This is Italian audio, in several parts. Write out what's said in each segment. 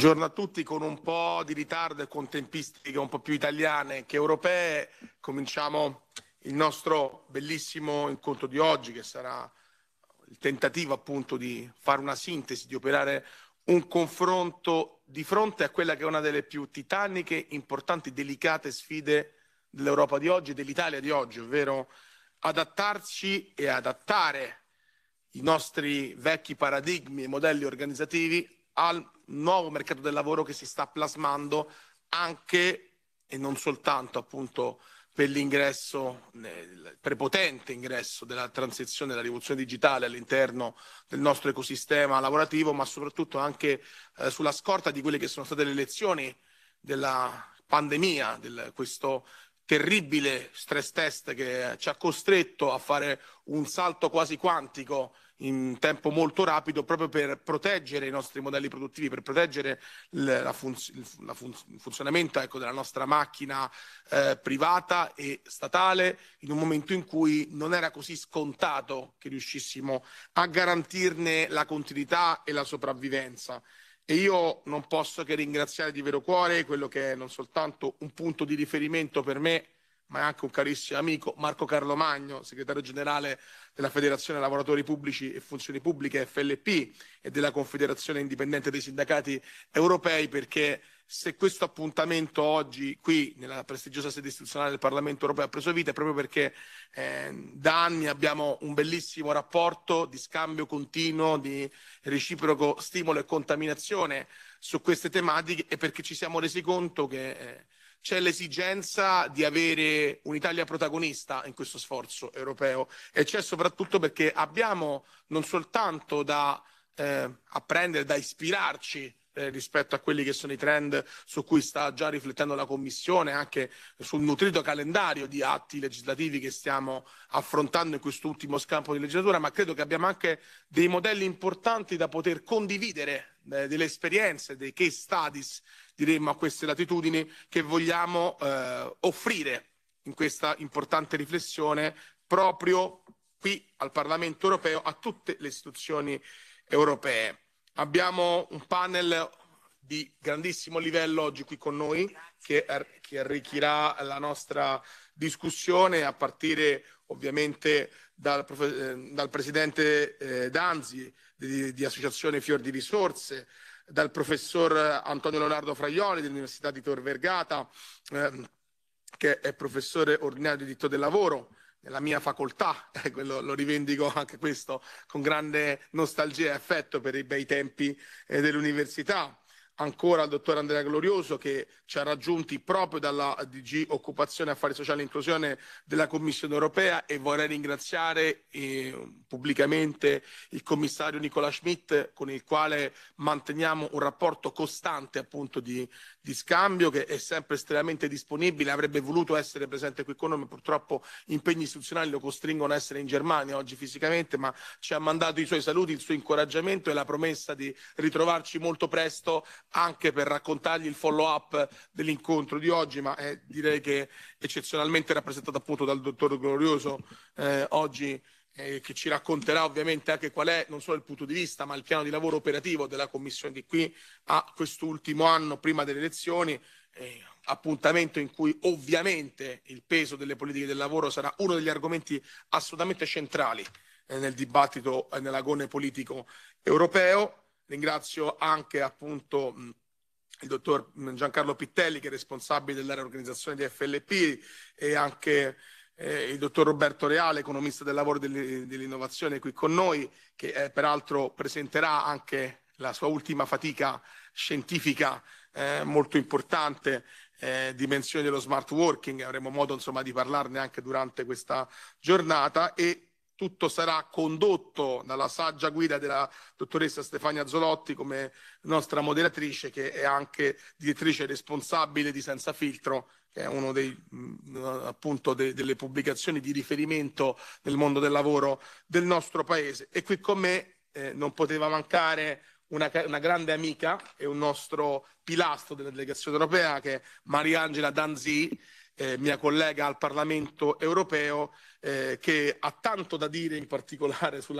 Buongiorno a tutti, con un po' di ritardo e con tempistiche un po' più italiane che europee, cominciamo il nostro bellissimo incontro di oggi che sarà il tentativo appunto di fare una sintesi, di operare un confronto di fronte a quella che è una delle più titaniche, importanti, delicate sfide dell'Europa di oggi e dell'Italia di oggi, ovvero adattarci e adattare i nostri vecchi paradigmi e modelli organizzativi al nuovo mercato del lavoro che si sta plasmando anche e non soltanto appunto per l'ingresso, nel prepotente ingresso della transizione, della rivoluzione digitale all'interno del nostro ecosistema lavorativo, ma soprattutto anche eh, sulla scorta di quelle che sono state le lezioni della pandemia, di questo terribile stress test che ci ha costretto a fare un salto quasi quantico in tempo molto rapido proprio per proteggere i nostri modelli produttivi, per proteggere il, funz- il funz- funzionamento ecco, della nostra macchina eh, privata e statale in un momento in cui non era così scontato che riuscissimo a garantirne la continuità e la sopravvivenza. E io non posso che ringraziare di vero cuore quello che è non soltanto un punto di riferimento per me, ma è anche un carissimo amico, Marco Carlo Magno, segretario generale della Federazione Lavoratori Pubblici e Funzioni Pubbliche FLP e della Confederazione Indipendente dei Sindacati Europei, perché se questo appuntamento oggi qui nella prestigiosa sede istituzionale del Parlamento Europeo ha preso vita è proprio perché eh, da anni abbiamo un bellissimo rapporto di scambio continuo, di reciproco stimolo e contaminazione su queste tematiche e perché ci siamo resi conto che eh, c'è l'esigenza di avere un'Italia protagonista in questo sforzo europeo e c'è soprattutto perché abbiamo non soltanto da eh, apprendere, da ispirarci eh, rispetto a quelli che sono i trend su cui sta già riflettendo la Commissione, anche sul nutrito calendario di atti legislativi che stiamo affrontando in quest'ultimo scampo di legislatura, ma credo che abbiamo anche dei modelli importanti da poter condividere eh, delle esperienze, dei case studies diremmo a queste latitudini che vogliamo eh, offrire in questa importante riflessione proprio qui al Parlamento europeo a tutte le istituzioni europee. Abbiamo un panel di grandissimo livello oggi qui con noi che, che arricchirà la nostra discussione a partire ovviamente dal, eh, dal presidente eh, Danzi di, di Associazione Fior di Risorse, dal professor Antonio Leonardo Fraioli dell'Università di Tor Vergata, ehm, che è professore ordinario di diritto del lavoro nella mia facoltà, eh, quello, lo rivendico anche questo con grande nostalgia e affetto per i bei tempi eh, dell'università ancora al dottor Andrea Glorioso che ci ha raggiunti proprio dalla DG Occupazione, Affari Sociali e Inclusione della Commissione Europea e vorrei ringraziare eh, pubblicamente il commissario Nicola Schmidt con il quale manteniamo un rapporto costante appunto di, di scambio che è sempre estremamente disponibile, avrebbe voluto essere presente qui con noi ma purtroppo impegni istituzionali lo costringono a essere in Germania oggi fisicamente ma ci ha mandato i suoi saluti, il suo incoraggiamento e la promessa di ritrovarci molto presto anche per raccontargli il follow up dell'incontro di oggi, ma eh, direi che eccezionalmente rappresentato appunto dal dottor Glorioso eh, oggi eh, che ci racconterà ovviamente anche qual è non solo il punto di vista, ma il piano di lavoro operativo della Commissione di qui a quest'ultimo anno prima delle elezioni. Eh, appuntamento in cui ovviamente il peso delle politiche del lavoro sarà uno degli argomenti assolutamente centrali eh, nel dibattito e nell'agone politico europeo Ringrazio anche appunto mm, il dottor mm, Giancarlo Pittelli che è responsabile dell'area organizzazione di FLP e anche eh, il dottor Roberto Reale, economista del lavoro e dell'innovazione qui con noi, che eh, peraltro presenterà anche la sua ultima fatica scientifica eh, molto importante eh, dimensione dello smart working, avremo modo insomma di parlarne anche durante questa giornata e tutto sarà condotto dalla saggia guida della dottoressa Stefania Zolotti come nostra moderatrice che è anche direttrice responsabile di Senza Filtro che è una mm, delle pubblicazioni di riferimento nel mondo del lavoro del nostro paese. E qui con me eh, non poteva mancare una, una, grande amica e un nostro pilastro della delegazione europea che è Mariangela Danzi eh, mia collega al Parlamento europeo eh, che ha tanto da dire in particolare su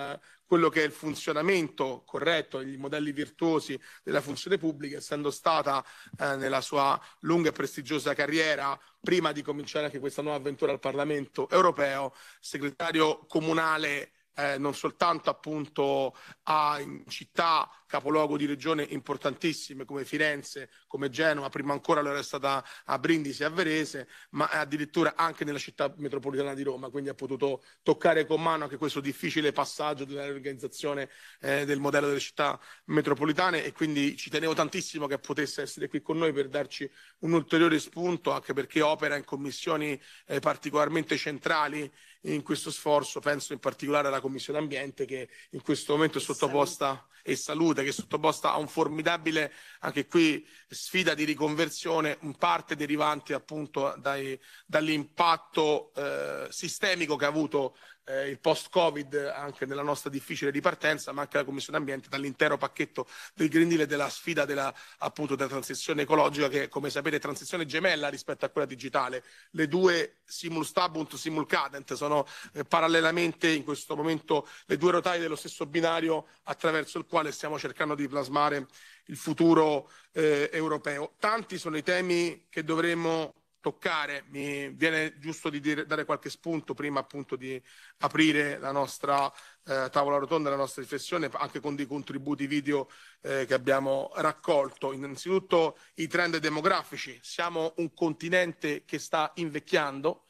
quello che è il funzionamento corretto, i modelli virtuosi della funzione pubblica, essendo stata eh, nella sua lunga e prestigiosa carriera, prima di cominciare anche questa nuova avventura al Parlamento europeo, segretario comunale eh, non soltanto appunto a città capoluogo di regione importantissime come Firenze, come Genova, prima ancora lo era stata a Brindisi, e a Verese, ma addirittura anche nella città metropolitana di Roma, quindi ha potuto toccare con mano anche questo difficile passaggio della riorganizzazione eh, del modello delle città metropolitane e quindi ci tenevo tantissimo che potesse essere qui con noi per darci un ulteriore spunto, anche perché opera in commissioni eh, particolarmente centrali in questo sforzo, penso in particolare alla Commissione Ambiente che in questo momento è sottoposta e Salute, che è sottoposta a un formidabile, anche qui, sfida di riconversione, in parte derivante appunto dai, dall'impatto eh, sistemico che ha avuto eh, il post-Covid anche nella nostra difficile ripartenza, ma anche la Commissione Ambiente dall'intero pacchetto del Green Deal e della sfida della, appunto, della transizione ecologica, che come sapete è transizione gemella rispetto a quella digitale. Le due simul stabunt simul cadent sono eh, parallelamente in questo momento le due rotaie dello stesso binario attraverso il quale quale stiamo cercando di plasmare il futuro eh, europeo. Tanti sono i temi che dovremmo toccare, mi viene giusto di dire, dare qualche spunto prima appunto di aprire la nostra eh, tavola rotonda, la nostra riflessione anche con dei contributi video eh, che abbiamo raccolto. Innanzitutto i trend demografici, siamo un continente che sta invecchiando,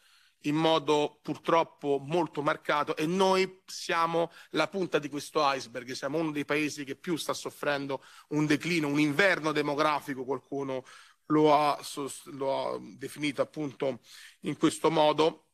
in modo purtroppo molto marcato e noi siamo la punta di questo iceberg, siamo uno dei paesi che più sta soffrendo un declino, un inverno demografico, qualcuno lo ha, lo ha definito appunto in questo modo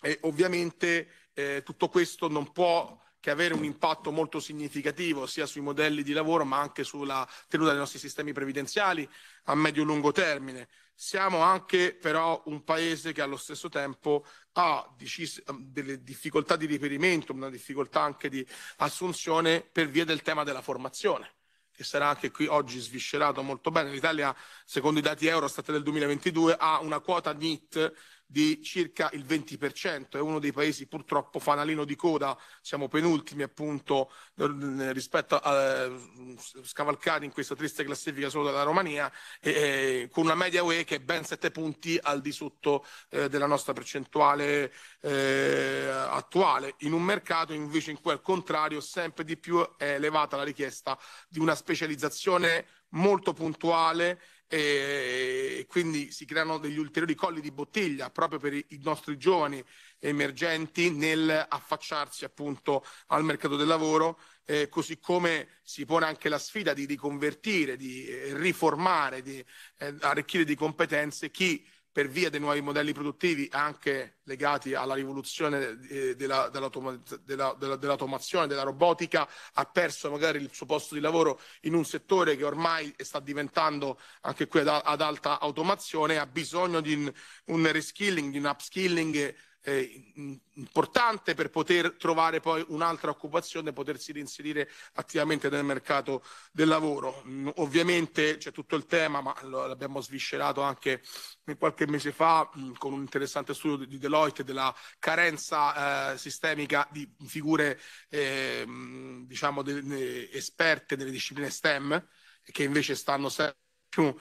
e ovviamente eh, tutto questo non può che avere un impatto molto significativo sia sui modelli di lavoro ma anche sulla tenuta dei nostri sistemi previdenziali a medio-lungo e termine. Siamo anche però un paese che allo stesso tempo ha ehm, delle difficoltà di riferimento, una difficoltà anche di assunzione per via del tema della formazione che sarà anche qui oggi sviscerato molto bene. L'Italia, secondo i dati Eurostat del 2022, ha una quota NIT di circa il 20%, è uno dei paesi purtroppo fanalino di coda, siamo penultimi appunto rispetto a eh, scavalcare in questa triste classifica solo dalla Romania, e, con una media UE che è ben 7 punti al di sotto eh, della nostra percentuale eh, attuale, in un mercato invece in cui al contrario sempre di più è elevata la richiesta di una specializzazione molto puntuale e quindi si creano degli ulteriori colli di bottiglia proprio per i nostri giovani emergenti nel affacciarsi appunto al mercato del lavoro, eh, così come si pone anche la sfida di riconvertire, di eh, riformare, di eh, arricchire di competenze chi per via dei nuovi modelli produttivi anche legati alla rivoluzione eh, della, dell'automa, della, della, dell'automazione, della robotica, ha perso magari il suo posto di lavoro in un settore che ormai sta diventando anche qui ad, ad alta automazione, ha bisogno di un, un reskilling, di un upskilling eh, importante per poter trovare poi un'altra occupazione e potersi reinserire attivamente nel mercato del lavoro. Mm, ovviamente c'è tutto il tema, ma l'abbiamo sviscerato anche eh, qualche mese fa mh, mm, con un interessante studio di Deloitte della carenza eh, sistemica di figure eh, diciamo de, de, esperte nelle discipline STEM che invece stanno sempre più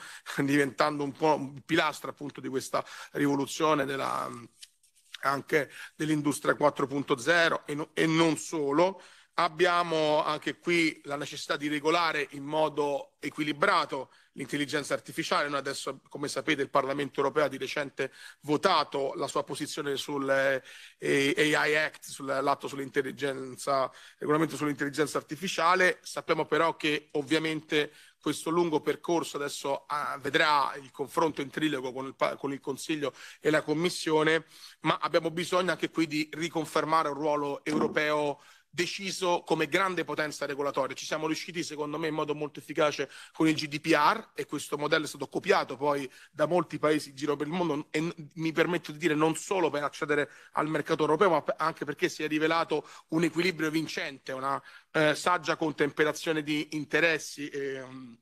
diventando un po' un pilastro appunto di questa rivoluzione della anche dell'industria 4.0 e non solo. Abbiamo anche qui la necessità di regolare in modo equilibrato l'intelligenza artificiale. Noi adesso, come sapete, il Parlamento europeo ha di recente votato la sua posizione sul eh, AI Act, sull'atto sull'intelligenza, regolamento sull'intelligenza artificiale. Sappiamo però che ovviamente questo lungo percorso adesso ah, vedrà il confronto in trilogo con il, con il Consiglio e la Commissione, ma abbiamo bisogno anche qui di riconfermare un ruolo europeo deciso come grande potenza regolatoria. Ci siamo riusciti, secondo me, in modo molto efficace con il GDPR e questo modello è stato copiato poi da molti paesi in giro per il mondo e mi permetto di dire non solo per accedere al mercato europeo, ma anche perché si è rivelato un equilibrio vincente, una eh, saggia contemperazione di interessi. E, ehm,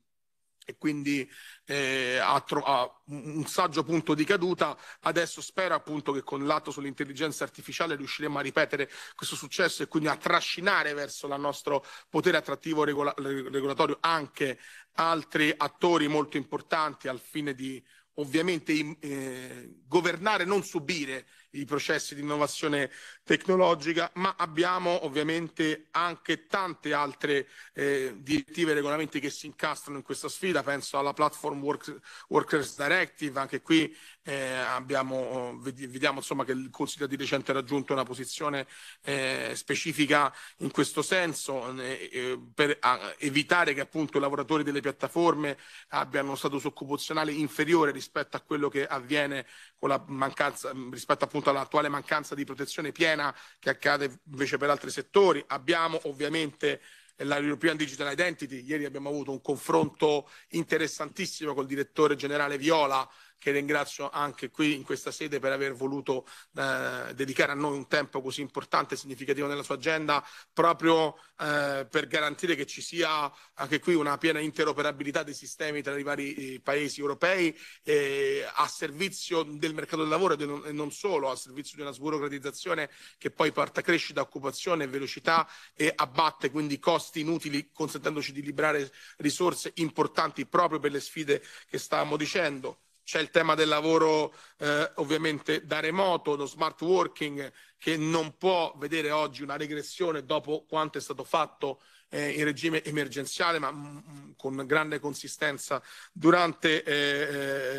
e quindi eh, ha, tro- ha, un saggio punto di caduta. Adesso spero appunto che con l'atto sull'intelligenza artificiale riusciremo a ripetere questo successo e quindi a trascinare verso il nostro potere attrattivo regola- regolatorio anche altri attori molto importanti al fine di ovviamente eh, governare, non subire i processi di innovazione tecnologica, ma abbiamo ovviamente anche tante altre eh, direttive e regolamenti che si incastrano in questa sfida, penso alla Platform Work, Workers Directive, anche qui eh, abbiamo, oh, vediamo insomma, che il Consiglio di recente ha raggiunto una posizione eh, specifica in questo senso eh, eh per evitare che appunto i lavoratori delle piattaforme abbiano uno status occupazionale inferiore rispetto a quello che avviene con la mancanza, mm, rispetto appunto all'attuale mancanza di protezione piena che accade invece per altri settori. Abbiamo ovviamente la European Digital Identity. Ieri abbiamo avuto un confronto interessantissimo col direttore generale Viola che ringrazio anche qui in questa sede per aver voluto eh, dedicare a noi un tempo così importante e significativo nella sua agenda, proprio eh, per garantire che ci sia anche qui una piena interoperabilità dei sistemi tra i vari eh, paesi europei eh, a servizio del mercato del lavoro e, non, e non solo, a servizio di una sburocratizzazione che poi porta crescita, occupazione, e velocità e abbatte quindi costi inutili, consentendoci di liberare risorse importanti proprio per le sfide che stavamo dicendo. C'è il tema del lavoro eh, ovviamente da remoto, lo smart working che non può vedere oggi una regressione dopo quanto è stato fatto eh, in regime emergenziale, ma mh, mm, mm, con grande consistenza durante eh,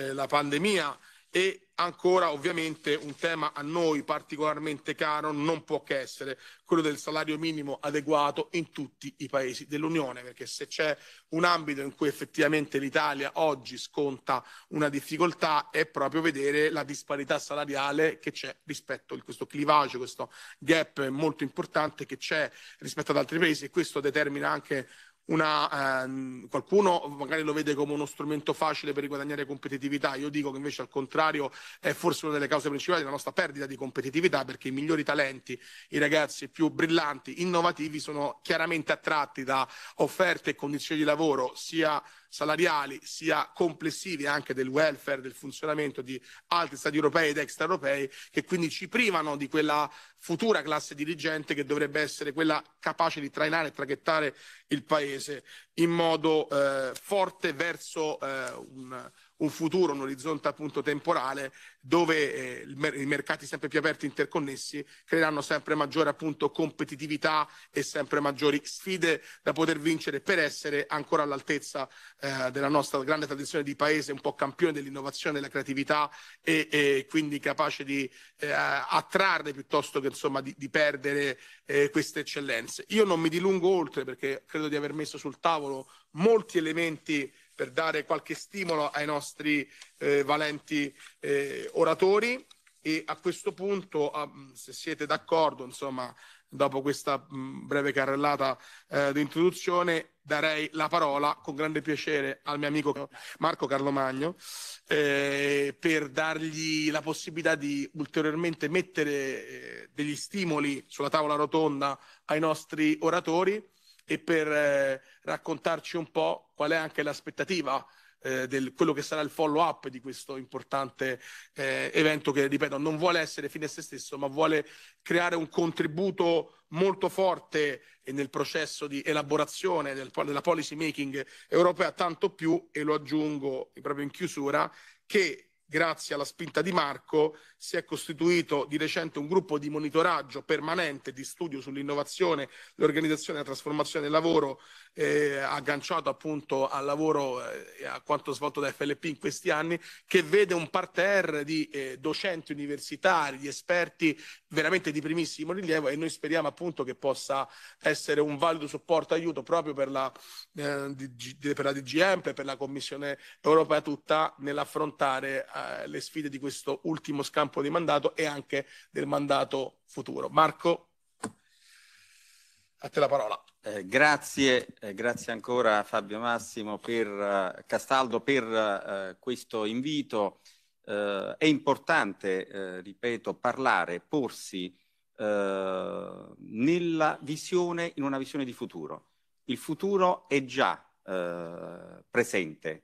eh la pandemia. E ancora ovviamente un tema a noi particolarmente caro non può che essere quello del salario minimo adeguato in tutti i paesi dell'Unione, perché se c'è un ambito in cui effettivamente l'Italia oggi sconta una difficoltà è proprio vedere la disparità salariale che c'è rispetto a questo clivaggio, questo gap molto importante che c'è rispetto ad altri paesi e questo determina anche una, ehm, qualcuno magari lo vede come uno strumento facile per guadagnare competitività, io dico che invece al contrario è forse una delle cause principali della nostra perdita di competitività perché i migliori talenti, i ragazzi più brillanti, innovativi sono chiaramente attratti da offerte e condizioni di lavoro sia salariali sia complessivi anche del welfare, del funzionamento di altri stati europei ed extraeuropei che quindi ci privano di quella futura classe dirigente che dovrebbe essere quella capace di trainare e traghettare il paese in modo eh, forte verso eh, un un futuro, un orizzonte appunto temporale dove eh, i mercati sempre più aperti e interconnessi creeranno sempre maggiore appunto competitività e sempre maggiori sfide da poter vincere per essere ancora all'altezza eh, della nostra grande tradizione di paese, un po' campione dell'innovazione, della creatività e, e quindi capace di eh, attrarre piuttosto che insomma di, di perdere eh, queste eccellenze. Io non mi dilungo oltre perché credo di aver messo sul tavolo molti elementi per dare qualche stimolo ai nostri eh, valenti eh, oratori e a questo punto, ah, mm, se siete d'accordo, insomma, dopo questa mm, breve carrellata eh, di introduzione, darei la parola con grande piacere al mio amico Marco Carlomagno eh, per dargli la possibilità di ulteriormente mettere eh, degli stimoli sulla tavola rotonda ai nostri oratori e per eh, raccontarci un po' qual è anche l'aspettativa eh, del quello che sarà il follow up di questo importante eh, evento che, ripeto, non vuole essere fine a se stesso, ma vuole creare un contributo molto forte nel processo di elaborazione del, della policy making europea, tanto più, e lo aggiungo proprio in chiusura, che grazie alla spinta di Marco si è costituito di recente un gruppo di monitoraggio permanente di studio sull'innovazione, l'organizzazione e la trasformazione del lavoro, eh, agganciato appunto al lavoro eh, e eh, a quanto svolto da FLP in questi anni, che vede un parterre di eh, docenti universitari, di esperti veramente di primissimo rilievo e noi speriamo appunto che possa essere un valido supporto, e aiuto proprio per la, eh, DG, per la DGM, per la Commissione europea tutta nell'affrontare eh, le sfide di questo ultimo scambio campo di mandato e anche del mandato futuro. Marco, a te la parola. Eh, grazie, eh, grazie ancora Fabio Massimo per, uh, Castaldo per uh, questo invito. Uh, è importante, ripeto, parlare, porsi nella visione, in una visione di futuro. Il futuro è già presente,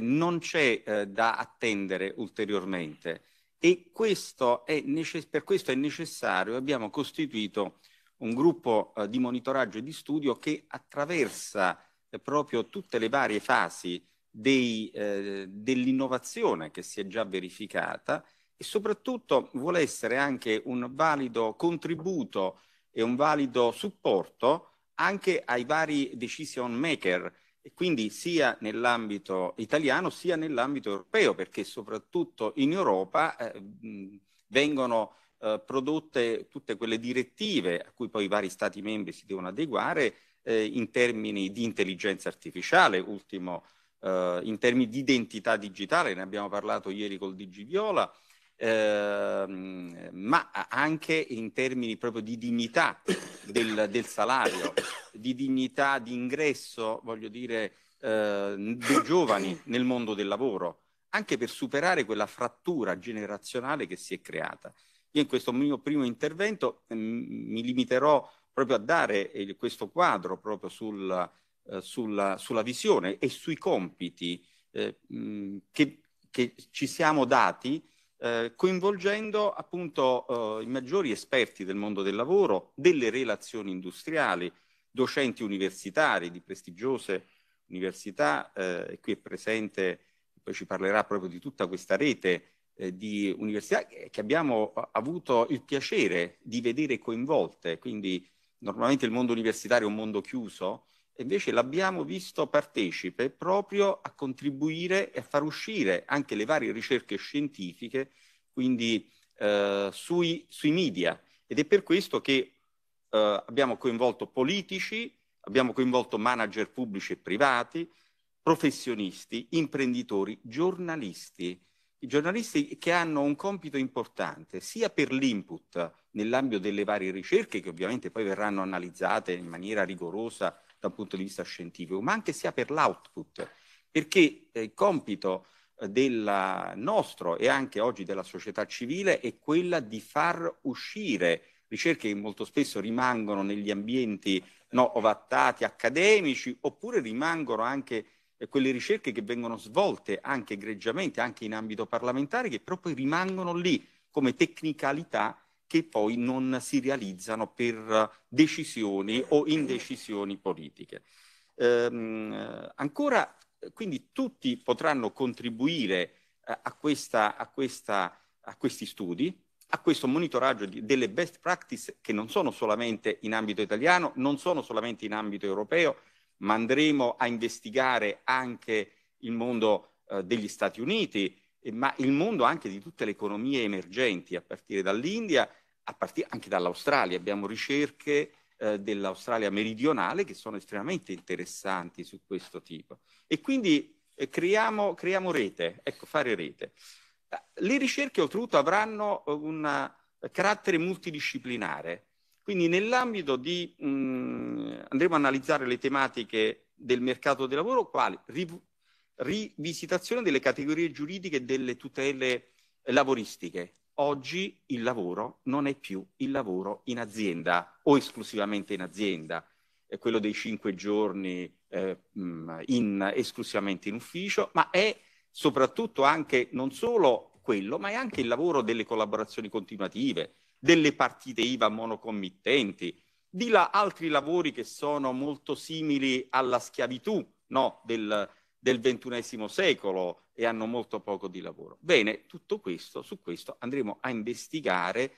non c'è da attendere ulteriormente e questo necess- per questo è necessario, abbiamo costituito un gruppo eh, di monitoraggio e di studio che attraversa eh, proprio tutte le varie fasi dei, eh, dell'innovazione che si è già verificata e soprattutto vuole essere anche un valido contributo e un valido supporto anche ai vari decision maker quindi sia nell'ambito italiano sia nell'ambito europeo, perché soprattutto in Europa eh, vengono eh, prodotte tutte quelle direttive a cui poi i vari Stati membri si devono adeguare eh, in termini di intelligenza artificiale, ultimo eh, in termini di identità digitale, ne abbiamo parlato ieri col Digiviola, Viola, ehm, ma anche in termini proprio di dignità del, del salario, di dignità di ingresso, voglio dire, eh, dei giovani nel mondo del lavoro, anche per superare quella frattura generazionale che si è creata. Io in questo mio primo intervento ehm, mi limiterò proprio a dare eh, questo quadro proprio sul, eh, sulla, sulla, visione e sui compiti eh, che, che, ci siamo dati eh, coinvolgendo appunto eh, i maggiori esperti del mondo del lavoro, delle relazioni industriali, docenti universitari di prestigiose università, eh, qui è presente, poi ci parlerà proprio di tutta questa rete eh, di università che abbiamo eh, avuto il piacere di vedere coinvolte, quindi normalmente il mondo universitario è un mondo chiuso, invece l'abbiamo visto partecipe proprio a contribuire e a far uscire anche le varie ricerche scientifiche, quindi eh, sui, sui, media. Ed è per questo che eh, abbiamo coinvolto politici, abbiamo coinvolto manager pubblici e privati, professionisti, imprenditori, giornalisti. I giornalisti che hanno un compito importante sia per l'input nell'ambito delle varie ricerche, che ovviamente poi verranno analizzate in maniera rigorosa da un punto di vista scientifico, ma anche sia per l'output, perché eh, il compito eh, del nostro e anche oggi della società civile è quella di far uscire ricerche che molto spesso rimangono negli ambienti no, ovattati, accademici, oppure rimangono anche eh, quelle ricerche che vengono svolte anche egregiamente, anche in ambito parlamentare, che proprio rimangono lì come tecnicalità che poi non si realizzano per decisioni o indecisioni politiche. Ehm, ancora, quindi tutti potranno contribuire eh, a, questa, a, questa, a questi studi, a questo monitoraggio di, delle best practice che non sono solamente in ambito italiano, non sono solamente in ambito europeo, ma andremo a investigare anche il mondo eh, degli Stati Uniti, eh, ma il mondo anche di tutte le economie emergenti, a partire dall'India a partire anche dall'Australia. Abbiamo ricerche eh, dell'Australia meridionale che sono estremamente interessanti su questo tipo. E quindi eh, creiamo, creiamo, rete, ecco, fare rete. Eh, le ricerche oltretutto avranno eh, un carattere multidisciplinare, quindi nell'ambito di mh, mm, andremo a analizzare le tematiche del mercato del lavoro, quali riv- rivisitazione delle categorie giuridiche e delle tutele lavoristiche, oggi il lavoro non è più il lavoro in azienda o esclusivamente in azienda, è quello dei cinque giorni eh, mm, in, esclusivamente in ufficio, ma è soprattutto anche non solo quello, ma è anche il lavoro delle collaborazioni continuative, delle partite IVA monocommittenti, di là altri lavori che sono molto simili alla schiavitù no, del, del ventunesimo secolo, e hanno molto poco di lavoro. Bene, tutto questo, su questo andremo a investigare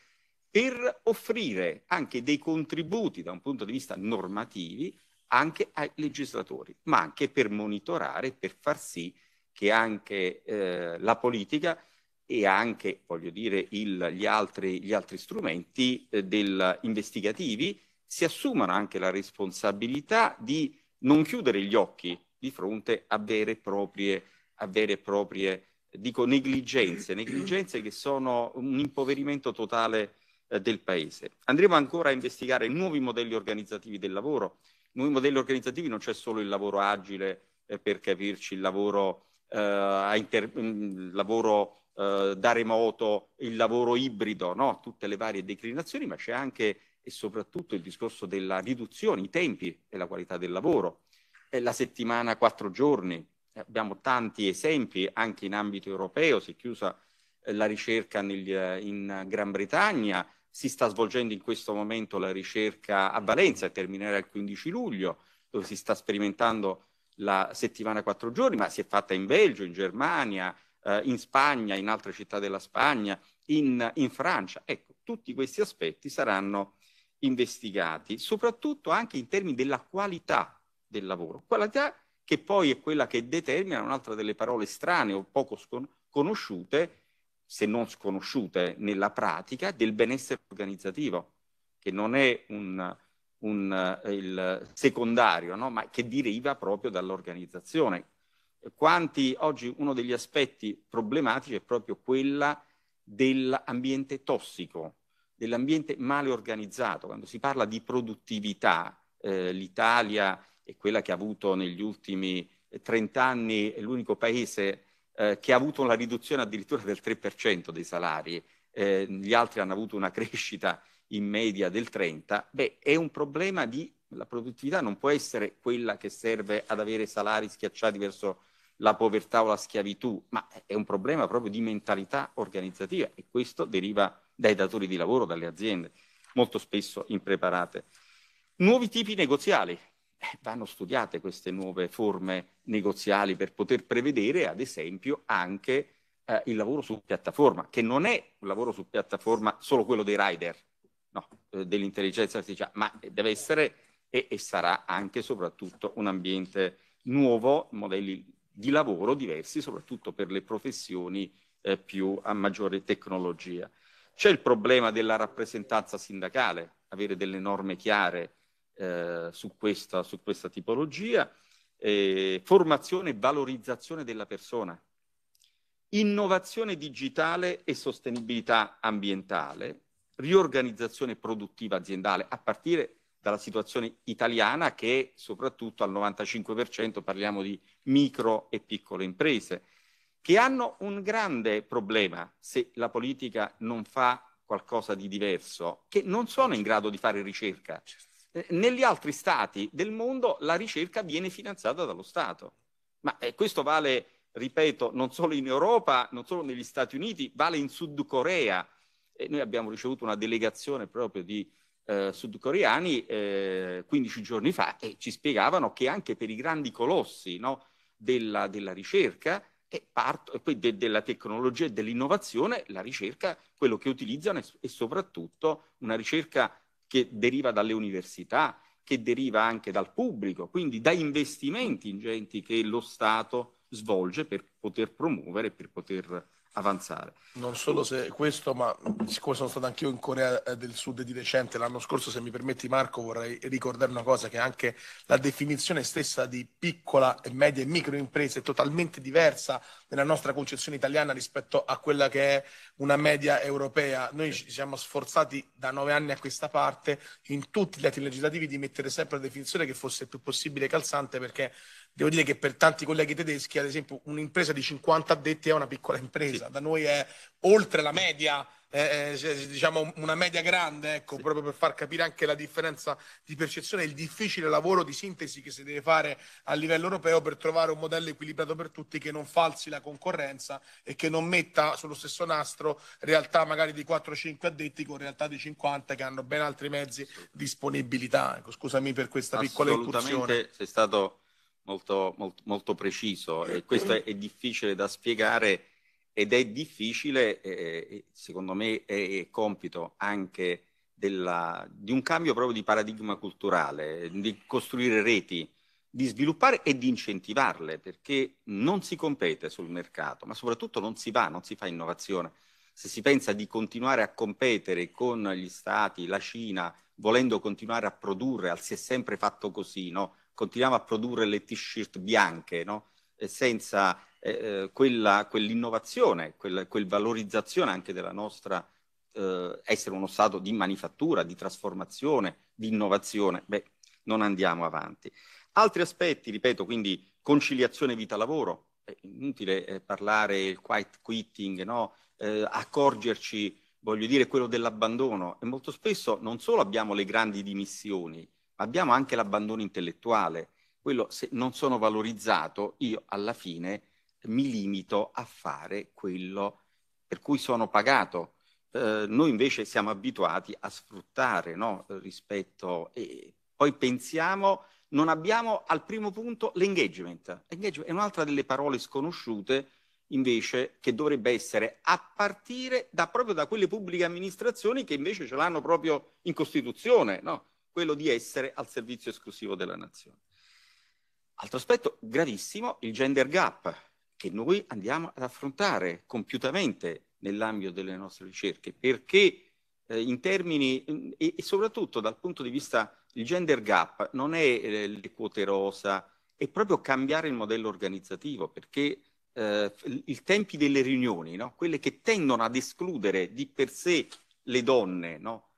per offrire anche dei contributi da un punto di vista normativi anche ai legislatori, ma anche per monitorare, per far sì che anche eh, la politica e anche, voglio dire, il, gli, altri, gli, altri, strumenti eh, del, investigativi si assumano anche la responsabilità di non chiudere gli occhi di fronte a vere e proprie a vere e proprie, dico, negligenze, negligenze che sono un impoverimento totale eh, del Paese. Andremo ancora a investigare nuovi modelli organizzativi del lavoro. Nuovi modelli organizzativi non c'è solo il lavoro agile, eh, per capirci, il lavoro, eh, inter- mm, il lavoro eh, da remoto, il lavoro ibrido, no? tutte le varie declinazioni, ma c'è anche e soprattutto il discorso della riduzione, i tempi e la qualità del lavoro, la settimana quattro giorni, eh, abbiamo tanti esempi anche in ambito europeo, si è chiusa eh, la ricerca nel, eh, in Gran Bretagna, si sta svolgendo in questo momento la ricerca a Valenza, terminerà il 15 luglio, dove si sta sperimentando la settimana quattro giorni, ma si è fatta in Belgio, in Germania, eh, in Spagna, in altre città della Spagna, in, in Francia. Ecco, tutti questi aspetti saranno investigati, soprattutto anche in termini della qualità del lavoro, qualità che poi è quella che determina un'altra delle parole strane o poco scon- conosciute, se non sconosciute nella pratica, del benessere organizzativo, che non è un, un, eh, il secondario, no? ma che deriva proprio dall'organizzazione. Quanti, oggi uno degli aspetti problematici è proprio quella dell'ambiente tossico, dell'ambiente male organizzato. Quando si parla di produttività, eh, l'Italia e quella che ha avuto negli ultimi 30 eh, anni, è l'unico paese eh, che ha avuto una riduzione addirittura del 3% dei salari, eh, gli altri hanno avuto una crescita in media del 30%, beh, è un problema di la produttività non può essere quella che serve ad avere salari schiacciati verso la povertà o la schiavitù, ma è un problema proprio di mentalità organizzativa e questo deriva dai datori di lavoro, dalle aziende, molto spesso impreparate. Nuovi tipi negoziali, eh, vanno studiate queste nuove forme negoziali per poter prevedere, ad esempio, anche eh, il lavoro su piattaforma, che non è un lavoro su piattaforma solo quello dei rider, no, eh, dell'intelligenza artificiale, ma deve essere e, e sarà anche e soprattutto un ambiente nuovo, modelli di lavoro diversi, soprattutto per le professioni eh, più a maggiore tecnologia. C'è il problema della rappresentanza sindacale, avere delle norme chiare, eh, su, questa, su, questa, tipologia, eh, formazione e valorizzazione della persona, innovazione digitale e sostenibilità ambientale, riorganizzazione produttiva aziendale, a partire dalla situazione italiana che è soprattutto al 95% parliamo di micro e piccole imprese, che hanno un grande problema se la politica non fa qualcosa di diverso, che non sono in grado di fare ricerca. Certo eh, negli altri stati del mondo la ricerca viene finanziata dallo Stato. Ma eh, questo vale, ripeto, non solo in Europa, non solo negli Stati Uniti, vale in Sud Corea. Eh, noi abbiamo ricevuto una delegazione proprio di eh, sudcoreani 15 eh, giorni fa e ci spiegavano che anche per i grandi colossi no, della, della, ricerca e, parto, poi de, della tecnologia e dell'innovazione, la ricerca, quello che utilizzano è, è soprattutto una ricerca che deriva dalle università, che deriva anche dal pubblico, quindi da investimenti ingenti che lo Stato svolge per poter promuovere, per poter avanzare. Non solo se questo, ma siccome sono stato anch'io in Corea eh, del Sud di recente, l'anno scorso, se mi permetti Marco, vorrei ricordare una cosa, che anche la definizione stessa di piccola e media e micro impresa è totalmente diversa nella nostra concezione italiana rispetto a quella che è una media europea. Noi ci siamo sforzati da nove anni a questa parte, in tutti gli atti legislativi, di mettere sempre la definizione che fosse il più possibile calzante, perché Devo dire che per tanti colleghi tedeschi, ad esempio, un'impresa di 50 addetti è una piccola impresa, sì. da noi è oltre la media, eh, diciamo una media grande, ecco, sì. proprio per far capire anche la differenza di percezione e il difficile lavoro di sintesi che si deve fare a livello europeo per trovare un modello equilibrato per tutti che non falsi la concorrenza e che non metta sullo stesso nastro realtà magari di 4-5 addetti con realtà di 50 che hanno ben altri mezzi disponibilità. Ecco, scusami per questa piccola incursione. Assolutamente sei stato molto, molto, molto preciso e questo è, è, difficile da spiegare ed è difficile, eh, secondo me, è, compito anche della, di un cambio proprio di paradigma culturale, di costruire reti, di sviluppare e di incentivarle, perché non si compete sul mercato, ma soprattutto non si va, non si fa innovazione. Se si pensa di continuare a competere con gli stati, la Cina, volendo continuare a produrre, si è sempre fatto così, no? continuiamo a produrre le t-shirt bianche, no? senza eh, eh, quella, quell'innovazione, quella, quel valorizzazione anche della nostra eh, essere uno stato di manifattura, di trasformazione, di innovazione, beh, non andiamo avanti. Altri aspetti, ripeto, quindi conciliazione vita-lavoro, è inutile eh, parlare il quiet quitting, no? Eh, accorgerci, voglio dire, quello dell'abbandono. E molto spesso non solo abbiamo le grandi dimissioni, abbiamo anche l'abbandono intellettuale. Quello se non sono valorizzato, io alla fine mi limito a fare quello per cui sono pagato. Eh, noi invece siamo abituati a sfruttare no? rispetto e poi pensiamo, non abbiamo al primo punto l'engagement. Engagement è un'altra delle parole sconosciute invece che dovrebbe essere a partire da, proprio da quelle pubbliche amministrazioni che invece ce l'hanno proprio in Costituzione, no? quello di essere al servizio esclusivo della nazione. Altro aspetto gravissimo, il gender gap, che noi andiamo ad affrontare compiutamente nell'ambito delle nostre ricerche, perché eh, in termini, e, e, soprattutto dal punto di vista, il gender gap non è eh, le quote rosa, è proprio cambiare il modello organizzativo, perché eh, i tempi delle riunioni, no? quelle che tendono ad escludere di per sé le donne, no?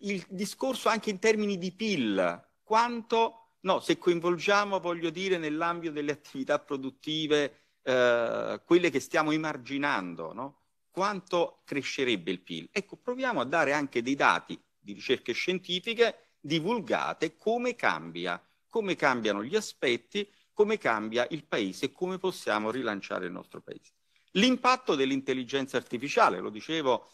il discorso anche in termini di PIL, quanto, no, se coinvolgiamo, voglio dire, nell'ambito delle attività produttive eh, quelle che stiamo emarginando, no? quanto crescerebbe il PIL? Ecco, proviamo a dare anche dei dati di ricerche scientifiche divulgate come cambia, come cambiano gli aspetti, come cambia il paese come possiamo rilanciare il nostro paese. L'impatto dell'intelligenza artificiale, lo dicevo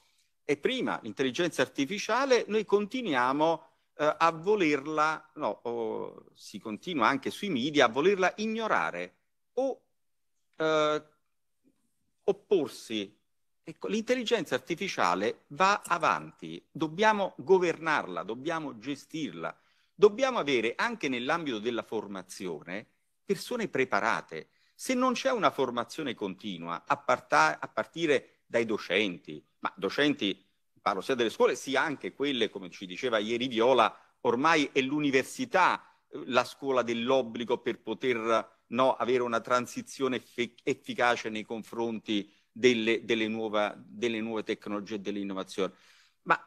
è prima l'intelligenza artificiale, noi continuiamo eh, a volerla, no, o, si continua anche sui media, a volerla ignorare o eh, opporsi. Ecco, l'intelligenza artificiale va avanti, dobbiamo governarla, dobbiamo gestirla, dobbiamo avere anche nell'ambito della formazione persone preparate. Se non c'è una formazione continua, a, parta- a partire dai docenti, ma docenti, parlo sia delle scuole, sia anche quelle, come ci diceva ieri Viola, ormai è l'università eh, la scuola dell'obbligo per poter no, avere una transizione efficace nei confronti delle, delle, nuova, delle nuove tecnologie e delle innovazioni. Ma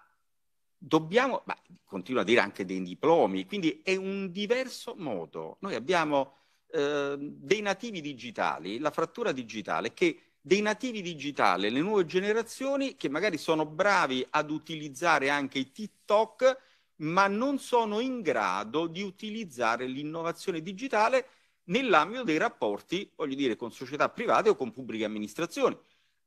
dobbiamo, ma continuo a dire anche dei diplomi, quindi è un diverso modo. Noi abbiamo eh, dei nativi digitali, la frattura digitale che dei nativi digitali, le nuove generazioni che magari sono bravi ad utilizzare anche i TikTok, ma non sono in grado di utilizzare l'innovazione digitale nell'ambito dei rapporti, voglio dire, con società private o con pubbliche amministrazioni,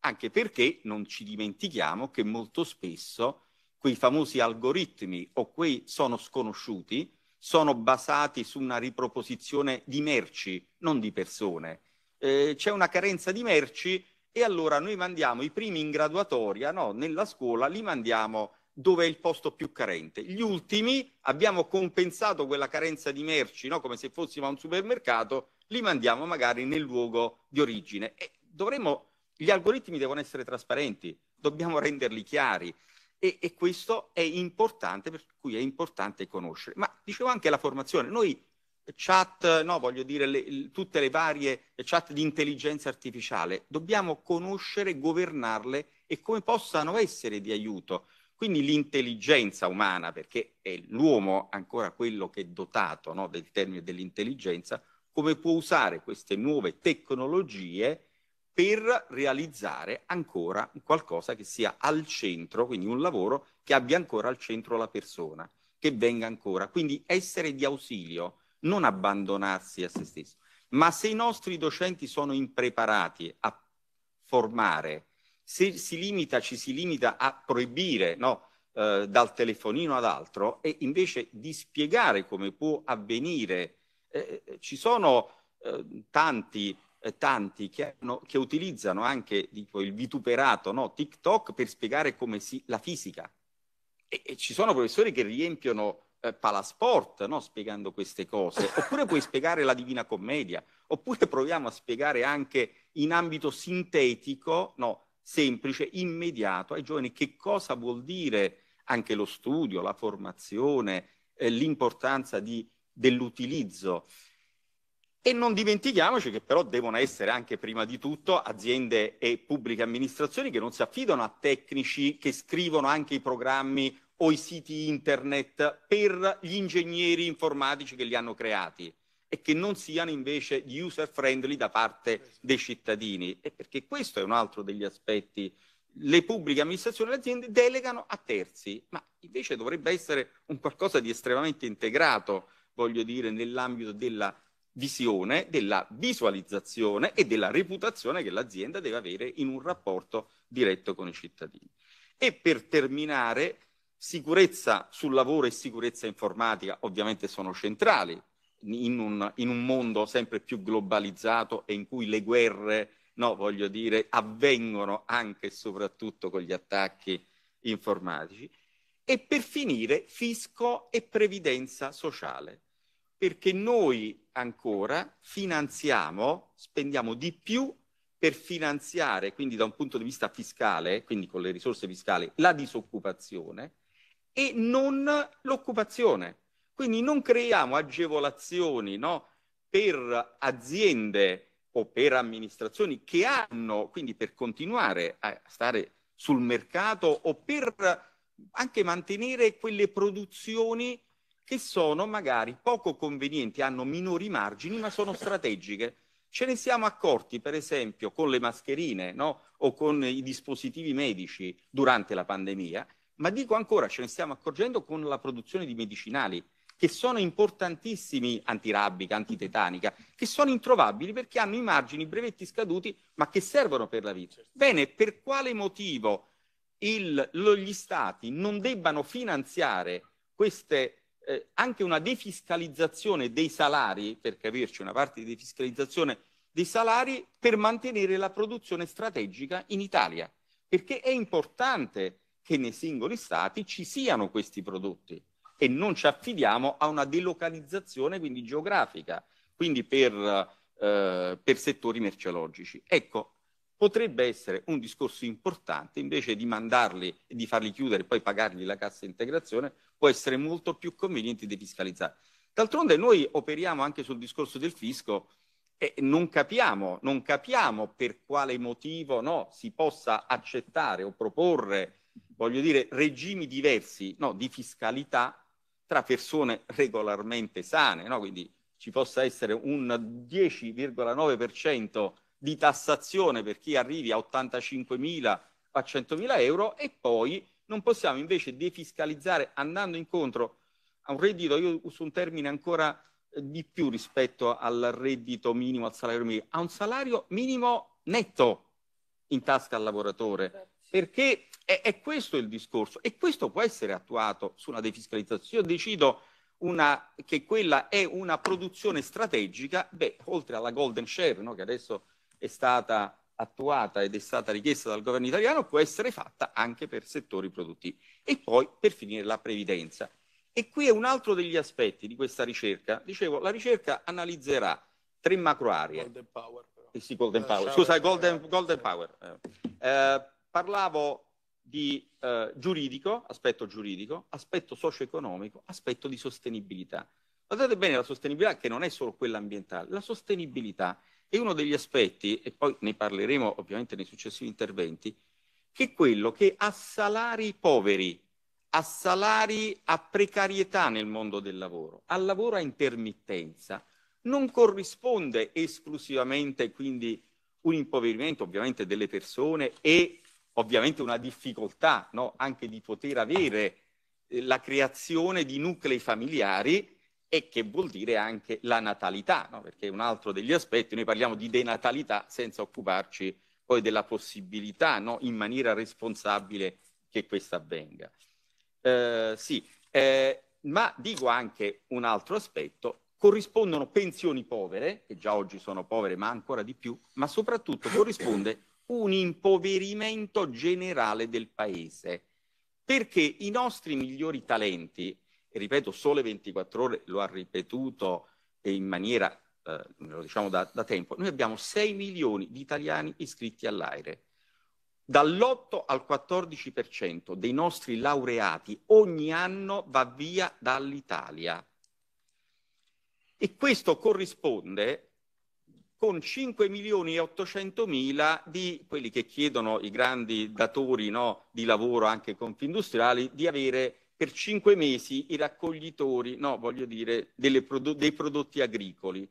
anche perché non ci dimentichiamo che molto spesso quei famosi algoritmi o quei sono sconosciuti, sono basati su una riproposizione di merci, non di persone eh, c'è una carenza di merci e allora noi mandiamo i primi in graduatoria, no? nella scuola li mandiamo dove è il posto più carente. Gli ultimi abbiamo compensato quella carenza di merci, no? come se fossimo a un supermercato, li mandiamo magari nel luogo di origine. E dovremmo, gli algoritmi devono essere trasparenti, dobbiamo renderli chiari e, e questo è importante, per cui è importante conoscere. Ma dicevo anche la formazione, noi chat, no, voglio dire, le, tutte le varie chat di intelligenza artificiale, dobbiamo conoscere, governarle e come possano essere di aiuto. Quindi l'intelligenza umana, perché è l'uomo ancora quello che è dotato no, del termine dell'intelligenza, come può usare queste nuove tecnologie per realizzare ancora qualcosa che sia al centro, quindi un lavoro che abbia ancora al centro la persona, che venga ancora. Quindi essere di ausilio, non abbandonarsi a se stesso. Ma se i nostri docenti sono impreparati a formare, se si limita, ci si limita a proibire no, eh, dal telefonino ad altro e invece di spiegare come può avvenire, eh, eh ci sono eh, tanti eh, tanti che, hanno, che, utilizzano anche dico, il vituperato no? TikTok per spiegare come si, la fisica. E, e, ci sono professori che riempiono eh, palasport no? spiegando queste cose, oppure puoi spiegare la Divina Commedia, oppure proviamo a spiegare anche in ambito sintetico, no, semplice, immediato ai giovani che cosa vuol dire anche lo studio, la formazione, eh, l'importanza di, dell'utilizzo. E non dimentichiamoci che però devono essere anche prima di tutto aziende e pubbliche amministrazioni che non si affidano a tecnici che scrivono anche i programmi o i siti internet per gli ingegneri informatici che li hanno creati e che non siano invece user friendly da parte dei cittadini. E perché questo è un altro degli aspetti. Le pubbliche amministrazioni e le aziende delegano a terzi, ma invece dovrebbe essere un qualcosa di estremamente integrato, voglio dire, nell'ambito della visione, della visualizzazione e della reputazione che l'azienda deve avere in un rapporto diretto con i cittadini. E per terminare, Sicurezza sul lavoro e sicurezza informatica ovviamente sono centrali in un, in un mondo sempre più globalizzato e in cui le guerre, no, voglio dire, avvengono anche e soprattutto con gli attacchi informatici. E per finire, fisco e previdenza sociale, perché noi ancora finanziamo, spendiamo di più per finanziare, quindi da un punto di vista fiscale, quindi con le risorse fiscali, la disoccupazione, e non l'occupazione. Quindi non creiamo agevolazioni no, per aziende o per amministrazioni che hanno, quindi per continuare a stare sul mercato o per anche mantenere quelle produzioni che sono magari poco convenienti, hanno minori margini, ma sono strategiche. Ce ne siamo accorti, per esempio, con le mascherine no? o con i dispositivi medici durante la pandemia, ma dico ancora, ce ne stiamo accorgendo con la produzione di medicinali che sono importantissimi antirabbica, antitetanica, che sono introvabili perché hanno i margini i brevetti scaduti, ma che servono per la vita. Certo. Bene, per quale motivo il, lo, gli stati non debbano finanziare queste, eh, anche una defiscalizzazione dei salari, per capirci, una parte di defiscalizzazione dei salari per mantenere la produzione strategica in Italia? Perché è importante che nei singoli stati ci siano questi prodotti e non ci affidiamo a una delocalizzazione quindi geografica, quindi per, eh, per settori merceologici. Ecco, potrebbe essere un discorso importante, invece di mandarli e di farli chiudere e poi pagargli la cassa integrazione, può essere molto più conveniente defiscalizzare. D'altronde noi operiamo anche sul discorso del fisco e non capiamo, non capiamo per quale motivo no, si possa accettare o proporre voglio dire, regimi diversi no, di fiscalità tra persone regolarmente sane, no? quindi ci possa essere un 10,9% di tassazione per chi arrivi a 85.000 a 100.000 euro e poi non possiamo invece defiscalizzare andando incontro a un reddito, io uso un termine ancora eh, di più rispetto al reddito minimo, al salario minimo, a un salario minimo netto in tasca al lavoratore, perché è, è questo il discorso e questo può essere attuato su una defiscalizzazione. Io decido una, che quella è una produzione strategica, beh, oltre alla golden share no, che adesso è stata attuata ed è stata richiesta dal governo italiano, può essere fatta anche per settori produttivi. E poi, per finire, la previdenza. E qui è un altro degli aspetti di questa ricerca. Dicevo, la ricerca analizzerà tre macro aree. Golden Power. Eh sì, golden eh, power. Scusa, Golden, golden Power. Eh. eh, parlavo di eh, giuridico, aspetto giuridico, aspetto socio-economico, aspetto di sostenibilità. Guardate bene la sostenibilità che non è solo quella ambientale, la sostenibilità è uno degli aspetti, e poi ne parleremo ovviamente nei successivi interventi, che è quello che a salari poveri, a salari a precarietà nel mondo del lavoro, al lavoro a intermittenza, non corrisponde esclusivamente quindi un impoverimento ovviamente delle persone e ovviamente una difficoltà no? anche di poter avere eh, la creazione di nuclei familiari e che vuol dire anche la natalità, no? perché è un altro degli aspetti, noi parliamo di denatalità senza occuparci poi della possibilità no? in maniera responsabile che questa avvenga. Eh, sì, eh, ma dico anche un altro aspetto, corrispondono pensioni povere, che già oggi sono povere ma ancora di più, ma soprattutto corrisponde un impoverimento generale del paese, perché i nostri migliori talenti, ripeto, Sole 24 ore lo ha ripetuto in maniera, eh, lo diciamo da, da tempo, noi abbiamo 6 milioni di italiani iscritti all'aire. Dall'8 al 14% dei nostri laureati ogni anno va via dall'Italia. E questo corrisponde con 5 milioni e 800 mila di quelli che chiedono i grandi datori no, di lavoro, anche confindustriali, di avere per 5 mesi i raccoglitori, no, voglio dire, prodo- dei prodotti agricoli.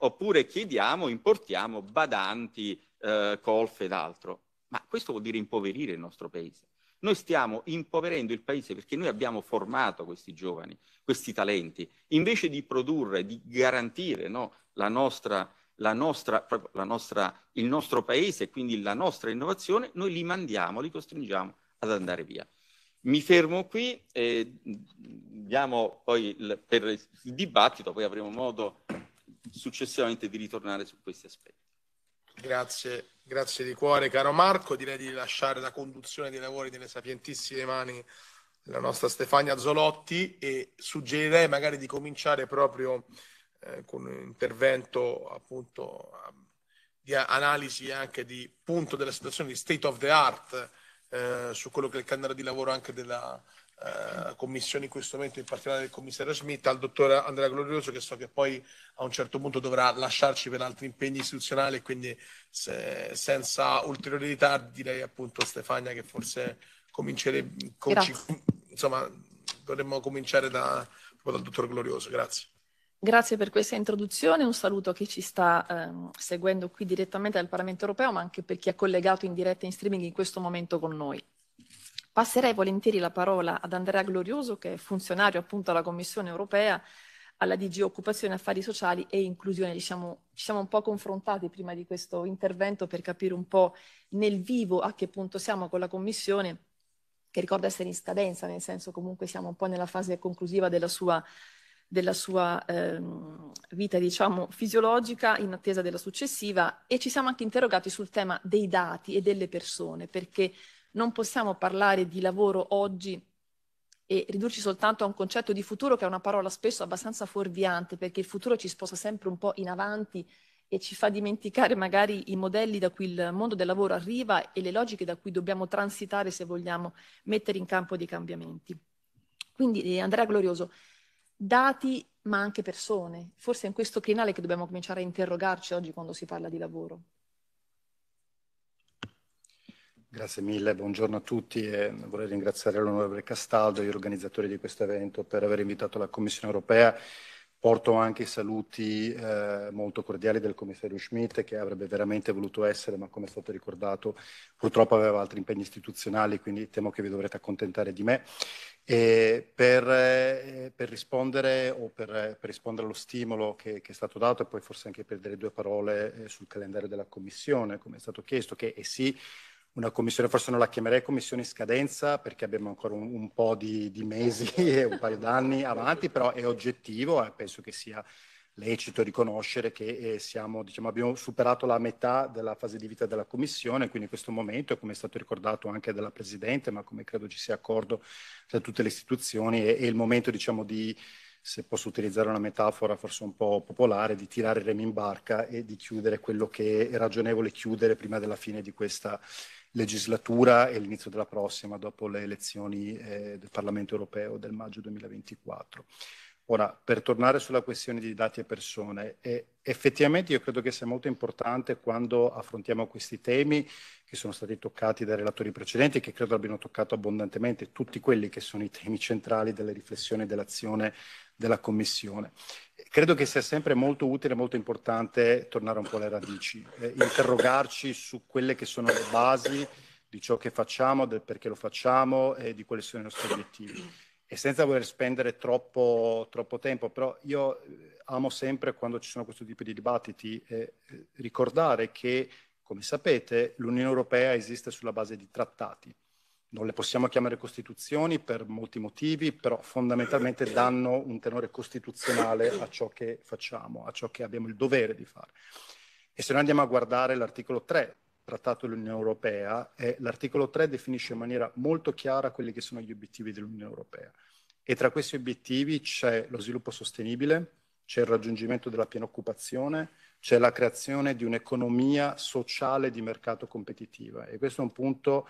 Oppure chiediamo, importiamo badanti, eh, colfe ed altro. Ma questo vuol dire impoverire il nostro paese. Noi stiamo impoverendo il paese perché noi abbiamo formato questi giovani, questi talenti, invece di produrre, di garantire no, la nostra la nostra, la nostra, il nostro paese e quindi la nostra innovazione, noi li mandiamo, li costringiamo ad andare via. Mi fermo qui, e diamo poi il, per il dibattito, poi avremo modo successivamente di ritornare su questi aspetti. Grazie, grazie di cuore caro Marco, direi di lasciare la conduzione dei lavori nelle sapientissime mani della nostra Stefania Zolotti e suggerirei magari di cominciare proprio eh, con un intervento appunto eh, di analisi anche di punto della situazione di state of the art eh, su quello che è il calendario di lavoro anche della eh, commissione in questo momento, in particolare del commissario Schmidt, al dottor Andrea Glorioso che so che poi a un certo punto dovrà lasciarci per altri impegni istituzionali, quindi se, senza ulteriori ritardi direi appunto Stefania che forse comincerei, com- insomma, dovremmo cominciare da, dal dottor Glorioso. Grazie. Grazie per questa introduzione, un saluto a chi ci sta ehm, seguendo qui direttamente dal Parlamento europeo, ma anche per chi è collegato in diretta in streaming in questo momento con noi. Passerei volentieri la parola ad Andrea Glorioso, che è funzionario appunto alla Commissione europea, alla DG Occupazione, Affari Sociali e Inclusione. Diciamo, ci siamo un po' confrontati prima di questo intervento per capire un po' nel vivo a che punto siamo con la Commissione, che ricorda essere in scadenza, nel senso comunque siamo un po' nella fase conclusiva della sua della sua ehm, vita, diciamo, fisiologica in attesa della successiva e ci siamo anche interrogati sul tema dei dati e delle persone, perché non possiamo parlare di lavoro oggi e ridurci soltanto a un concetto di futuro che è una parola spesso abbastanza fuorviante, perché il futuro ci sposa sempre un po' in avanti e ci fa dimenticare magari i modelli da cui il mondo del lavoro arriva e le logiche da cui dobbiamo transitare se vogliamo mettere in campo dei cambiamenti. Quindi eh, Andrea Glorioso, dati ma anche persone. Forse è in questo crinale che dobbiamo cominciare a interrogarci oggi quando si parla di lavoro. Grazie mille, buongiorno a tutti e vorrei ringraziare l'onorevole Castaldo e gli organizzatori di questo evento per aver invitato la Commissione europea. Porto anche i saluti eh, molto cordiali del commissario Schmidt che avrebbe veramente voluto essere, ma come è stato ricordato purtroppo aveva altri impegni istituzionali, quindi temo che vi dovrete accontentare di me. Eh, per, eh, per, rispondere o per, per, rispondere allo stimolo che, che, è stato dato e poi forse anche per dire due parole eh, sul calendario della Commissione, come è stato chiesto, che è eh sì una commissione, forse non la chiamerei commissione in scadenza perché abbiamo ancora un, un po' di, di mesi e un paio d'anni avanti, però è oggettivo e eh, penso che sia lecito riconoscere che eh, siamo, diciamo, abbiamo superato la metà della fase di vita della Commissione, quindi in questo momento, come è stato ricordato anche dalla Presidente, ma come credo ci sia accordo tra tutte le istituzioni, è, è il momento diciamo, di, se posso utilizzare una metafora forse un po' popolare, di tirare il remi in barca e di chiudere quello che è ragionevole chiudere prima della fine di questa legislatura e l'inizio della prossima, dopo le elezioni eh, del Parlamento europeo del maggio 2024. Ora, per tornare sulla questione di dati e persone, e effettivamente io credo che sia molto importante quando affrontiamo questi temi che sono stati toccati dai relatori precedenti che credo abbiano toccato abbondantemente tutti quelli che sono i temi centrali delle riflessioni e dell'azione della Commissione. Credo che sia sempre molto utile e molto importante tornare un po' alle radici, eh, interrogarci su quelle che sono le basi di ciò che facciamo, del perché lo facciamo e di quali sono i nostri obiettivi e senza voler spendere troppo, troppo, tempo, però io eh, amo sempre quando ci sono questo tipo di dibattiti eh, eh, ricordare che, come sapete, l'Unione Europea esiste sulla base di trattati. Non le possiamo chiamare costituzioni per molti motivi, però fondamentalmente danno un tenore costituzionale a ciò che facciamo, a ciò che abbiamo il dovere di fare. E se noi andiamo a guardare l'articolo 3 Trattato dell'Unione Europea, e l'articolo 3 definisce in maniera molto chiara quelli che sono gli obiettivi dell'Unione Europea. E tra questi obiettivi c'è lo sviluppo sostenibile, c'è il raggiungimento della piena occupazione, c'è la creazione di un'economia sociale di mercato competitiva. E questo è un punto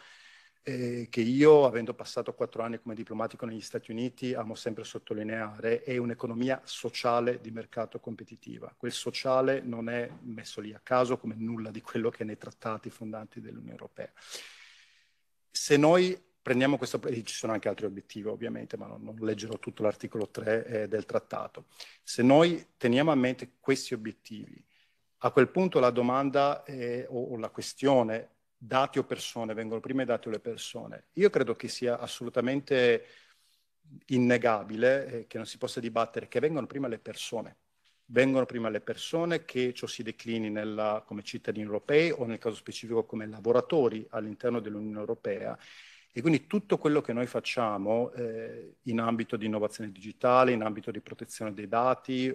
eh, che io, avendo passato quattro anni come diplomatico negli Stati Uniti, amo sempre sottolineare, è un'economia sociale di mercato competitiva. Quel sociale non è messo lì a caso come nulla di quello che è nei trattati fondanti dell'Unione Europea. Se noi prendiamo questo, e ci sono anche altri obiettivi ovviamente, ma non, non leggerò tutto l'articolo 3 eh, del trattato, se noi teniamo a mente questi obiettivi, a quel punto la domanda eh, o, o la questione dati o persone, vengono prima i dati o le persone. Io credo che sia assolutamente innegabile, eh, che non si possa dibattere, che vengono prima le persone. Vengono prima le persone, che ciò si declini nella, come cittadini europei o nel caso specifico come lavoratori all'interno dell'Unione Europea. E quindi tutto quello che noi facciamo eh, in ambito di innovazione digitale, in ambito di protezione dei dati,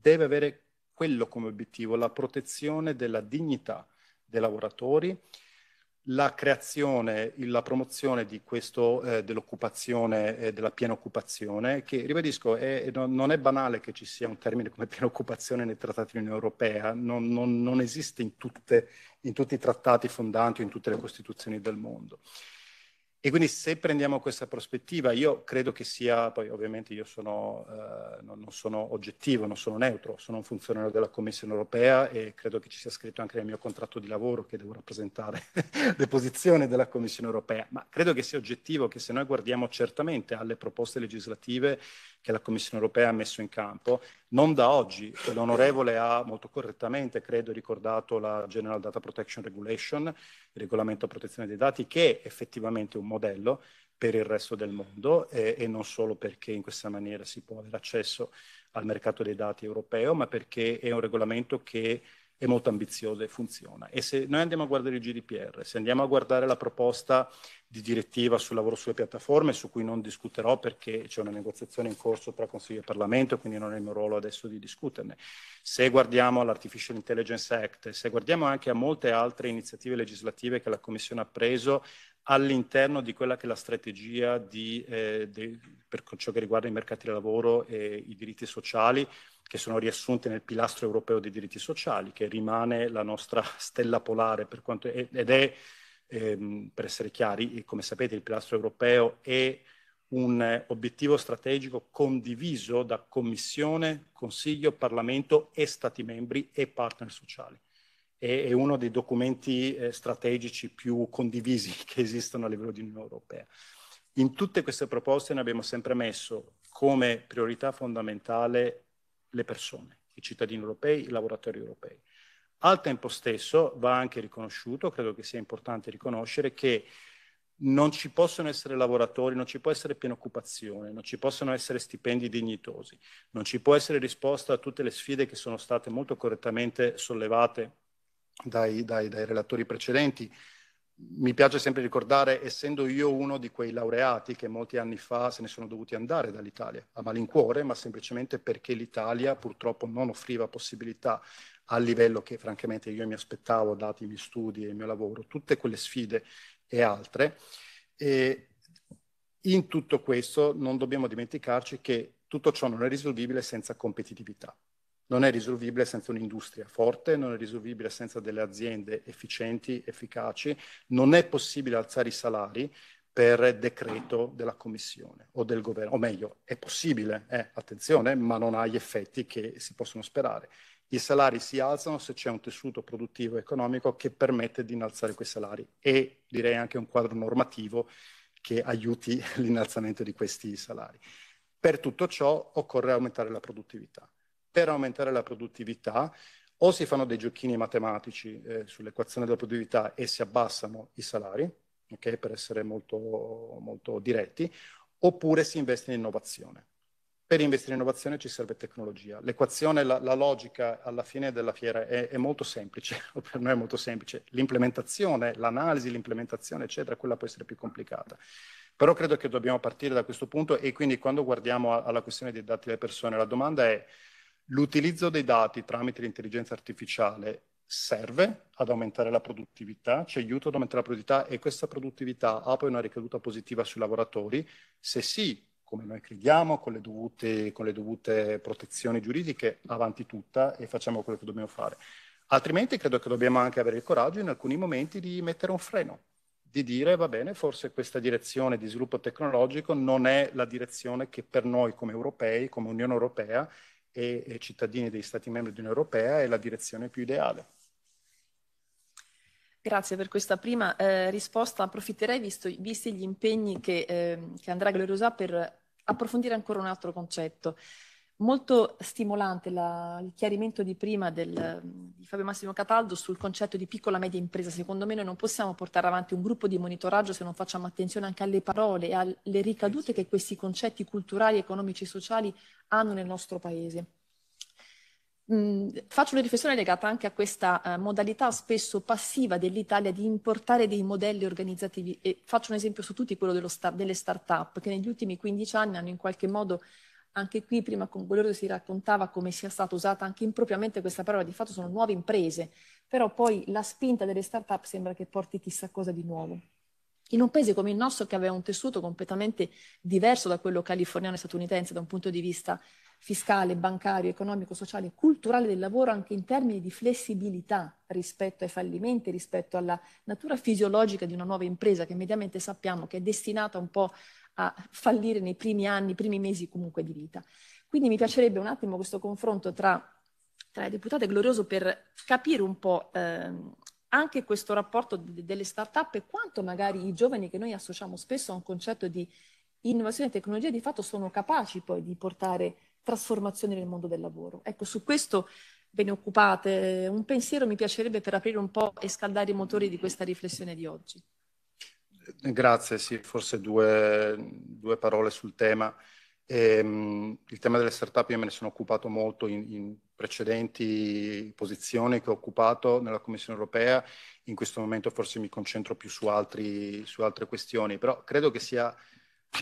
deve avere quello come obiettivo, la protezione della dignità dei lavoratori, la creazione, la promozione di questo, eh, dell'occupazione, eh, della piena occupazione, che ribadisco è, non è banale che ci sia un termine come piena occupazione nei trattati dell'Unione Europea, non, non, non esiste in, tutte, in, tutti i trattati fondanti o in tutte le costituzioni del mondo. E quindi se prendiamo questa prospettiva, io credo che sia, poi ovviamente io sono, eh, non, non, sono oggettivo, non sono neutro, sono un funzionario della Commissione europea e credo che ci sia scritto anche nel mio contratto di lavoro che devo rappresentare le posizioni della Commissione europea, ma credo che sia oggettivo che se noi guardiamo certamente alle proposte legislative che la Commissione europea ha messo in campo, non da oggi. L'onorevole ha molto correttamente, credo, ricordato la General Data Protection Regulation, il regolamento a protezione dei dati, che è effettivamente un modello per il resto del mondo e, e, non solo perché in questa maniera si può avere accesso al mercato dei dati europeo, ma perché è un regolamento che è molto ambizioso e funziona. E se noi andiamo a guardare il GDPR, se andiamo a guardare la proposta di direttiva sul lavoro sulle piattaforme, su cui non discuterò perché c'è una negoziazione in corso tra Consiglio e Parlamento, quindi non è il mio ruolo adesso di discuterne. Se guardiamo all'Artificial Intelligence Act, se guardiamo anche a molte altre iniziative legislative che la Commissione ha preso all'interno di quella che è la strategia di, eh, de, per ciò che riguarda i mercati del lavoro e i diritti sociali, che sono riassunte nel pilastro europeo dei diritti sociali, che rimane la nostra stella polare per quanto, ed è ehm, per essere chiari, come sapete il pilastro europeo è un obiettivo strategico condiviso da Commissione, Consiglio, Parlamento e Stati membri e partner sociali. È, è uno dei documenti eh, strategici più condivisi che esistono a livello di Unione Europea. In tutte queste proposte ne abbiamo sempre messo come priorità fondamentale le persone, i cittadini europei, i lavoratori europei. Al tempo stesso va anche riconosciuto, credo che sia importante riconoscere, che non ci possono essere lavoratori, non ci può essere piena occupazione, non ci possono essere stipendi dignitosi, non ci può essere risposta a tutte le sfide che sono state molto correttamente sollevate dai, dai, dai relatori precedenti. Mi piace sempre ricordare, essendo io uno di quei laureati che molti anni fa se ne sono dovuti andare dall'Italia, a malincuore, ma semplicemente perché l'Italia purtroppo non offriva possibilità al livello che francamente io mi aspettavo, dati i miei studi e il mio lavoro, tutte quelle sfide e altre. E in tutto questo non dobbiamo dimenticarci che tutto ciò non è risolvibile senza competitività, non è risolvibile senza un'industria forte, non è risolvibile senza delle aziende efficienti, efficaci, non è possibile alzare i salari per decreto della Commissione o del governo, o meglio, è possibile, eh, attenzione, ma non ha gli effetti che si possono sperare i salari si alzano se c'è un tessuto produttivo economico che permette di innalzare quei salari e direi anche un quadro normativo che aiuti l'innalzamento di questi salari. Per tutto ciò occorre aumentare la produttività. Per aumentare la produttività o si fanno dei giochini matematici eh, sull'equazione della produttività e si abbassano i salari, okay, per essere molto, molto diretti, oppure si investe in innovazione per investire in innovazione ci serve tecnologia. L'equazione, la, la logica alla fine della fiera è, è, molto semplice, o per noi è molto semplice. L'implementazione, l'analisi, l'implementazione, eccetera, quella può essere più complicata. Però credo che dobbiamo partire da questo punto e quindi quando guardiamo a, alla questione dei dati delle persone, la domanda è l'utilizzo dei dati tramite l'intelligenza artificiale serve ad aumentare la produttività, ci aiuta ad aumentare la produttività e questa produttività ha poi una ricaduta positiva sui lavoratori? Se sì, come noi crediamo, con le, dovute, con le dovute protezioni giuridiche, avanti tutta e facciamo quello che dobbiamo fare. Altrimenti credo che dobbiamo anche avere il coraggio in alcuni momenti di mettere un freno, di dire va bene, forse questa direzione di sviluppo tecnologico non è la direzione che per noi come europei, come Unione Europea e, e cittadini degli Stati membri dell'Unione Europea è la direzione più ideale. Grazie per questa prima eh, risposta. Approfitterei, visto, visti gli impegni che, eh, che Andrea Gloriosa, per approfondire ancora un altro concetto. Molto stimolante la, il chiarimento di prima del, di Fabio Massimo Cataldo sul concetto di piccola e media impresa. Secondo me noi non possiamo portare avanti un gruppo di monitoraggio se non facciamo attenzione anche alle parole e alle ricadute che questi concetti culturali, economici e sociali hanno nel nostro Paese faccio una riflessione legata anche a questa eh, modalità spesso passiva dell'Italia di importare dei modelli organizzativi e faccio un esempio su tutti quello star, delle start-up che negli ultimi 15 anni hanno in qualche modo anche qui prima con Valerio si raccontava come sia stata usata anche impropriamente questa parola, di fatto sono nuove imprese, però poi la spinta delle start-up sembra che porti chissà cosa di nuovo in un paese come il nostro che aveva un tessuto completamente diverso da quello californiano e statunitense da un punto di vista fiscale, bancario, economico, sociale, culturale del lavoro anche in termini di flessibilità rispetto ai fallimenti, rispetto alla natura fisiologica di una nuova impresa che mediamente sappiamo che è destinata un po' a fallire nei primi anni, primi mesi comunque di vita. Quindi mi piacerebbe un attimo questo confronto tra, tra le deputate, glorioso per capire un po' ehm, anche questo rapporto d- delle start-up e quanto magari i giovani che noi associamo spesso a un concetto di innovazione e tecnologia di fatto sono capaci poi di portare trasformazioni nel mondo del lavoro. Ecco, su questo ve ne occupate. Un pensiero mi piacerebbe per aprire un po' e scaldare i motori di questa riflessione di oggi. Grazie, sì, forse due, due parole sul tema. Ehm, il tema delle start-up io me ne sono occupato molto in, in precedenti posizioni che ho occupato nella Commissione europea, in questo momento forse mi concentro più su, altri, su altre questioni, però credo che sia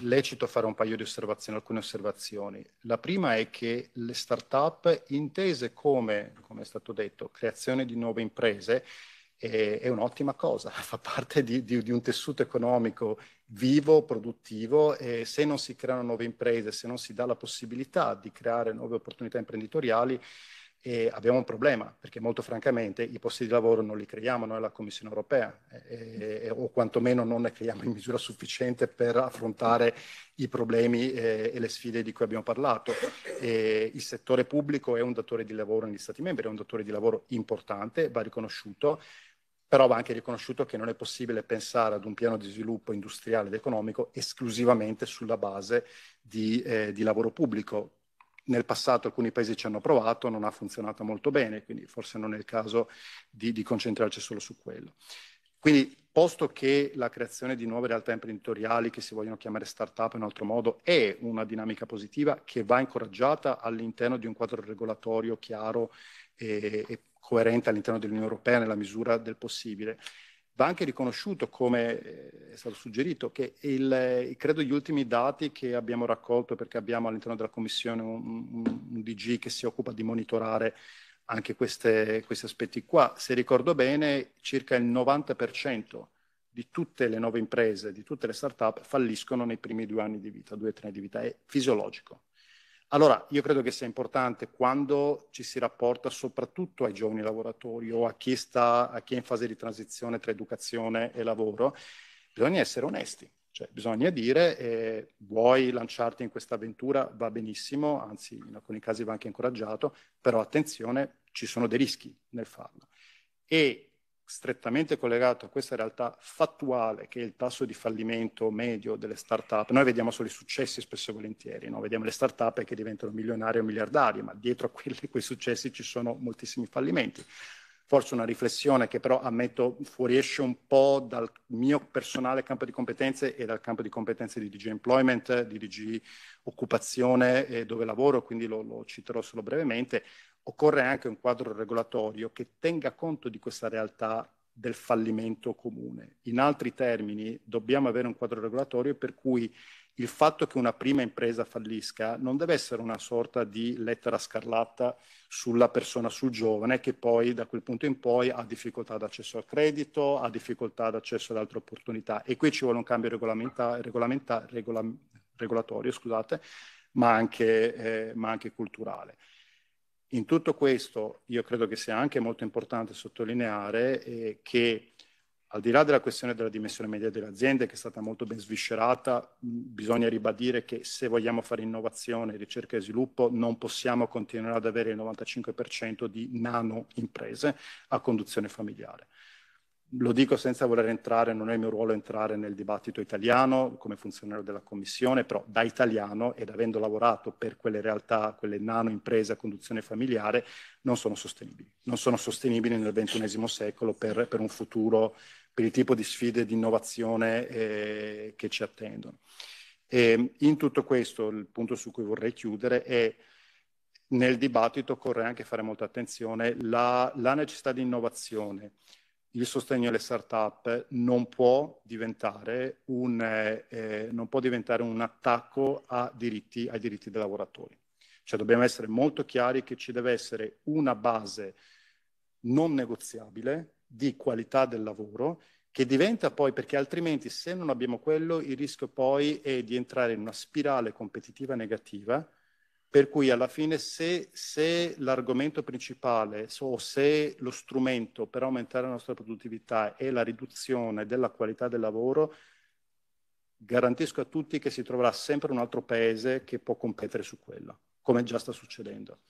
lecito fare un paio di osservazioni, alcune osservazioni. La prima è che le start-up intese come, come è stato detto, creazione di nuove imprese, è, è un'ottima cosa, fa parte di, di, di, un tessuto economico vivo, produttivo e se non si creano nuove imprese, se non si dà la possibilità di creare nuove opportunità imprenditoriali, e abbiamo un problema perché molto francamente i posti di lavoro non li creiamo noi alla Commissione europea eh, eh, eh, o quantomeno non ne creiamo in misura sufficiente per affrontare i problemi eh, e le sfide di cui abbiamo parlato. il settore pubblico è un datore di lavoro negli Stati membri, è un datore di lavoro importante, va riconosciuto, però va anche riconosciuto che non è possibile pensare ad un piano di sviluppo industriale ed economico esclusivamente sulla base di, eh, di lavoro pubblico nel passato alcuni paesi ci hanno provato, non ha funzionato molto bene, quindi forse non è il caso di, di concentrarci solo su quello. Quindi, posto che la creazione di nuove realtà imprenditoriali che si vogliono chiamare start-up in altro modo è una dinamica positiva che va incoraggiata all'interno di un quadro regolatorio chiaro e, e coerente all'interno dell'Unione Europea nella misura del possibile, Va anche riconosciuto, come eh, è stato suggerito, che il, eh, credo gli ultimi dati che abbiamo raccolto, perché abbiamo all'interno della Commissione un, un, un DG che si occupa di monitorare anche queste, questi aspetti qua, se ricordo bene, circa il 90% di tutte le nuove imprese, di tutte le start-up falliscono nei primi due anni di vita, due o tre anni di vita, è fisiologico. Allora, io credo che sia importante quando ci si rapporta soprattutto ai giovani lavoratori o a chi, sta, a chi è in fase di transizione tra educazione e lavoro, bisogna essere onesti. Cioè, bisogna dire, eh, vuoi lanciarti in questa avventura, va benissimo, anzi in alcuni casi va anche incoraggiato, però attenzione, ci sono dei rischi nel farlo. E strettamente collegato a questa realtà fattuale che è il tasso di fallimento medio delle start-up. Noi vediamo solo i successi spesso e volentieri, no? vediamo le start-up che diventano milionarie o miliardarie, ma dietro a quelli, quei successi ci sono moltissimi fallimenti. Forse una riflessione che però ammetto fuoriesce un po' dal mio personale campo di competenze e dal campo di competenze di DG Employment, di DG Occupazione dove lavoro, quindi lo, lo citerò solo brevemente occorre anche un quadro regolatorio che tenga conto di questa realtà del fallimento comune. In altri termini, dobbiamo avere un quadro regolatorio per cui il fatto che una prima impresa fallisca non deve essere una sorta di lettera scarlatta sulla persona, sul giovane, che poi da quel punto in poi ha difficoltà d'accesso al credito, ha difficoltà d'accesso ad altre opportunità. E qui ci vuole un cambio regolamenta- regolamenta- regola- regolatorio, scusate, ma anche, eh, ma anche culturale. In tutto questo io credo che sia anche molto importante sottolineare eh, che al di là della questione della dimensione media delle aziende, che è stata molto ben sviscerata, bisogna ribadire che se vogliamo fare innovazione, ricerca e sviluppo, non possiamo continuare ad avere il 95% di nano imprese a conduzione familiare lo dico senza voler entrare, non è il mio ruolo entrare nel dibattito italiano come funzionario della Commissione, però da italiano ed avendo lavorato per quelle realtà, quelle nano imprese a conduzione familiare, non sono sostenibili. Non sono sostenibili nel XXI secolo per, per un futuro, per il tipo di sfide di innovazione eh, che ci attendono. E in tutto questo, il punto su cui vorrei chiudere è nel dibattito occorre anche fare molta attenzione la, la necessità di innovazione il sostegno alle start-up non può diventare un, eh, eh non può diventare un attacco diritti, ai diritti dei lavoratori. Cioè dobbiamo essere molto chiari che ci deve essere una base non negoziabile di qualità del lavoro che diventa poi, perché altrimenti se non abbiamo quello, il rischio poi è di entrare in una spirale competitiva negativa per cui alla fine se, se l'argomento principale o se lo strumento per aumentare la nostra produttività è la riduzione della qualità del lavoro, garantisco a tutti che si troverà sempre un altro paese che può competere su quello, come già sta succedendo.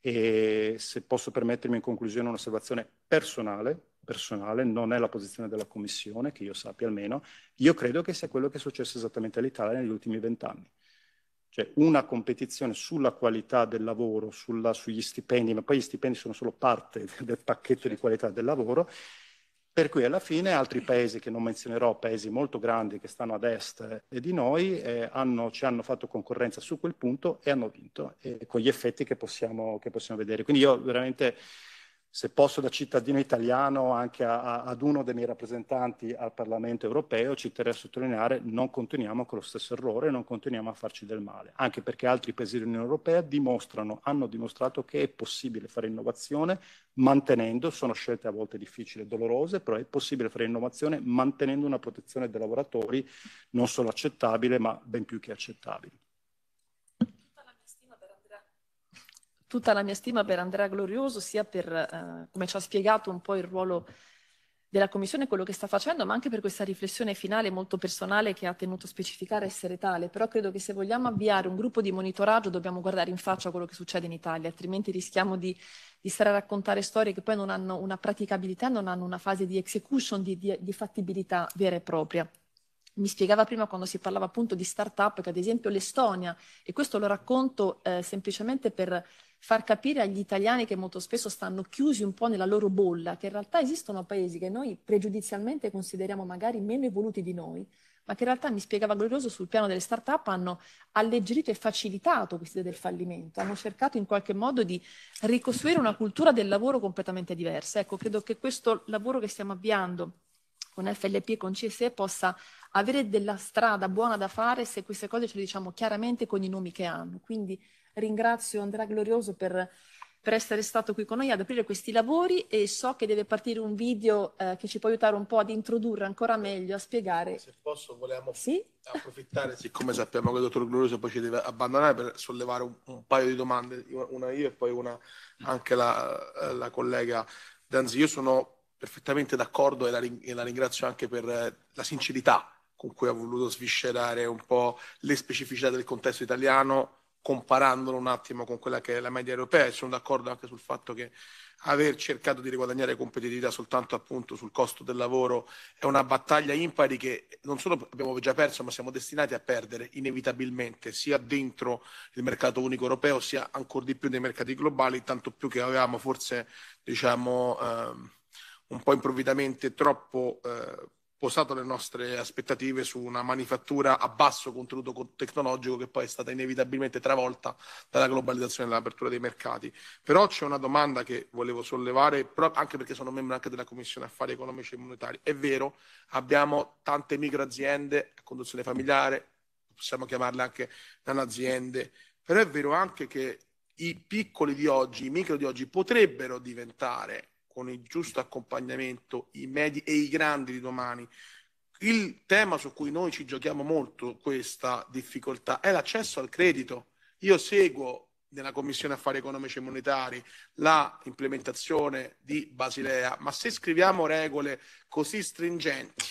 E se posso permettermi in conclusione un'osservazione personale, personale, non è la posizione della Commissione, che io sappia almeno, io credo che sia quello che è successo esattamente all'Italia negli ultimi vent'anni cioè una competizione sulla qualità del lavoro, sulla, sugli stipendi, ma poi gli stipendi sono solo parte del pacchetto di qualità del lavoro, per cui alla fine altri paesi che non menzionerò, paesi molto grandi che stanno ad est eh, di noi, eh, hanno, ci hanno fatto concorrenza su quel punto e hanno vinto, eh, con gli effetti che possiamo, che possiamo vedere. Quindi io veramente se posso da cittadino italiano anche a, a, ad uno dei miei rappresentanti al Parlamento europeo, ci terrei a sottolineare non continuiamo con lo stesso errore, non continuiamo a farci del male, anche perché altri paesi dell'Unione Europea dimostrano, hanno dimostrato che è possibile fare innovazione mantenendo, sono scelte a volte difficili e dolorose, però è possibile fare innovazione mantenendo una protezione dei lavoratori non solo accettabile ma ben più che accettabile. tutta la mia stima per Andrea Glorioso, sia per eh, come ci ha spiegato un po' il ruolo della Commissione, quello che sta facendo, ma anche per questa riflessione finale molto personale che ha tenuto a specificare essere tale. Però credo che se vogliamo avviare un gruppo di monitoraggio dobbiamo guardare in faccia quello che succede in Italia, altrimenti rischiamo di, di stare a raccontare storie che poi non hanno una praticabilità, non hanno una fase di execution, di, di, di fattibilità vera e propria mi spiegava prima quando si parlava appunto di start-up che ad esempio l'Estonia, e questo lo racconto eh, semplicemente per far capire agli italiani che molto spesso stanno chiusi un po' nella loro bolla, che in realtà esistono paesi che noi pregiudizialmente consideriamo magari meno evoluti di noi, ma che in realtà, mi spiegava Glorioso, sul piano delle start-up hanno alleggerito e facilitato questa idea del fallimento, hanno cercato in qualche modo di ricostruire una cultura del lavoro completamente diversa. Ecco, credo che questo lavoro che stiamo avviando con FLP e con CSE possa avere della strada buona da fare se queste cose ce le diciamo chiaramente con i nomi che hanno. Quindi Ringrazio Andrea Glorioso per, per essere stato qui con noi ad aprire questi lavori e so che deve partire un video eh, che ci può aiutare un po' ad introdurre ancora meglio, a spiegare. Se posso, volevamo sì? approfittare, siccome sappiamo che il dottor Glorioso poi ci deve abbandonare per sollevare un, un paio di domande, una io e poi una anche la, eh, la collega Danzi. Io sono perfettamente d'accordo e la, e la ringrazio anche per eh, la sincerità con cui ha voluto sviscerare un po' le specificità del contesto italiano comparandolo un attimo con quella che è la media europea e sono d'accordo anche sul fatto che aver cercato di riguadagnare competitività soltanto appunto sul costo del lavoro è una battaglia impari che non solo abbiamo già perso ma siamo destinati a perdere inevitabilmente sia dentro il mercato unico europeo sia ancora di più nei mercati globali tanto più che avevamo forse diciamo ehm, un po' improvvidamente troppo eh, posato le nostre aspettative su una manifattura a basso contenuto tecnologico che poi è stata inevitabilmente travolta dalla globalizzazione e dall'apertura dei mercati. Però c'è una domanda che volevo sollevare, anche perché sono membro anche della Commissione Affari Economici e Monetari. È vero, abbiamo tante microaziende a conduzione familiare, possiamo chiamarle anche nanoaziende, però è vero anche che i piccoli di oggi, i micro di oggi potrebbero diventare con il giusto accompagnamento i medi e i grandi di domani. Il tema su cui noi ci giochiamo molto questa difficoltà è l'accesso al credito. Io seguo nella Commissione Affari Economici e Monetari la implementazione di Basilea, ma se scriviamo regole così stringenti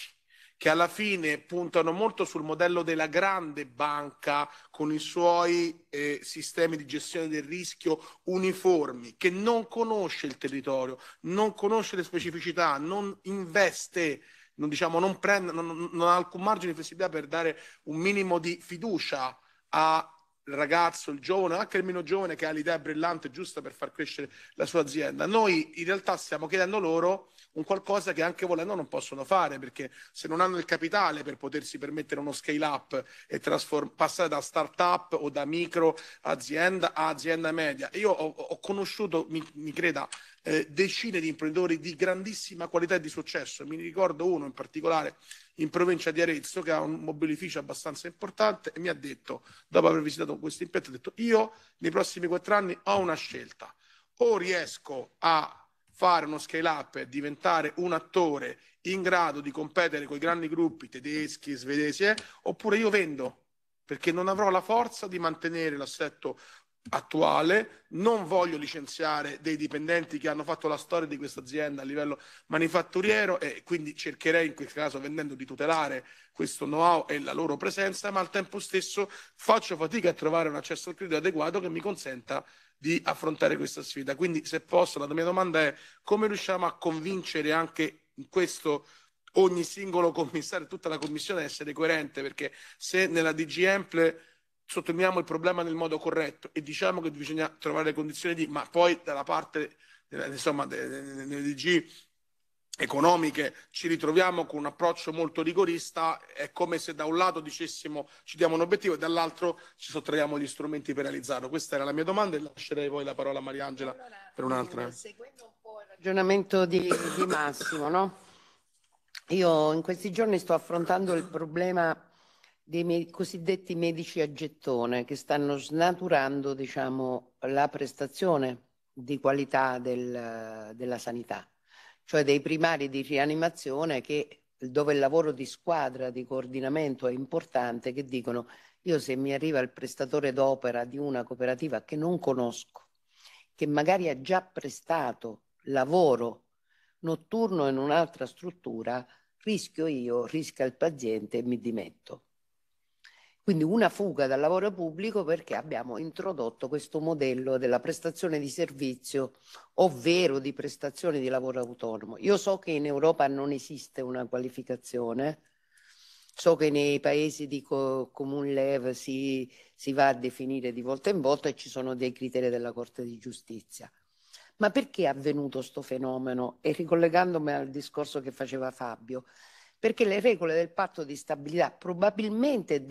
che alla fine puntano molto sul modello della grande banca con i suoi eh, sistemi di gestione del rischio uniformi, che non conosce il territorio, non conosce le specificità, non investe. Non, diciamo, non, prende, non, non ha alcun margine di flessibilità per dare un minimo di fiducia al ragazzo, il giovane, anche il meno giovane che ha l'idea brillante giusta per far crescere la sua azienda. Noi in realtà stiamo chiedendo loro un qualcosa che anche volendo non possono fare, perché se non hanno il capitale per potersi permettere uno scale up e trasform- passare da start-up o da micro azienda a azienda media. Io ho, ho conosciuto, mi, mi creda, eh, decine di imprenditori di grandissima qualità e di successo. Mi ricordo uno in particolare in provincia di Arezzo che ha un mobilificio abbastanza importante e mi ha detto, dopo aver visitato questo impianto, ha detto io nei prossimi quattro anni ho una scelta, o riesco a fare uno scale up e diventare un attore in grado di competere con i grandi gruppi tedeschi, svedesi, eh, oppure io vendo perché non avrò la forza di mantenere l'assetto attuale, non voglio licenziare dei dipendenti che hanno fatto la storia di questa azienda a livello manifatturiero e quindi cercherei in questo caso vendendo di tutelare questo know-how e la loro presenza, ma al tempo stesso faccio fatica a trovare un accesso al credito adeguato che mi consenta di affrontare questa sfida. Quindi, se posso, la mia domanda è come riusciamo a convincere anche in questo ogni singolo commissario, e tutta la commissione a essere coerente, perché se nella DG Ample sottolineiamo il problema nel modo corretto e diciamo che bisogna trovare le condizioni di, ma poi dalla parte insomma, nel DG economiche ci ritroviamo con un approccio molto rigorista, è come se da un lato dicessimo ci diamo un obiettivo e dall'altro ci sottraiamo gli strumenti per realizzarlo. Questa era la mia domanda e lascerei poi la parola a Mariangela allora, per un'altra. Eh, seguendo un po' il ragionamento di, di Massimo, no? io in questi giorni sto affrontando il problema dei me- cosiddetti medici a gettone che stanno snaturando diciamo, la prestazione di qualità del, della sanità cioè dei primari di rianimazione che, dove il lavoro di squadra, di coordinamento è importante, che dicono io se mi arriva il prestatore d'opera di una cooperativa che non conosco, che magari ha già prestato lavoro notturno in un'altra struttura, rischio io, rischia il paziente e mi dimetto. Quindi una fuga dal lavoro pubblico perché abbiamo introdotto questo modello della prestazione di servizio, ovvero di prestazione di lavoro autonomo. Io so che in Europa non esiste una qualificazione, so che nei paesi di co- Comun si, si va a definire di volta in volta e ci sono dei criteri della Corte di Giustizia. Ma perché è avvenuto questo fenomeno? E ricollegandomi al discorso che faceva Fabio, perché le regole del patto di stabilità probabilmente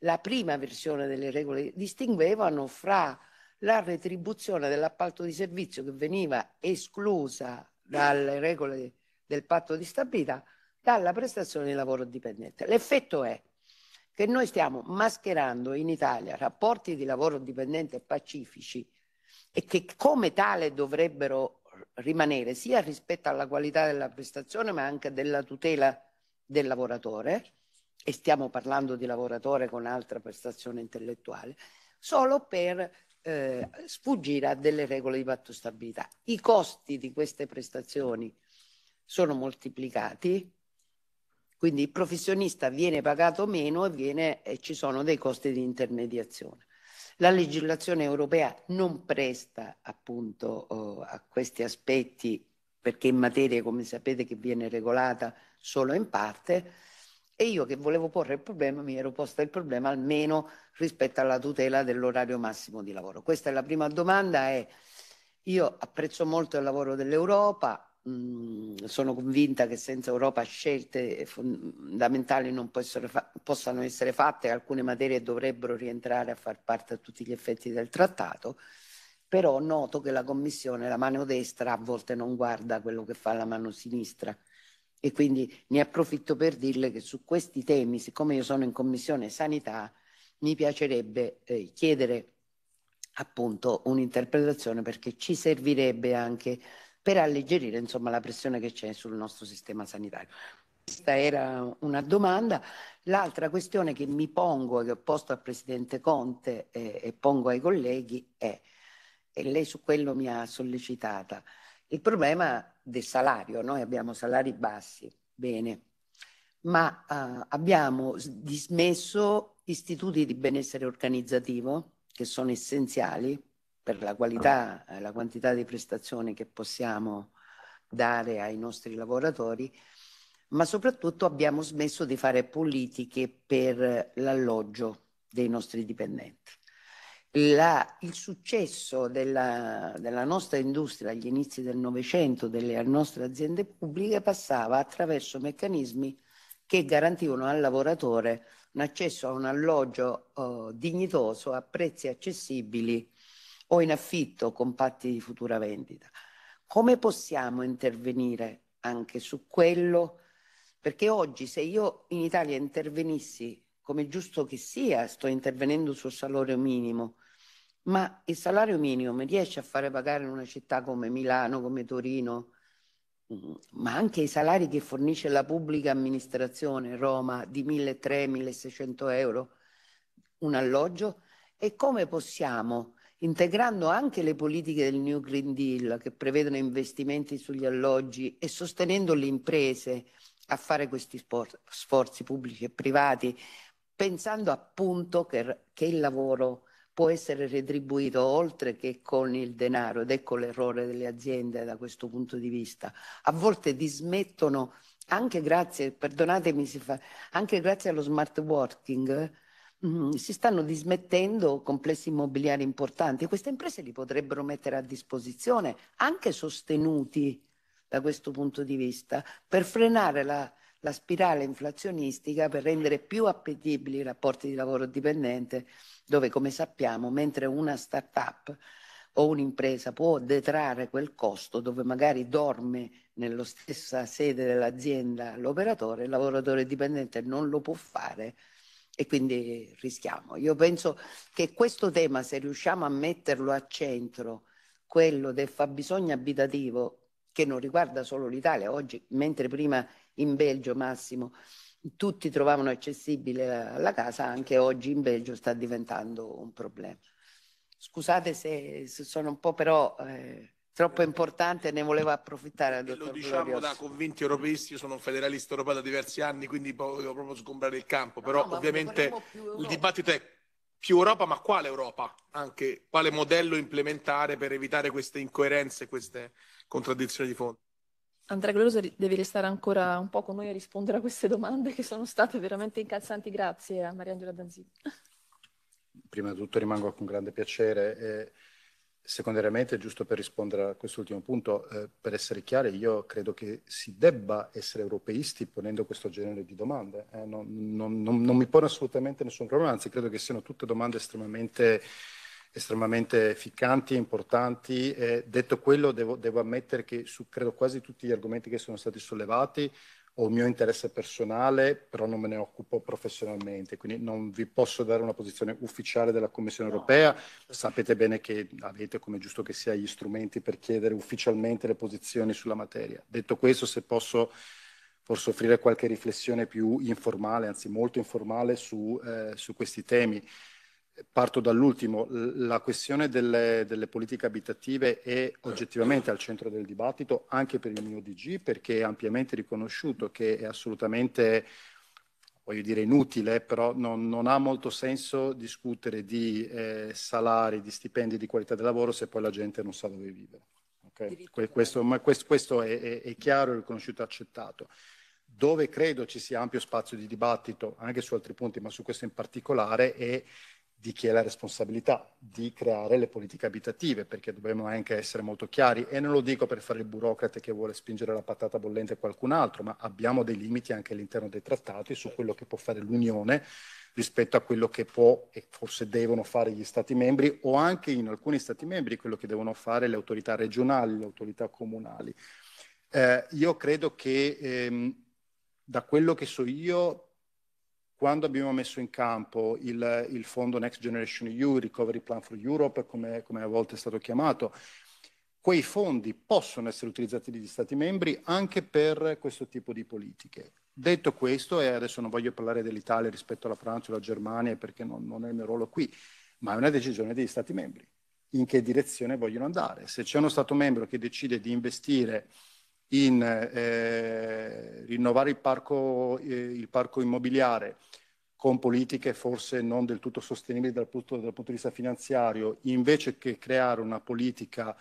la prima versione delle regole distinguevano fra la retribuzione dell'appalto di servizio che veniva esclusa dalle regole del patto di stabilità dalla prestazione di lavoro dipendente. L'effetto è che noi stiamo mascherando in Italia rapporti di lavoro dipendente pacifici e che come tale dovrebbero rimanere sia rispetto alla qualità della prestazione ma anche della tutela del lavoratore e stiamo parlando di lavoratore con altra prestazione intellettuale, solo per eh, sfuggire a delle regole di patto stabilità. I costi di queste prestazioni sono moltiplicati, quindi il professionista viene pagato meno e, viene, e ci sono dei costi di intermediazione. La legislazione europea non presta appunto eh, a questi aspetti perché in materia, come sapete, che viene regolata solo in parte, e io che volevo porre il problema, mi ero posta il problema almeno rispetto alla tutela dell'orario massimo di lavoro. Questa è la prima domanda. È, io apprezzo molto il lavoro dell'Europa, mh, mm, sono convinta che senza Europa scelte fondamentali non possano essere fatte, alcune materie dovrebbero rientrare a far parte a tutti gli effetti del trattato però noto che la Commissione, la mano destra, a volte non guarda quello che fa la mano sinistra e quindi ne approfitto per dirle che su questi temi, siccome io sono in Commissione Sanità, mi piacerebbe eh, chiedere appunto un'interpretazione perché ci servirebbe anche per alleggerire insomma, la pressione che c'è sul nostro sistema sanitario. Questa era una domanda. L'altra questione che mi pongo, che ho posto al Presidente Conte eh, e pongo ai colleghi è, e lei su quello mi ha sollecitata, il problema del salario, noi abbiamo salari bassi, bene, ma eh, abbiamo dismesso istituti di benessere organizzativo che sono essenziali per la qualità e eh, la quantità di prestazioni che possiamo dare ai nostri lavoratori, ma soprattutto abbiamo smesso di fare politiche per l'alloggio dei nostri dipendenti la, il successo della, della, nostra industria agli inizi del Novecento, delle nostre aziende pubbliche, passava attraverso meccanismi che garantivano al lavoratore un accesso a un alloggio eh, dignitoso a prezzi accessibili o in affitto con patti di futura vendita. Come possiamo intervenire anche su quello? Perché oggi se io in Italia intervenissi come giusto che sia, sto intervenendo sul salario minimo, ma il salario minimo mi riesce a fare pagare in una città come Milano, come Torino, mm, ma anche i salari che fornisce la pubblica amministrazione Roma di 1.300-1.600 euro un alloggio e come possiamo, integrando anche le politiche del New Green Deal che prevedono investimenti sugli alloggi e sostenendo le imprese a fare questi sforzi pubblici e privati, pensando appunto che, che il lavoro può essere retribuito oltre che con il denaro ed ecco l'errore delle aziende da questo punto di vista. A volte dismettono anche grazie, perdonatemi, fa, anche grazie allo smart working mm, si stanno dismettendo complessi immobiliari importanti. Queste imprese li potrebbero mettere a disposizione, anche sostenuti da questo punto di vista, per frenare la, la spirale inflazionistica per rendere più appetibili i rapporti di lavoro dipendente, dove come sappiamo, mentre una start-up o un'impresa può detrarre quel costo dove magari dorme nella stessa sede dell'azienda l'operatore, il lavoratore dipendente non lo può fare e quindi rischiamo. Io penso che questo tema, se riusciamo a metterlo a centro, quello del fabbisogno abitativo, che non riguarda solo l'Italia, oggi, mentre prima in Belgio Massimo tutti trovavano accessibile la, casa, anche oggi in Belgio sta diventando un problema. Scusate se, sono un po' però... Eh, troppo importante, ne volevo approfittare. Lo diciamo Glorioso. da convinti europeisti, io sono un federalista europeo da diversi anni, quindi volevo proprio sgombrare il campo, però no, no, ovviamente il dibattito è più Europa, ma quale Europa? Anche quale modello implementare per evitare queste incoerenze, queste contraddizioni di fondo? Andrea Glorioso deve restare ancora un po' con noi a rispondere a queste domande che sono state veramente incalzanti. Grazie a Mariangela Danzini. Prima di tutto rimango con grande piacere. Eh, secondariamente, giusto per rispondere a quest'ultimo punto, eh, per essere chiari, io credo che si debba essere europeisti ponendo questo genere di domande. Eh, non, non, non, non, mi pone assolutamente nessun problema, anzi credo che siano tutte domande estremamente estremamente ficcanti e importanti. Eh, detto quello, devo, devo, ammettere che su credo quasi tutti gli argomenti che sono stati sollevati ho il mio interesse personale, però non me ne occupo professionalmente, quindi non vi posso dare una posizione ufficiale della Commissione no. europea. Sapete bene che avete, come giusto che sia, gli strumenti per chiedere ufficialmente le posizioni sulla materia. Detto questo, se posso forse offrire qualche riflessione più informale, anzi molto informale, su, eh, su questi temi. Parto dall'ultimo, la questione delle, delle, politiche abitative è oggettivamente al centro del dibattito anche per il mio DG perché è ampiamente riconosciuto che è assolutamente, voglio dire, inutile, però non, non ha molto senso discutere di eh, salari, di stipendi, di qualità del lavoro se poi la gente non sa dove vivere. Okay? Questo, questo, questo è, è, è chiaro, riconosciuto e accettato dove credo ci sia ampio spazio di dibattito anche su altri punti, ma su questo in particolare, è di chi è la responsabilità di creare le politiche abitative, perché dobbiamo anche essere molto chiari, e non lo dico per fare il burocrate che vuole spingere la patata bollente a qualcun altro, ma abbiamo dei limiti anche all'interno dei trattati su quello che può fare l'Unione rispetto a quello che può e forse devono fare gli Stati membri o anche in alcuni Stati membri quello che devono fare le autorità regionali, le autorità comunali. Eh, io credo che ehm, da quello che so io quando abbiamo messo in campo il, il, fondo Next Generation EU, Recovery Plan for Europe, come, come, a volte è stato chiamato, quei fondi possono essere utilizzati dagli Stati membri anche per questo tipo di politiche. Detto questo, e adesso non voglio parlare dell'Italia rispetto alla Francia o alla Germania perché non, non è il mio ruolo qui, ma è una decisione degli Stati membri in che direzione vogliono andare. Se c'è uno Stato membro che decide di investire in eh, rinnovare il parco, eh, il parco, immobiliare con politiche forse non del tutto sostenibili dal punto, dal punto di vista finanziario, invece che creare una politica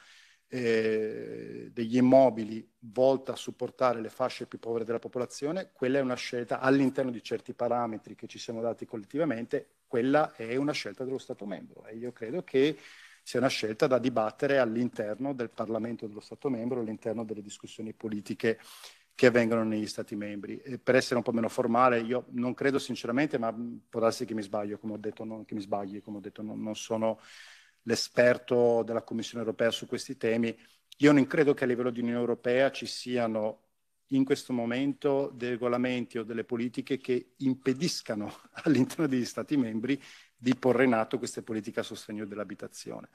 eh, degli immobili volta a supportare le fasce più povere della popolazione, quella è una scelta all'interno di certi parametri che ci siamo dati collettivamente, quella è una scelta dello Stato membro e io credo che sia una scelta da dibattere all'interno del Parlamento dello Stato membro, all'interno delle discussioni politiche che avvengono negli Stati membri. E per essere un po' meno formale, io non credo sinceramente, ma può darsi che mi sbaglio, come ho detto, non, che mi sbagli, come ho detto, non, non sono l'esperto della Commissione europea su questi temi. Io non credo che a livello di Unione europea ci siano in questo momento dei regolamenti o delle politiche che impediscano all'interno degli Stati membri di porre in atto queste politiche a sostegno dell'abitazione.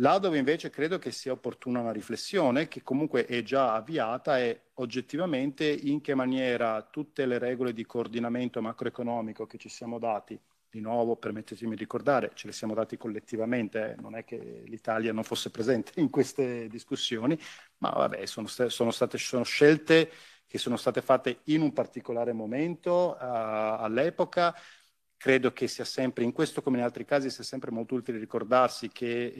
Là dove invece credo che sia opportuna una riflessione, che comunque è già avviata, è oggettivamente in che maniera tutte le regole di coordinamento macroeconomico che ci siamo dati, di nuovo permettetemi di ricordare, ce le siamo dati collettivamente, eh, non è che l'Italia non fosse presente in queste discussioni, ma vabbè, sono, st- sono, state, sono scelte che sono state fatte in un particolare momento uh, all'epoca credo che sia sempre, in questo come in altri casi, sia sempre molto utile ricordarsi che,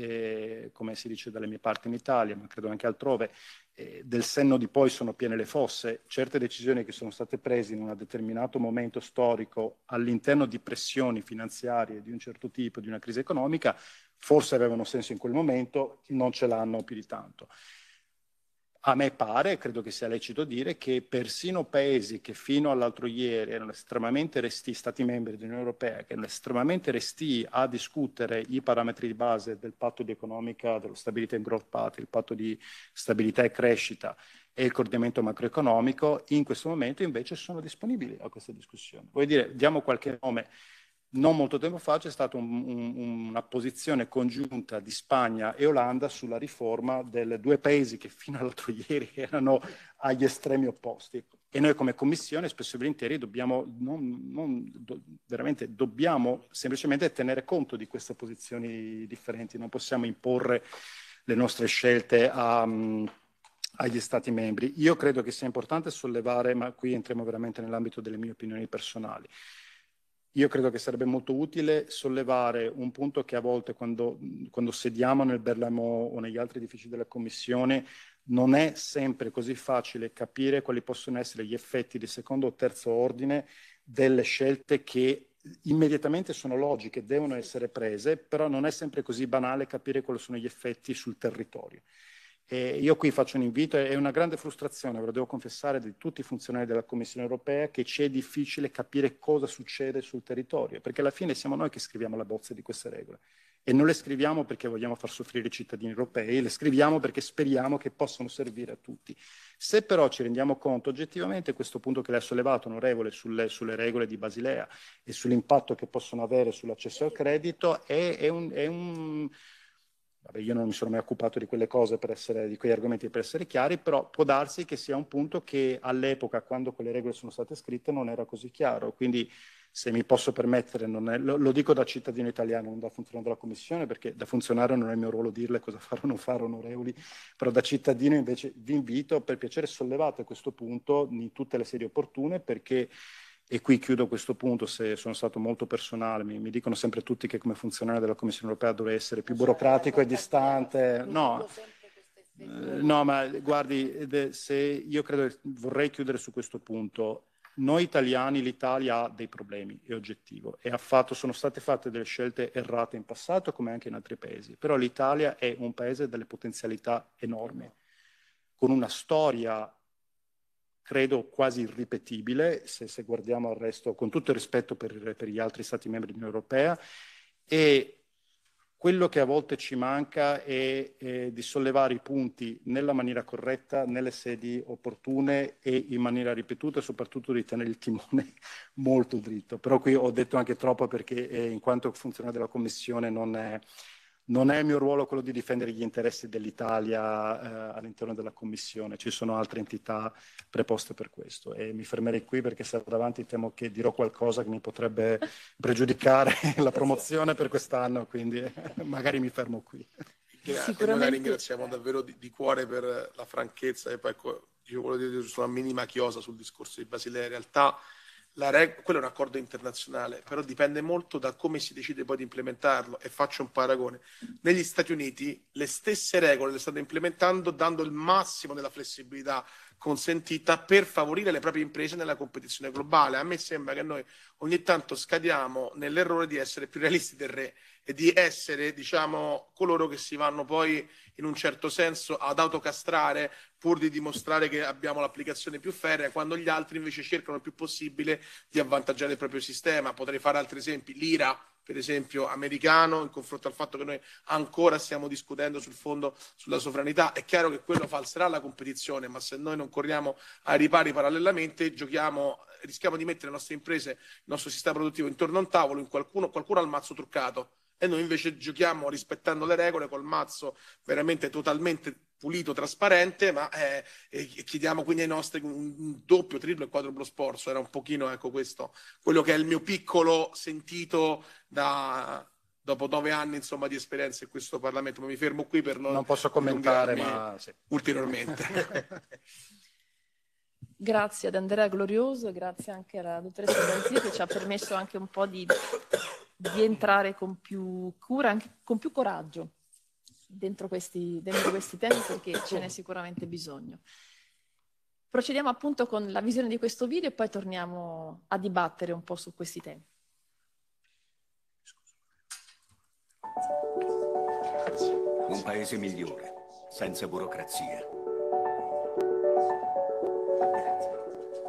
eh, come si dice dalle mie parti in Italia, ma credo anche altrove, eh, del senno di poi sono piene le fosse. Certe decisioni che sono state prese in un determinato momento storico all'interno di pressioni finanziarie di un certo tipo, di una crisi economica, forse avevano senso in quel momento, non ce l'hanno più di tanto. A me pare, credo che sia lecito dire, che persino paesi che fino all'altro ieri erano estremamente resti, stati membri dell'Unione Europea, che erano estremamente resti a discutere i parametri di base del patto di economica, dello Stabilità and Growth Path, il patto di stabilità e crescita e il coordinamento macroeconomico, in questo momento invece sono disponibili a questa discussione. Vuol dire, diamo qualche nome non molto tempo fa c'è stata un, un, una posizione congiunta di Spagna e Olanda sulla riforma dei due paesi che fino all'altro ieri erano agli estremi opposti. E noi come Commissione spesso e volentieri dobbiamo, non, non, do, dobbiamo semplicemente tenere conto di queste posizioni differenti, non possiamo imporre le nostre scelte a, um, agli Stati membri. Io credo che sia importante sollevare, ma qui entriamo veramente nell'ambito delle mie opinioni personali, io credo che sarebbe molto utile sollevare un punto che a volte quando, quando sediamo nel Berlamo o negli altri edifici della Commissione non è sempre così facile capire quali possono essere gli effetti di secondo o terzo ordine delle scelte che immediatamente sono logiche, devono essere prese, però non è sempre così banale capire quali sono gli effetti sul territorio. E io qui faccio un invito, è una grande frustrazione, ve lo devo confessare, di tutti i funzionari della Commissione europea che ci è difficile capire cosa succede sul territorio, perché alla fine siamo noi che scriviamo la bozza di queste regole e non le scriviamo perché vogliamo far soffrire i cittadini europei, le scriviamo perché speriamo che possano servire a tutti. Se però ci rendiamo conto oggettivamente, questo punto che lei ha sollevato, onorevole, sulle, sulle regole di Basilea e sull'impatto che possono avere sull'accesso al credito, è, è un, è un Vabbè, io non mi sono mai occupato di quelle cose, per essere, di quegli argomenti per essere chiari, però può darsi che sia un punto che all'epoca, quando quelle regole sono state scritte, non era così chiaro. Quindi, se mi posso permettere, è, lo, lo, dico da cittadino italiano, non da funzionario della Commissione, perché da funzionario non è il mio ruolo dirle cosa fare o non fare, onorevoli, però da cittadino invece vi invito, per piacere, sollevate questo punto in tutte le sedi opportune, perché e qui chiudo questo punto, se sono stato molto personale, mi, mi, dicono sempre tutti che come funzionario della Commissione europea dovrei essere più burocratico e distante. No, eh, no ma guardi, se io credo che vorrei chiudere su questo punto. Noi italiani, l'Italia ha dei problemi, è oggettivo, e fatto, sono state fatte delle scelte errate in passato come anche in altri paesi, però l'Italia è un paese dalle potenzialità enormi, con una storia credo quasi irripetibile se, se guardiamo al resto, con tutto il rispetto per, per gli altri Stati membri dell'Unione Europea. E quello che a volte ci manca è, è di sollevare i punti nella maniera corretta, nelle sedi opportune e in maniera ripetuta soprattutto di tenere il timone molto dritto. Però qui ho detto anche troppo perché eh, in quanto funzionario della Commissione non è non è il mio ruolo quello di difendere gli interessi dell'Italia eh, all'interno della Commissione, ci sono altre entità preposte per questo e mi fermerei qui perché se vado avanti temo che dirò qualcosa che mi potrebbe pregiudicare la promozione per quest'anno, quindi magari mi fermo qui. Grazie, noi la ringraziamo davvero di, di, cuore per la franchezza e poi ecco, io voglio dire giusto una minima chiosa sul discorso di Basilea. In realtà Reg- quello è un accordo internazionale, però dipende molto da come si decide poi di implementarlo. E faccio un paragone. Negli Stati Uniti le stesse regole le stanno implementando dando il massimo della flessibilità consentita per favorire le proprie imprese nella competizione globale. A me sembra che noi ogni tanto scadiamo nell'errore di essere più realisti del re e di essere, diciamo, coloro che si vanno poi in un certo senso ad autocastrare pur di dimostrare che abbiamo l'applicazione più ferrea, quando gli altri invece cercano il più possibile di avvantaggiare il proprio sistema. Potrei fare altri esempi, l'IRA per esempio, americano in confronto al fatto che noi ancora stiamo discutendo sul fondo sulla sovranità. È chiaro che quello falserà la competizione, ma se noi non corriamo ai ripari parallelamente, giochiamo rischiamo di mettere le nostre imprese, il nostro sistema produttivo intorno a un tavolo, in qualcuno, qualcuno al mazzo truccato e noi invece giochiamo rispettando le regole col mazzo veramente totalmente pulito, trasparente, ma eh, chiediamo quindi ai nostri un, doppio, triplo e quadruplo sforzo. Era un pochino ecco, questo, quello che è il mio piccolo sentito da, dopo nove anni insomma, di esperienza in questo Parlamento, ma mi fermo qui per non, non posso commentare ma... Sì. ulteriormente. grazie ad Andrea Glorioso, grazie anche alla dottoressa Danzia che ci ha permesso anche un po' di, di entrare con più cura, anche con più coraggio dentro questi, dentro questi temi perché ce n'è sicuramente bisogno. Procediamo appunto con la visione di questo video e poi torniamo a dibattere un po' su questi temi. Un paese migliore, senza burocrazia.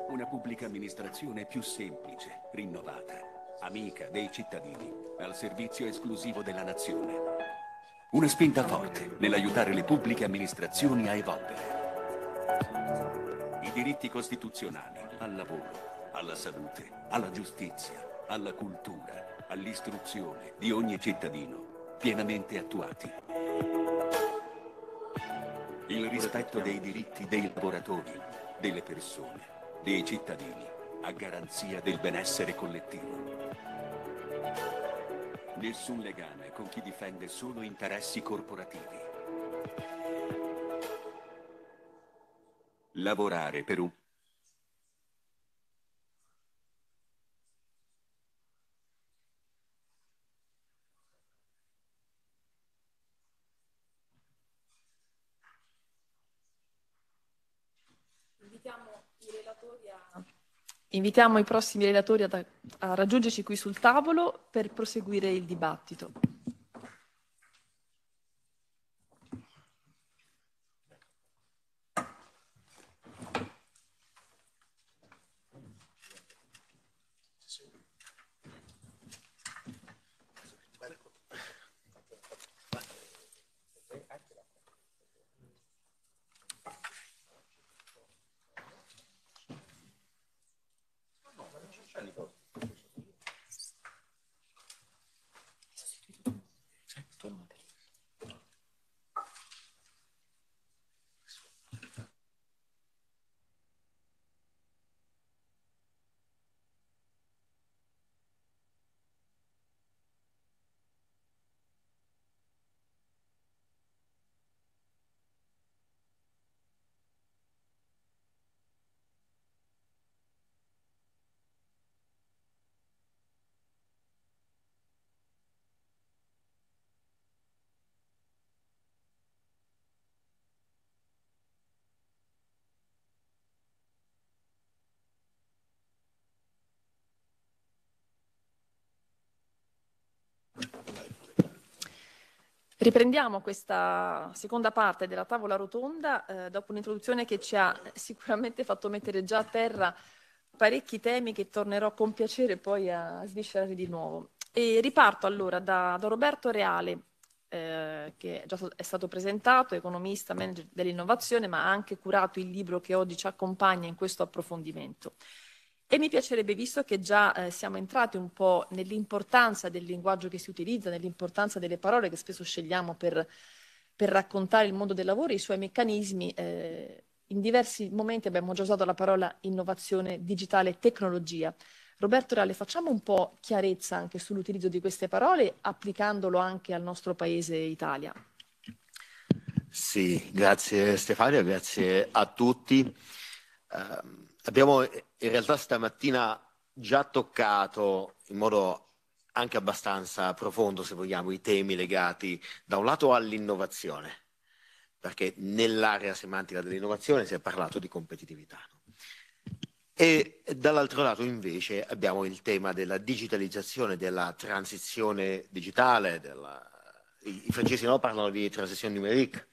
Una pubblica amministrazione più semplice, rinnovata, amica dei cittadini, al servizio esclusivo della nazione. Una spinta forte nell'aiutare le pubbliche amministrazioni a evolvere. I diritti costituzionali al lavoro, alla salute, alla giustizia, alla cultura, all'istruzione di ogni cittadino, pienamente attuati. Il rispetto dei diritti dei lavoratori, delle persone, dei cittadini, a garanzia del benessere collettivo. Nessun legame con chi difende solo interessi corporativi. Lavorare per un Invitiamo i prossimi relatori a, a raggiungerci qui sul tavolo per proseguire il dibattito. Riprendiamo questa seconda parte della tavola rotonda eh, dopo un'introduzione che ci ha sicuramente fatto mettere già a terra parecchi temi che tornerò con piacere poi a sviscerare di nuovo. E riparto allora da, da Roberto Reale, eh, che già è stato presentato, economista, manager dell'innovazione, ma ha anche curato il libro che oggi ci accompagna in questo approfondimento. E mi piacerebbe, visto che già eh, siamo entrati un po' nell'importanza del linguaggio che si utilizza, nell'importanza delle parole che spesso scegliamo per, per raccontare il mondo del lavoro e i suoi meccanismi, eh, in diversi momenti abbiamo già usato la parola innovazione digitale, tecnologia. Roberto Reale, facciamo un po' chiarezza anche sull'utilizzo di queste parole, applicandolo anche al nostro paese Italia. Sì, grazie Stefania, grazie a tutti. Uh, abbiamo in realtà stamattina già toccato in modo anche abbastanza profondo, se vogliamo, i temi legati da un lato all'innovazione, perché nell'area semantica dell'innovazione si è parlato di competitività. E dall'altro lato invece abbiamo il tema della digitalizzazione, della transizione digitale, della... i francesi no, parlano di transizione numerica,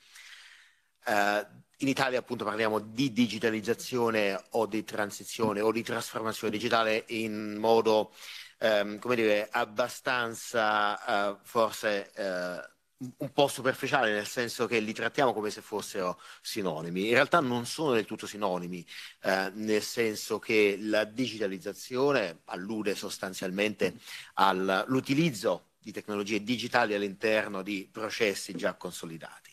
eh, in Italia appunto parliamo di digitalizzazione o di transizione o di trasformazione digitale in modo, ehm, come dire, abbastanza eh, forse eh, un po' superficiale, nel senso che li trattiamo come se fossero sinonimi. In realtà non sono del tutto sinonimi, eh, nel senso che la digitalizzazione allude sostanzialmente all'utilizzo di tecnologie digitali all'interno di processi già consolidati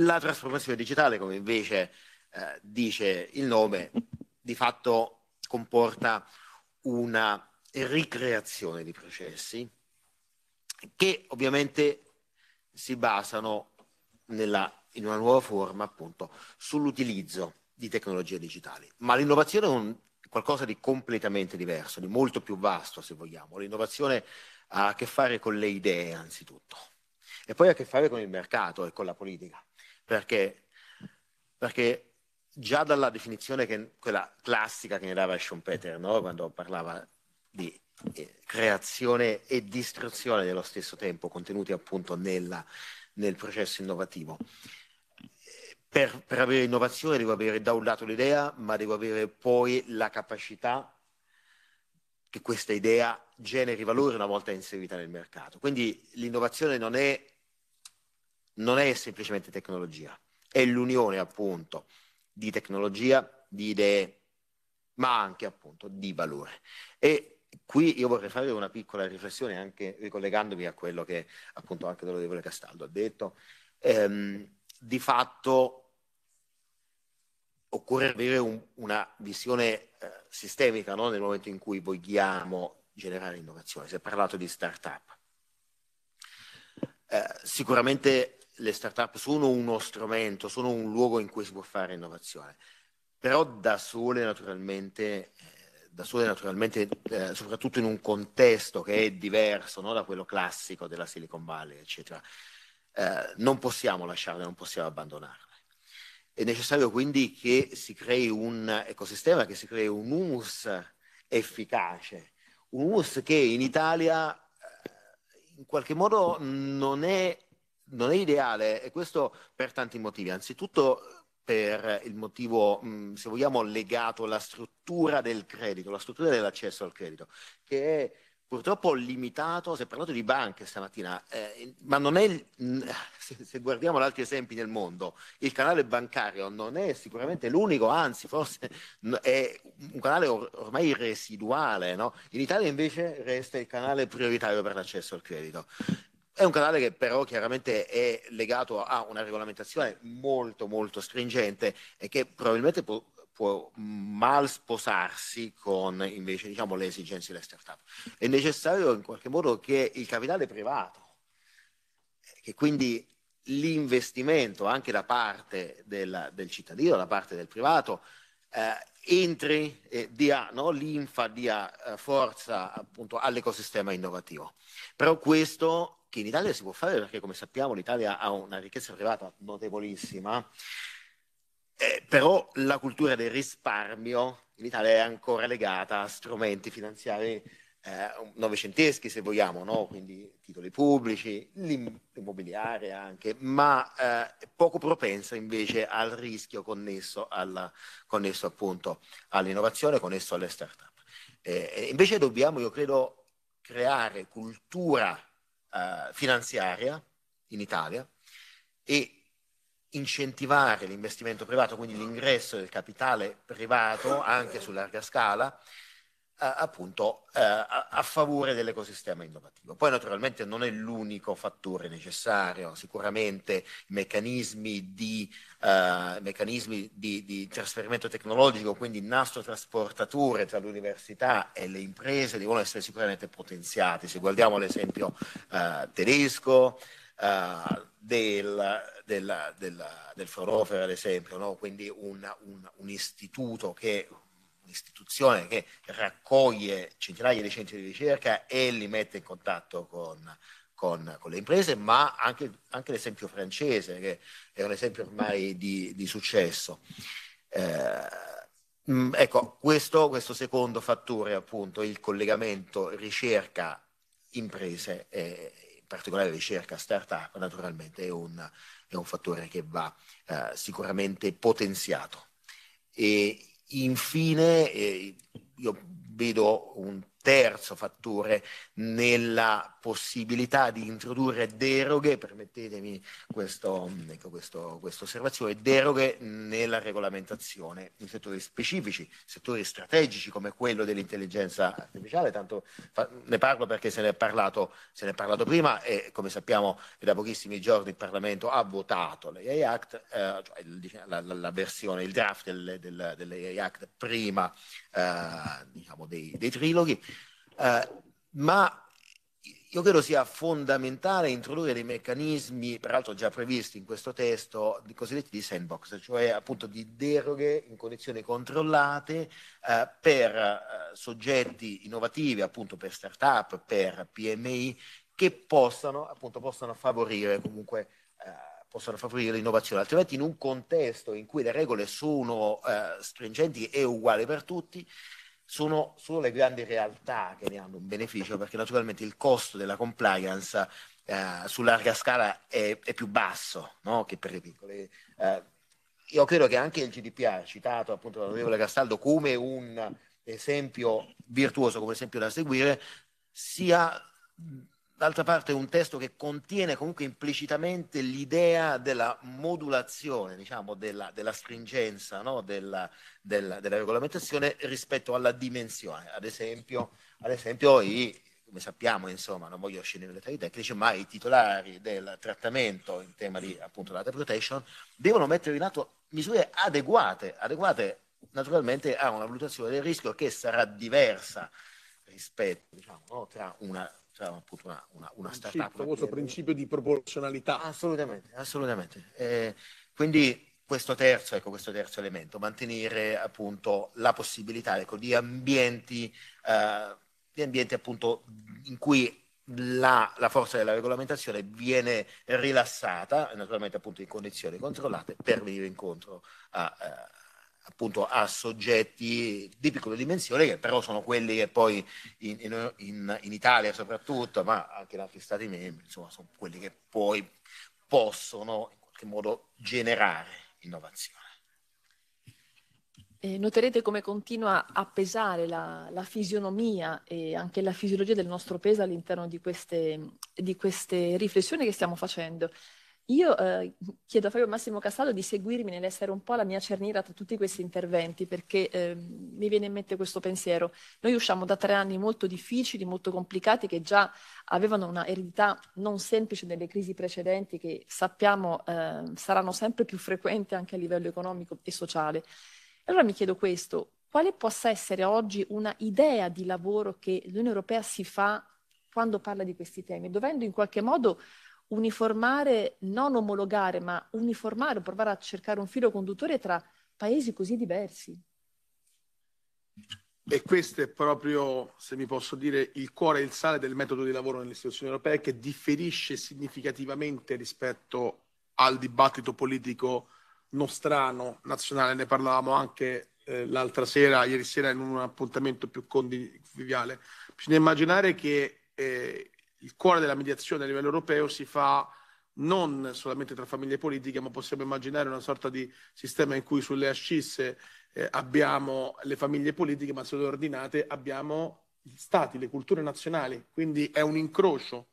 la trasformazione digitale, come invece eh, dice il nome, di fatto comporta una ricreazione di processi che ovviamente si basano nella, in una nuova forma appunto sull'utilizzo di tecnologie digitali. Ma l'innovazione è un, qualcosa di completamente diverso, di molto più vasto se vogliamo. L'innovazione ha a che fare con le idee anzitutto e poi ha a che fare con il mercato e con la politica. Perché? Perché già dalla definizione, che, quella classica che ne dava Schumpeter, no? quando parlava di eh, creazione e distruzione nello stesso tempo, contenuti appunto nella, nel processo innovativo. Per, per, avere innovazione devo avere da un lato l'idea, ma devo avere poi la capacità che questa idea generi valore una volta inserita nel mercato. Quindi l'innovazione non è non è semplicemente tecnologia, è l'unione appunto di tecnologia, di idee, ma anche appunto di valore. E qui io vorrei fare una piccola riflessione anche ricollegandomi a quello che appunto anche l'onorevole Castaldo ha detto. Ehm, di fatto occorre avere un, una visione eh, sistemica no? nel momento in cui vogliamo generare innovazione. Si è parlato di start-up. Eh, sicuramente le start-up sono uno strumento, sono un luogo in cui si può fare innovazione, però da sole naturalmente, eh, da sole naturalmente eh, soprattutto in un contesto che è diverso no, da quello classico della Silicon Valley, eccetera, eh, non possiamo lasciarle, non possiamo abbandonarle. È necessario quindi che si crei un ecosistema, che si crei un humus efficace, un humus che in Italia eh, in qualche modo non è non è ideale e questo per tanti motivi. Anzitutto per il motivo, mm, se vogliamo, legato alla struttura del credito, la struttura dell'accesso al credito, che è purtroppo limitato, si è parlato di banche stamattina, eh, ma non è, se, guardiamo ad altri esempi nel mondo, il canale bancario non è sicuramente l'unico, anzi forse è un canale or- ormai residuale, no? in Italia invece resta il canale prioritario per l'accesso al credito. È un canale che però chiaramente è legato a una regolamentazione molto molto stringente e che probabilmente può, può mal sposarsi con invece diciamo, le esigenze delle start-up. È necessario in qualche modo che il capitale privato, che quindi l'investimento anche da parte del, del cittadino, da parte del privato, eh, entri e dia no? linfa, dia eh, forza appunto all'ecosistema innovativo. Però questo che in Italia si può fare perché come sappiamo l'Italia ha una ricchezza privata notevolissima, eh, però la cultura del risparmio in Italia è ancora legata a strumenti finanziari eh, novecenteschi se vogliamo, no? quindi titoli pubblici, l'immobiliare anche, ma eh, poco propensa invece al rischio connesso, alla, connesso appunto all'innovazione, connesso alle start-up. Eh, invece dobbiamo, io credo, creare cultura eh, finanziaria in Italia e incentivare l'investimento privato, quindi l'ingresso del capitale privato anche su larga scala eh, appunto eh, a, a favore dell'ecosistema innovativo. Poi naturalmente non è l'unico fattore necessario, sicuramente meccanismi di, uh, meccanismi di, di trasferimento tecnologico, quindi nastro trasportatore tra l'università e le imprese devono essere sicuramente potenziati. Se guardiamo l'esempio uh, tedesco, uh, del, del, del, del Fraunhofer ad esempio, no? quindi un, un, un istituto che un'istituzione che raccoglie centinaia di centri di ricerca e li mette in contatto con, con, con le imprese, ma anche, anche, l'esempio francese, che è un esempio ormai di, di successo. Eh, mm, ecco, questo, questo, secondo fattore, appunto, il collegamento ricerca imprese, eh, in particolare ricerca startup, naturalmente è un, è un fattore che va eh, sicuramente potenziato. E Infine, eh, io vedo un terzo fattore nella possibilità di introdurre deroghe, permettetemi questo, ecco, questo, questa osservazione, deroghe nella regolamentazione in settori specifici, settori strategici come quello dell'intelligenza artificiale, tanto fa, ne parlo perché se ne è parlato, se ne è parlato prima e come sappiamo da pochissimi giorni il Parlamento ha votato l'AI Act, eh, cioè la, la, la, versione, il draft del, del, dell'AI Act prima eh, diciamo dei, dei triloghi, eh, ma io credo sia fondamentale introdurre dei meccanismi, peraltro già previsti in questo testo, di cosiddetti di sandbox, cioè appunto di deroghe in condizioni controllate eh, per eh, soggetti innovativi, appunto per start-up, per PMI, che possano, appunto, possano favorire comunque possono favorire l'innovazione, altrimenti in un contesto in cui le regole sono eh, stringenti e uguali per tutti, sono solo le grandi realtà che ne hanno un beneficio, perché naturalmente il costo della compliance eh, su larga scala è, è più basso no? che per le piccole. Eh, io credo che anche il GDPR, citato appunto dall'onorevole Castaldo come un esempio virtuoso, come esempio da seguire, sia D'altra parte è un testo che contiene comunque implicitamente l'idea della modulazione, diciamo, della, della stringenza no? della, della, della, regolamentazione rispetto alla dimensione. Ad esempio, ad esempio i, come sappiamo, insomma, non voglio scendere nei dettagli tecnici, ma i titolari del trattamento in tema di appunto data protection devono mettere in atto misure adeguate, adeguate naturalmente a una valutazione del rischio che sarà diversa rispetto diciamo, no? tra una cioè appunto una, una, una startup. Il famoso principio di proporzionalità. Assolutamente, assolutamente. Eh, quindi questo terzo, ecco, questo terzo, elemento, mantenere appunto la possibilità ecco, di ambienti, eh, di ambienti appunto in cui la, la, forza della regolamentazione viene rilassata, naturalmente appunto in condizioni controllate, per venire incontro a, a eh, appunto a soggetti di piccola dimensione che però sono quelli che poi in, in, in, Italia soprattutto, ma anche in altri stati membri, insomma, sono quelli che poi possono in qualche modo generare innovazione. Eh, noterete come continua a pesare la, la, fisionomia e anche la fisiologia del nostro peso all'interno di queste, di queste riflessioni che stiamo facendo. Io eh, chiedo a Fabio Massimo Castaldo di seguirmi nell'essere un po' la mia cerniera tra tutti questi interventi, perché eh, mi viene in mente questo pensiero. Noi usciamo da tre anni molto difficili, molto complicati, che già avevano una eredità non semplice delle crisi precedenti, che sappiamo eh, saranno sempre più frequenti anche a livello economico e sociale. Allora mi chiedo questo, quale possa essere oggi una idea di lavoro che l'Unione Europea si fa quando parla di questi temi, dovendo in qualche modo uniformare, non omologare, ma uniformare, provare a cercare un filo conduttore tra paesi così diversi. E questo è proprio, se mi posso dire, il cuore e il sale del metodo di lavoro nelle istituzioni europee che differisce significativamente rispetto al dibattito politico nostrano, nazionale. Ne parlavamo anche eh, l'altra sera, ieri sera, in un appuntamento più conviviale. Bisogna immaginare che eh, il cuore della mediazione a livello europeo si fa non solamente tra famiglie politiche, ma possiamo immaginare una sorta di sistema in cui sulle ascisse eh, abbiamo le famiglie politiche, ma sulle ordinate abbiamo gli stati, le culture nazionali. Quindi è un incrocio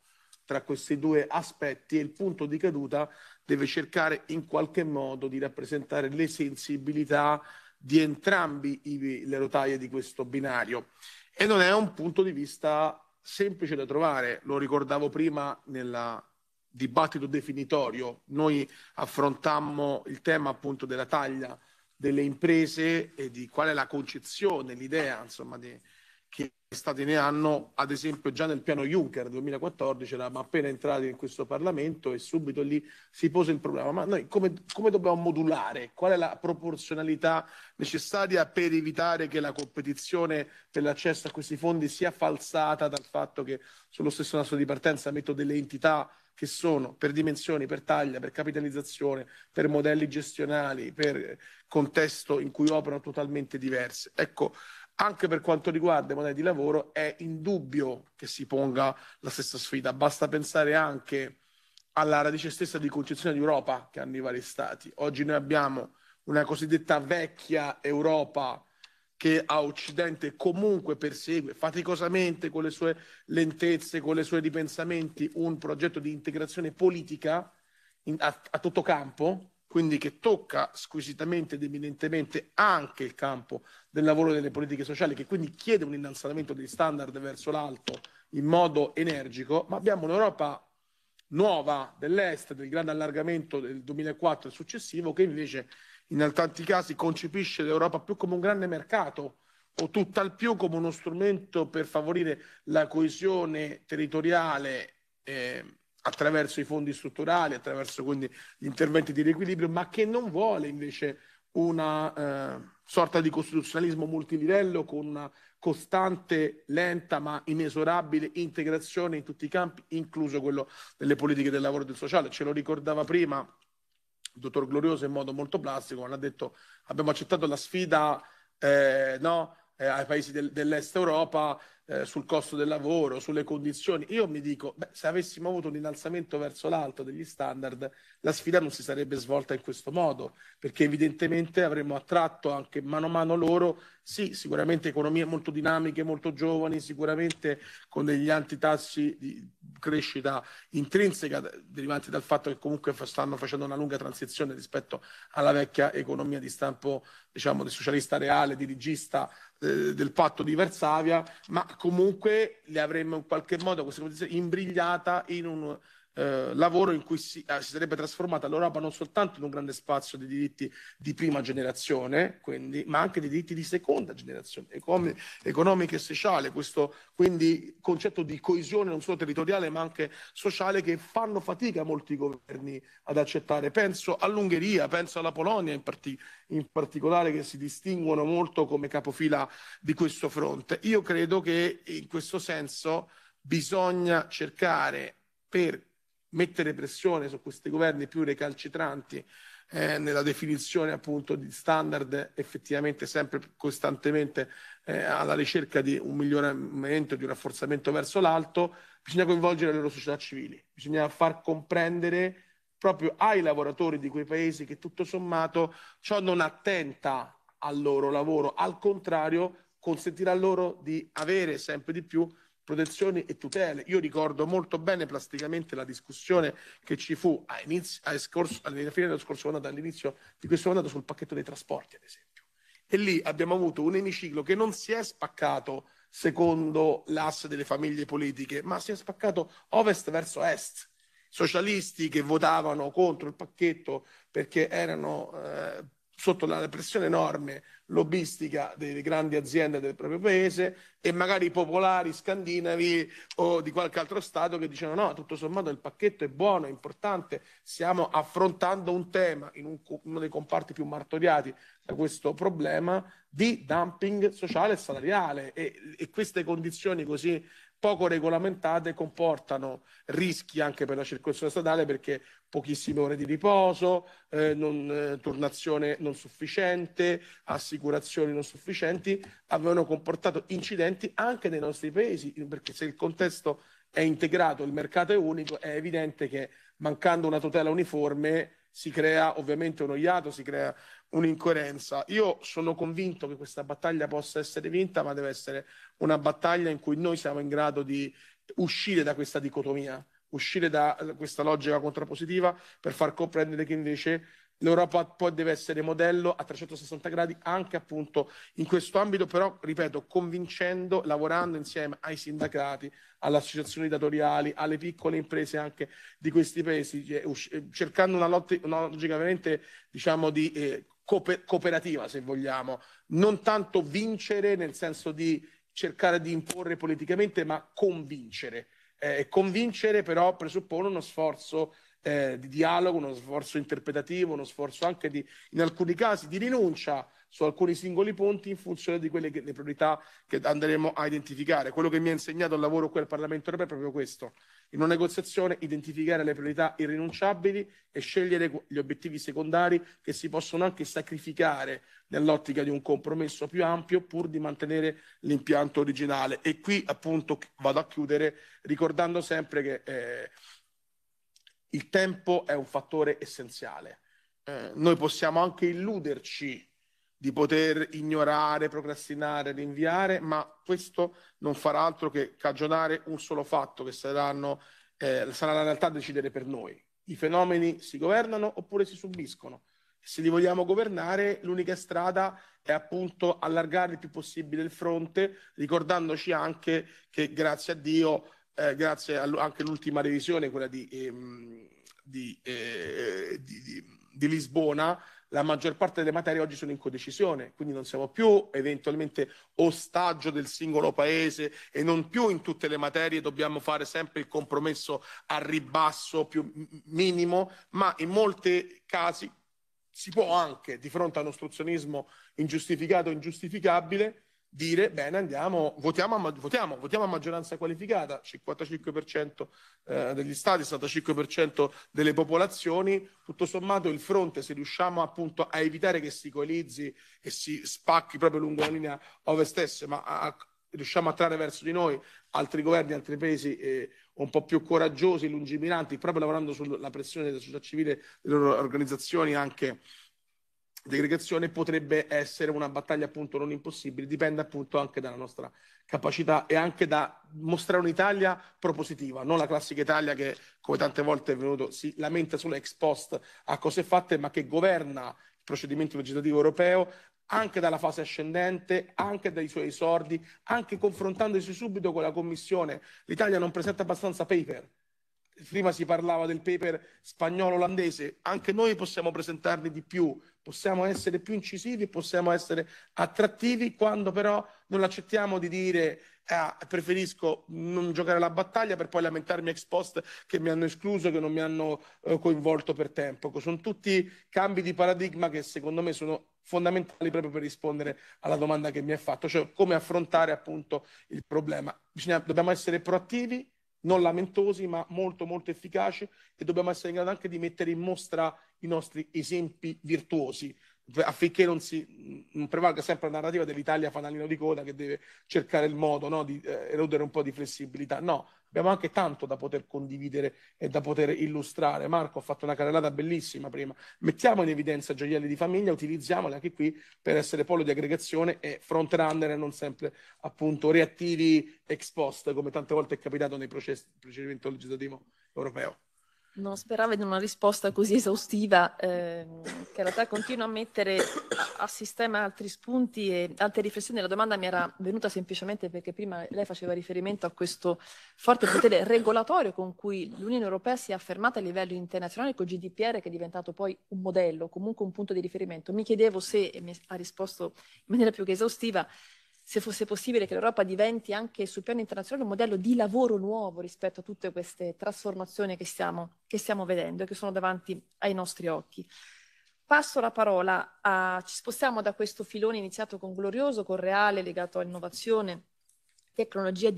tra questi due aspetti e il punto di caduta deve cercare in qualche modo di rappresentare le sensibilità di entrambi i, le rotaie di questo binario. E non è un punto di vista semplice da trovare, lo ricordavo prima nel dibattito definitorio, noi affrontammo il tema appunto della taglia delle imprese e di qual è la concezione, l'idea insomma di, che gli stati ne hanno, ad esempio già nel piano Juncker 2014, eravamo appena entrati in questo Parlamento e subito lì si pose il problema, ma noi come, come dobbiamo modulare? Qual è la proporzionalità necessaria per evitare che la competizione per l'accesso a questi fondi sia falsata dal fatto che sullo stesso tasso di partenza metto delle entità che sono per dimensioni, per taglia, per capitalizzazione, per modelli gestionali, per contesto in cui operano totalmente diverse. Ecco, anche per quanto riguarda i modelli di lavoro è indubbio che si ponga la stessa sfida. Basta pensare anche alla radice stessa di concezione di Europa che hanno i vari stati. Oggi noi abbiamo una cosiddetta vecchia Europa che a Occidente comunque persegue faticosamente con le sue lentezze, con le sue ripensamenti, un progetto di integrazione politica in, a, a tutto campo, quindi che tocca squisitamente ed eminentemente anche il campo del lavoro e delle politiche sociali, che quindi chiede un innalzamento degli standard verso l'alto in modo energico, ma abbiamo un'Europa nuova dell'Est, del grande allargamento del 2004 e successivo, che invece in tanti casi concepisce l'Europa più come un grande mercato o tutt'al più come uno strumento per favorire la coesione territoriale. Eh, attraverso i fondi strutturali, attraverso quindi gli interventi di riequilibrio, ma che non vuole invece una eh, sorta di costituzionalismo multilivello con una costante, lenta ma inesorabile integrazione in tutti i campi, incluso quello delle politiche del lavoro e del sociale. Ce lo ricordava prima il dottor Glorioso in modo molto plastico, quando ha detto abbiamo accettato la sfida eh, no, eh, ai paesi del, dell'est Europa eh, sul costo del lavoro, sulle condizioni. Io mi dico, beh, se avessimo avuto un innalzamento verso l'alto degli standard, la sfida non si sarebbe svolta in questo modo, perché evidentemente avremmo attratto anche mano a mano loro, sì, sicuramente economie molto dinamiche, molto giovani, sicuramente con degli antitassi di crescita intrinseca derivanti dal fatto che comunque stanno facendo una lunga transizione rispetto alla vecchia economia di stampo, diciamo, di socialista reale, dirigista eh, del patto di Varsavia, ma comunque le avremmo in qualche modo questa imbrigliata in un eh, lavoro in cui si, eh, si sarebbe trasformata l'Europa non soltanto in un grande spazio di diritti di prima generazione, quindi, ma anche di diritti di seconda generazione, economici economic e sociale, questo quindi concetto di coesione non solo territoriale ma anche sociale che fanno fatica molti governi ad accettare. Penso all'Ungheria, penso alla Polonia in, partic- in particolare che si distinguono molto come capofila di questo fronte. Io credo che in questo senso bisogna cercare per mettere pressione su questi governi più recalcitranti eh, nella definizione appunto di standard effettivamente sempre costantemente eh, alla ricerca di un miglioramento, di un rafforzamento verso l'alto, bisogna coinvolgere le loro società civili, bisogna far comprendere proprio ai lavoratori di quei paesi che tutto sommato ciò non attenta al loro lavoro, al contrario consentirà loro di avere sempre di più protezioni e tutele. Io ricordo molto bene plasticamente la discussione che ci fu a inizio, a scorso, alla fine dello scorso mandato, all'inizio di questo mandato sul pacchetto dei trasporti, ad esempio. E lì abbiamo avuto un emiciclo che non si è spaccato secondo l'asse delle famiglie politiche, ma si è spaccato ovest verso est. Socialisti che votavano contro il pacchetto perché erano eh, sotto la pressione enorme lobbistica delle grandi aziende del proprio paese e magari popolari scandinavi o di qualche altro stato che dicevano no, tutto sommato il pacchetto è buono, è importante, stiamo affrontando un tema in un, uno dei comparti più martoriati da questo problema di dumping sociale e salariale e, e queste condizioni così poco regolamentate comportano rischi anche per la circolazione stradale perché pochissime ore di riposo, eh, non, eh, turnazione non sufficiente, assicurazioni non sufficienti, avevano comportato incidenti anche nei nostri paesi, perché se il contesto è integrato, il mercato è unico, è evidente che mancando una tutela uniforme si crea ovviamente uno iato, si crea un'incoerenza. Io sono convinto che questa battaglia possa essere vinta, ma deve essere una battaglia in cui noi siamo in grado di uscire da questa dicotomia, uscire da questa logica contrappositiva per far comprendere che invece L'Europa poi deve essere modello a 360 gradi anche appunto in questo ambito, però ripeto, convincendo, lavorando insieme ai sindacati, alle associazioni datoriali, alle piccole imprese anche di questi paesi, eh, eh, cercando una, lotta, una logica veramente diciamo di eh, cooperativa se vogliamo, non tanto vincere nel senso di cercare di imporre politicamente, ma convincere. Eh, convincere però presuppone uno sforzo eh, di dialogo, uno sforzo interpretativo, uno sforzo anche di, in alcuni casi di rinuncia su alcuni singoli punti in funzione di quelle che, le priorità che andremo a identificare. Quello che mi ha insegnato il lavoro qui al Parlamento europeo è proprio questo. In una negoziazione identificare le priorità irrinunciabili e scegliere gli obiettivi secondari che si possono anche sacrificare nell'ottica di un compromesso più ampio pur di mantenere l'impianto originale. E qui appunto vado a chiudere ricordando sempre che eh, il tempo è un fattore essenziale. Eh, noi possiamo anche illuderci di poter ignorare, procrastinare, rinviare, ma questo non farà altro che cagionare un solo fatto che saranno, eh, sarà la realtà a decidere per noi. I fenomeni si governano oppure si subiscono. Se li vogliamo governare, l'unica strada è appunto allargare il più possibile il fronte, ricordandoci anche che grazie a Dio eh, grazie a, anche all'ultima revisione, quella di, ehm, di, eh, di, di Lisbona, la maggior parte delle materie oggi sono in codecisione, quindi non siamo più eventualmente ostaggio del singolo paese e non più in tutte le materie dobbiamo fare sempre il compromesso a ribasso più minimo, ma in molti casi si può anche, di fronte a un ostruzionismo ingiustificato o ingiustificabile, dire bene andiamo, votiamo a, votiamo, votiamo a maggioranza qualificata, 55% eh, degli stati, 65% delle popolazioni, tutto sommato il fronte se riusciamo appunto a evitare che si coalizzi e si spacchi proprio lungo la linea ovest-est, ma a, a, riusciamo a trarre verso di noi altri governi, altri paesi eh, un po' più coraggiosi, lungimiranti, proprio lavorando sulla pressione della società civile, delle loro organizzazioni anche degregazione potrebbe essere una battaglia appunto non impossibile, dipende appunto anche dalla nostra capacità e anche da mostrare un'Italia propositiva, non la classica Italia che come tante volte è venuto si lamenta solo ex post a cose fatte, ma che governa il procedimento legislativo europeo anche dalla fase ascendente, anche dai suoi esordi, anche confrontandosi subito con la Commissione. L'Italia non presenta abbastanza paper prima si parlava del paper spagnolo-olandese, anche noi possiamo presentarne di più, possiamo essere più incisivi, possiamo essere attrattivi quando però non accettiamo di dire ah, preferisco non giocare la battaglia per poi lamentarmi ex post che mi hanno escluso, che non mi hanno eh, coinvolto per tempo. Ecco, sono tutti cambi di paradigma che secondo me sono fondamentali proprio per rispondere alla domanda che mi hai fatto, cioè come affrontare appunto il problema. Bisogna, dobbiamo essere proattivi non lamentosi ma molto molto efficaci e dobbiamo essere in grado anche di mettere in mostra i nostri esempi virtuosi cioè, affinché non, si, prevalga sempre la narrativa dell'Italia fanalino di coda che deve cercare il modo no, di eh, erodere un po' di flessibilità. No, abbiamo anche tanto da poter condividere e da poter illustrare. Marco ha fatto una carrellata bellissima prima. Mettiamo in evidenza gioielli di famiglia, utilizziamoli anche qui per essere polo di aggregazione e front runner e non sempre appunto reattivi ex post, come tante volte è capitato nei processi, di procedimento legislativo europeo. Non speravo di una risposta così esaustiva, ehm, che in realtà continua a mettere a, a, sistema altri spunti e altre riflessioni. La domanda mi era venuta semplicemente perché prima lei faceva riferimento a questo forte potere regolatorio con cui l'Unione Europea si è affermata a livello internazionale con il GDPR che è diventato poi un modello, comunque un punto di riferimento. Mi chiedevo se, e mi ha risposto in maniera più che esaustiva, se fosse possibile che l'Europa diventi anche sul piano internazionale un modello di lavoro nuovo rispetto a tutte queste trasformazioni che stiamo, che stiamo vedendo e che sono davanti ai nostri occhi. Passo la parola a, ci spostiamo da questo filone iniziato con Glorioso, con Reale, legato all'innovazione, tecnologia,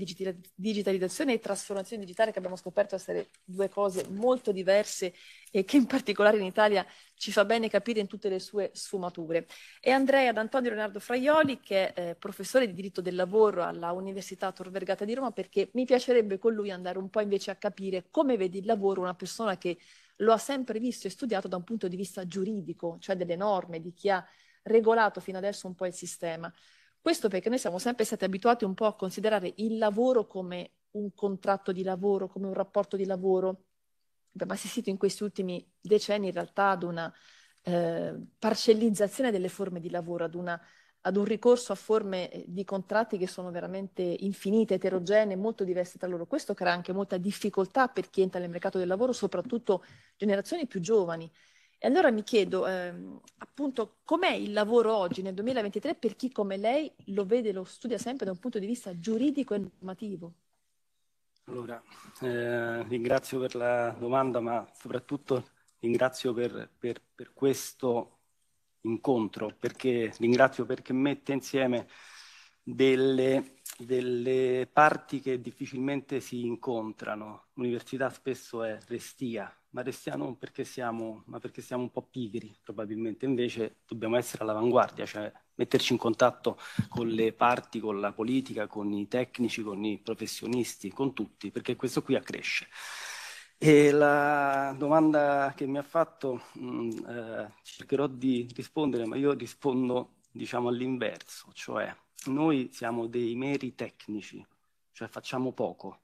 digitalizzazione e trasformazione digitale che abbiamo scoperto essere due cose molto diverse e che in particolare in Italia ci fa bene capire in tutte le sue sfumature. E Andrea D'Antonio Leonardo Fraioli, che è eh, professore di diritto del lavoro alla Università Tor Vergata di Roma, perché mi piacerebbe con lui andare un po' invece a capire come vede il lavoro una persona che lo ha sempre visto e studiato da un punto di vista giuridico, cioè delle norme, di chi ha regolato fino adesso un po' il sistema. Questo perché noi siamo sempre stati abituati un po' a considerare il lavoro come un contratto di lavoro, come un rapporto di lavoro. Abbiamo assistito in questi ultimi decenni in realtà ad una eh, parcellizzazione delle forme di lavoro, ad, una, ad, un ricorso a forme eh, di contratti che sono veramente infinite, eterogenee, molto diverse tra loro. Questo crea anche molta difficoltà per chi entra nel mercato del lavoro, soprattutto generazioni più giovani e allora mi chiedo ehm, appunto com'è il lavoro oggi nel 2023 per chi come lei lo vede, e lo studia sempre da un punto di vista giuridico e normativo. Allora, eh, ringrazio per la domanda, ma soprattutto ringrazio per, per, per questo incontro, perché ringrazio perché mette insieme delle, delle parti che difficilmente si incontrano. L'università spesso è restia ma restiamo non perché siamo, ma perché siamo un po' pigri, probabilmente invece dobbiamo essere all'avanguardia, cioè metterci in contatto con le parti, con la politica, con i tecnici, con i professionisti, con tutti, perché questo qui accresce. E la domanda che mi ha fatto mh, mm, eh, cercherò di rispondere, ma io rispondo diciamo all'inverso, cioè noi siamo dei meri tecnici, cioè facciamo poco.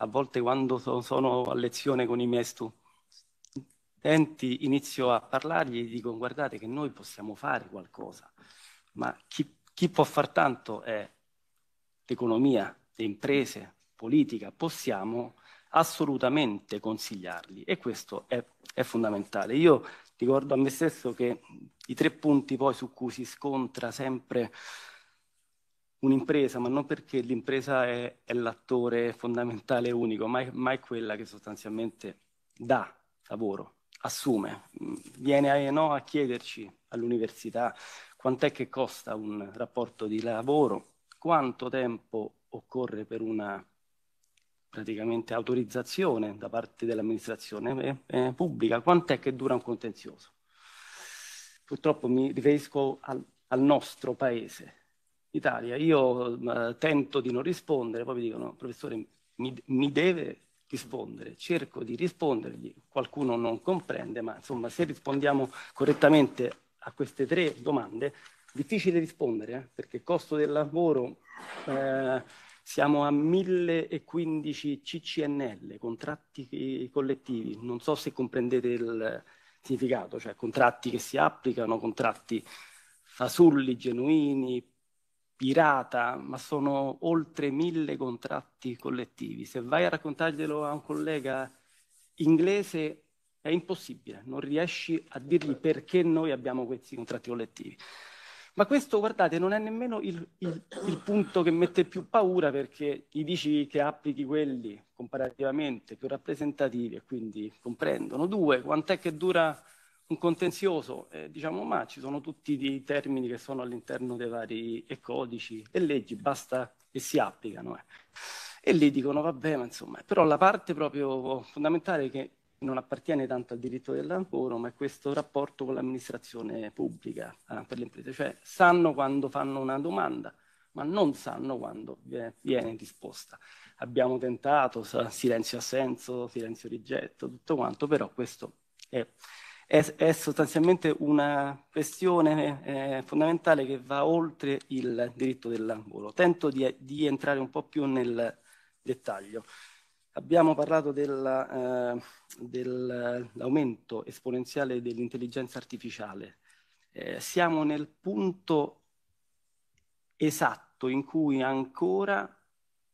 A volte quando sono a lezione con i miei studenti, enti inizio a parlargli e dico guardate che noi possiamo fare qualcosa, ma chi, chi può far tanto è l'economia, le imprese, politica, possiamo assolutamente consigliarli e questo è, è, fondamentale. Io ricordo a me stesso che i tre punti poi su cui si scontra sempre un'impresa, ma non perché l'impresa è, è l'attore fondamentale unico, ma è, ma è quella che sostanzialmente dà lavoro, assume, mm, viene eh, no, a chiederci all'università quant'è che costa un rapporto di lavoro, quanto tempo occorre per una praticamente autorizzazione da parte dell'amministrazione eh, eh, pubblica, quant'è che dura un contenzioso. Purtroppo mi riferisco al, al nostro paese, Italia. Io eh, tento di non rispondere, poi mi dicono, professore, mi, mi deve rispondere, cerco di rispondergli, qualcuno non comprende, ma insomma se rispondiamo correttamente a queste tre domande, difficile rispondere, eh? perché il costo del lavoro eh, siamo a 1015 CCNL, contratti collettivi, non so se comprendete il significato, cioè contratti che si applicano, contratti fasulli, genuini, pirata, ma sono oltre mille contratti collettivi. Se vai a raccontarglielo a un collega inglese è impossibile, non riesci a dirgli certo. perché noi abbiamo questi contratti collettivi. Ma questo, guardate, non è nemmeno il, il, il, punto che mette più paura perché gli dici che applichi quelli comparativamente più rappresentativi e quindi comprendono. Due, quant'è che dura un contenzioso, eh, diciamo, ma ci sono tutti i termini che sono all'interno dei vari codici e leggi, basta che si applicano. Eh. E lì dicono, vabbè, ma insomma, però la parte proprio fondamentale che non appartiene tanto al diritto del lavoro, ma è questo rapporto con l'amministrazione pubblica eh, per le imprese, cioè sanno quando fanno una domanda, ma non sanno quando viene risposta. Abbiamo tentato silenzio assenso, silenzio rigetto, tutto quanto, però questo è è, è sostanzialmente una questione eh, fondamentale che va oltre il diritto dell'angolo. Tento di, di entrare un po' più nel dettaglio. Abbiamo parlato eh, dell'aumento eh, del, esponenziale dell'intelligenza artificiale. Eh, siamo nel punto esatto in cui ancora,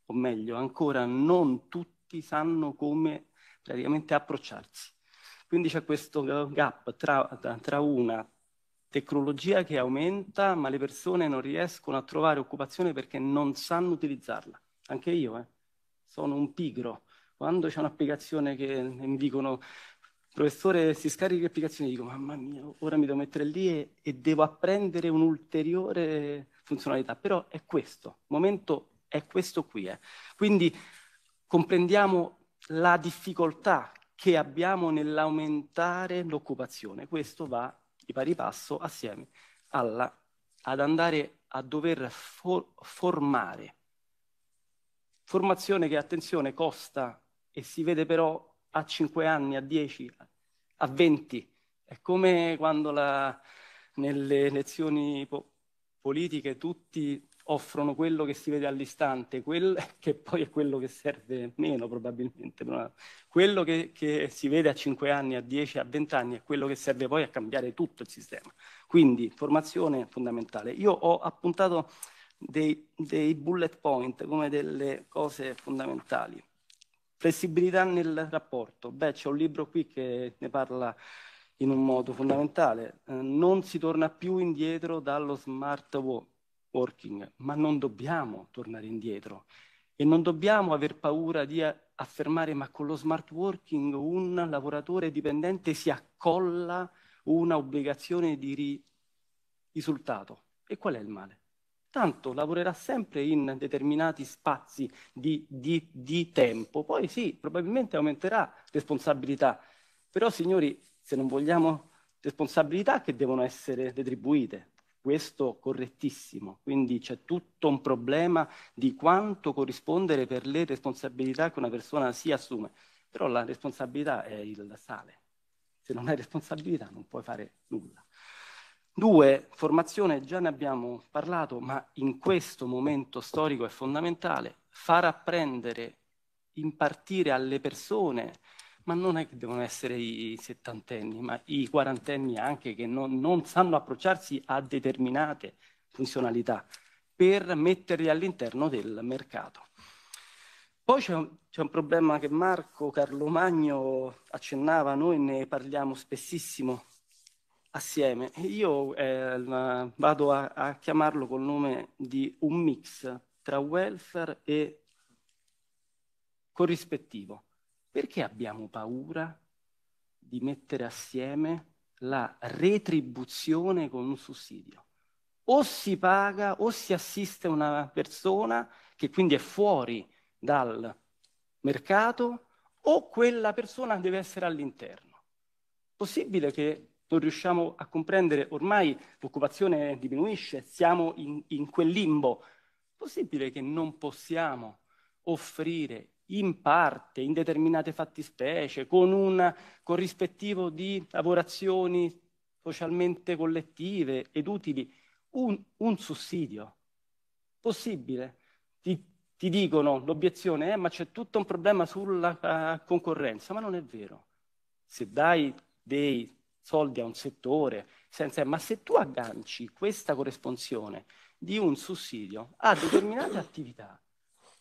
o meglio, ancora non tutti sanno come praticamente approcciarsi. Quindi c'è questo gap tra, tra una tecnologia che aumenta, ma le persone non riescono a trovare occupazione perché non sanno utilizzarla. Anche io, eh. sono un pigro. Quando c'è un'applicazione che mi dicono, professore, si scarica l'applicazione, dico, mamma mia, ora mi devo mettere lì e, e devo apprendere un'ulteriore funzionalità. Però è questo, il momento è questo qui. Eh. Quindi comprendiamo la difficoltà che abbiamo nell'aumentare l'occupazione. Questo va di pari passo assieme alla, ad andare a dover for formare. Formazione che, attenzione, costa e si vede però a 5 anni, a 10, a 20. È come quando la, nelle elezioni po politiche tutti offrono quello che si vede all'istante, quel, che poi è quello che serve meno probabilmente. quello che, che, si vede a 5 anni, a 10, a 20 anni è quello che serve poi a cambiare tutto il sistema. Quindi formazione fondamentale. Io ho appuntato dei, dei bullet point come delle cose fondamentali. Flessibilità nel rapporto. Beh, c'è un libro qui che ne parla in un modo fondamentale. Eh, non si torna più indietro dallo smart walk Hawking, ma non dobbiamo tornare indietro e non dobbiamo aver paura di affermare ma con lo smart working un lavoratore dipendente si accolla una obbligazione di ri- risultato. E qual è il male? Tanto lavorerà sempre in determinati spazi di, di, di tempo, poi sì, probabilmente aumenterà responsabilità, però signori, se non vogliamo responsabilità che devono essere retribuite, questo correttissimo, quindi c'è tutto un problema di quanto corrispondere per le responsabilità che una persona si assume, però la responsabilità è il sale, se non hai responsabilità non puoi fare nulla. Due, formazione, già ne abbiamo parlato, ma in questo momento storico è fondamentale far apprendere, impartire alle persone ma non è che devono essere i settantenni, ma i quarantenni anche che non, non sanno approcciarsi a determinate funzionalità per metterli all'interno del mercato. Poi c'è un, un, problema che Marco Carlo Magno accennava, noi ne parliamo spessissimo assieme. Io eh, vado a, a chiamarlo col nome di un mix tra welfare e corrispettivo perché abbiamo paura di mettere assieme la retribuzione con un sussidio? O si paga o si assiste una persona che quindi è fuori dal mercato o quella persona deve essere all'interno. Possibile che non riusciamo a comprendere, ormai l'occupazione diminuisce, siamo in, in quel limbo. Possibile che non possiamo offrire in parte, in determinate fattispecie, con un corrispettivo di lavorazioni socialmente collettive ed utili, un, un sussidio. Possibile. Ti, ti dicono l'obiezione, eh, ma c'è tutto un problema sulla uh, concorrenza, ma non è vero. Se dai dei soldi a un settore, senza, ma se tu agganci questa corresponsione di un sussidio a determinate attività,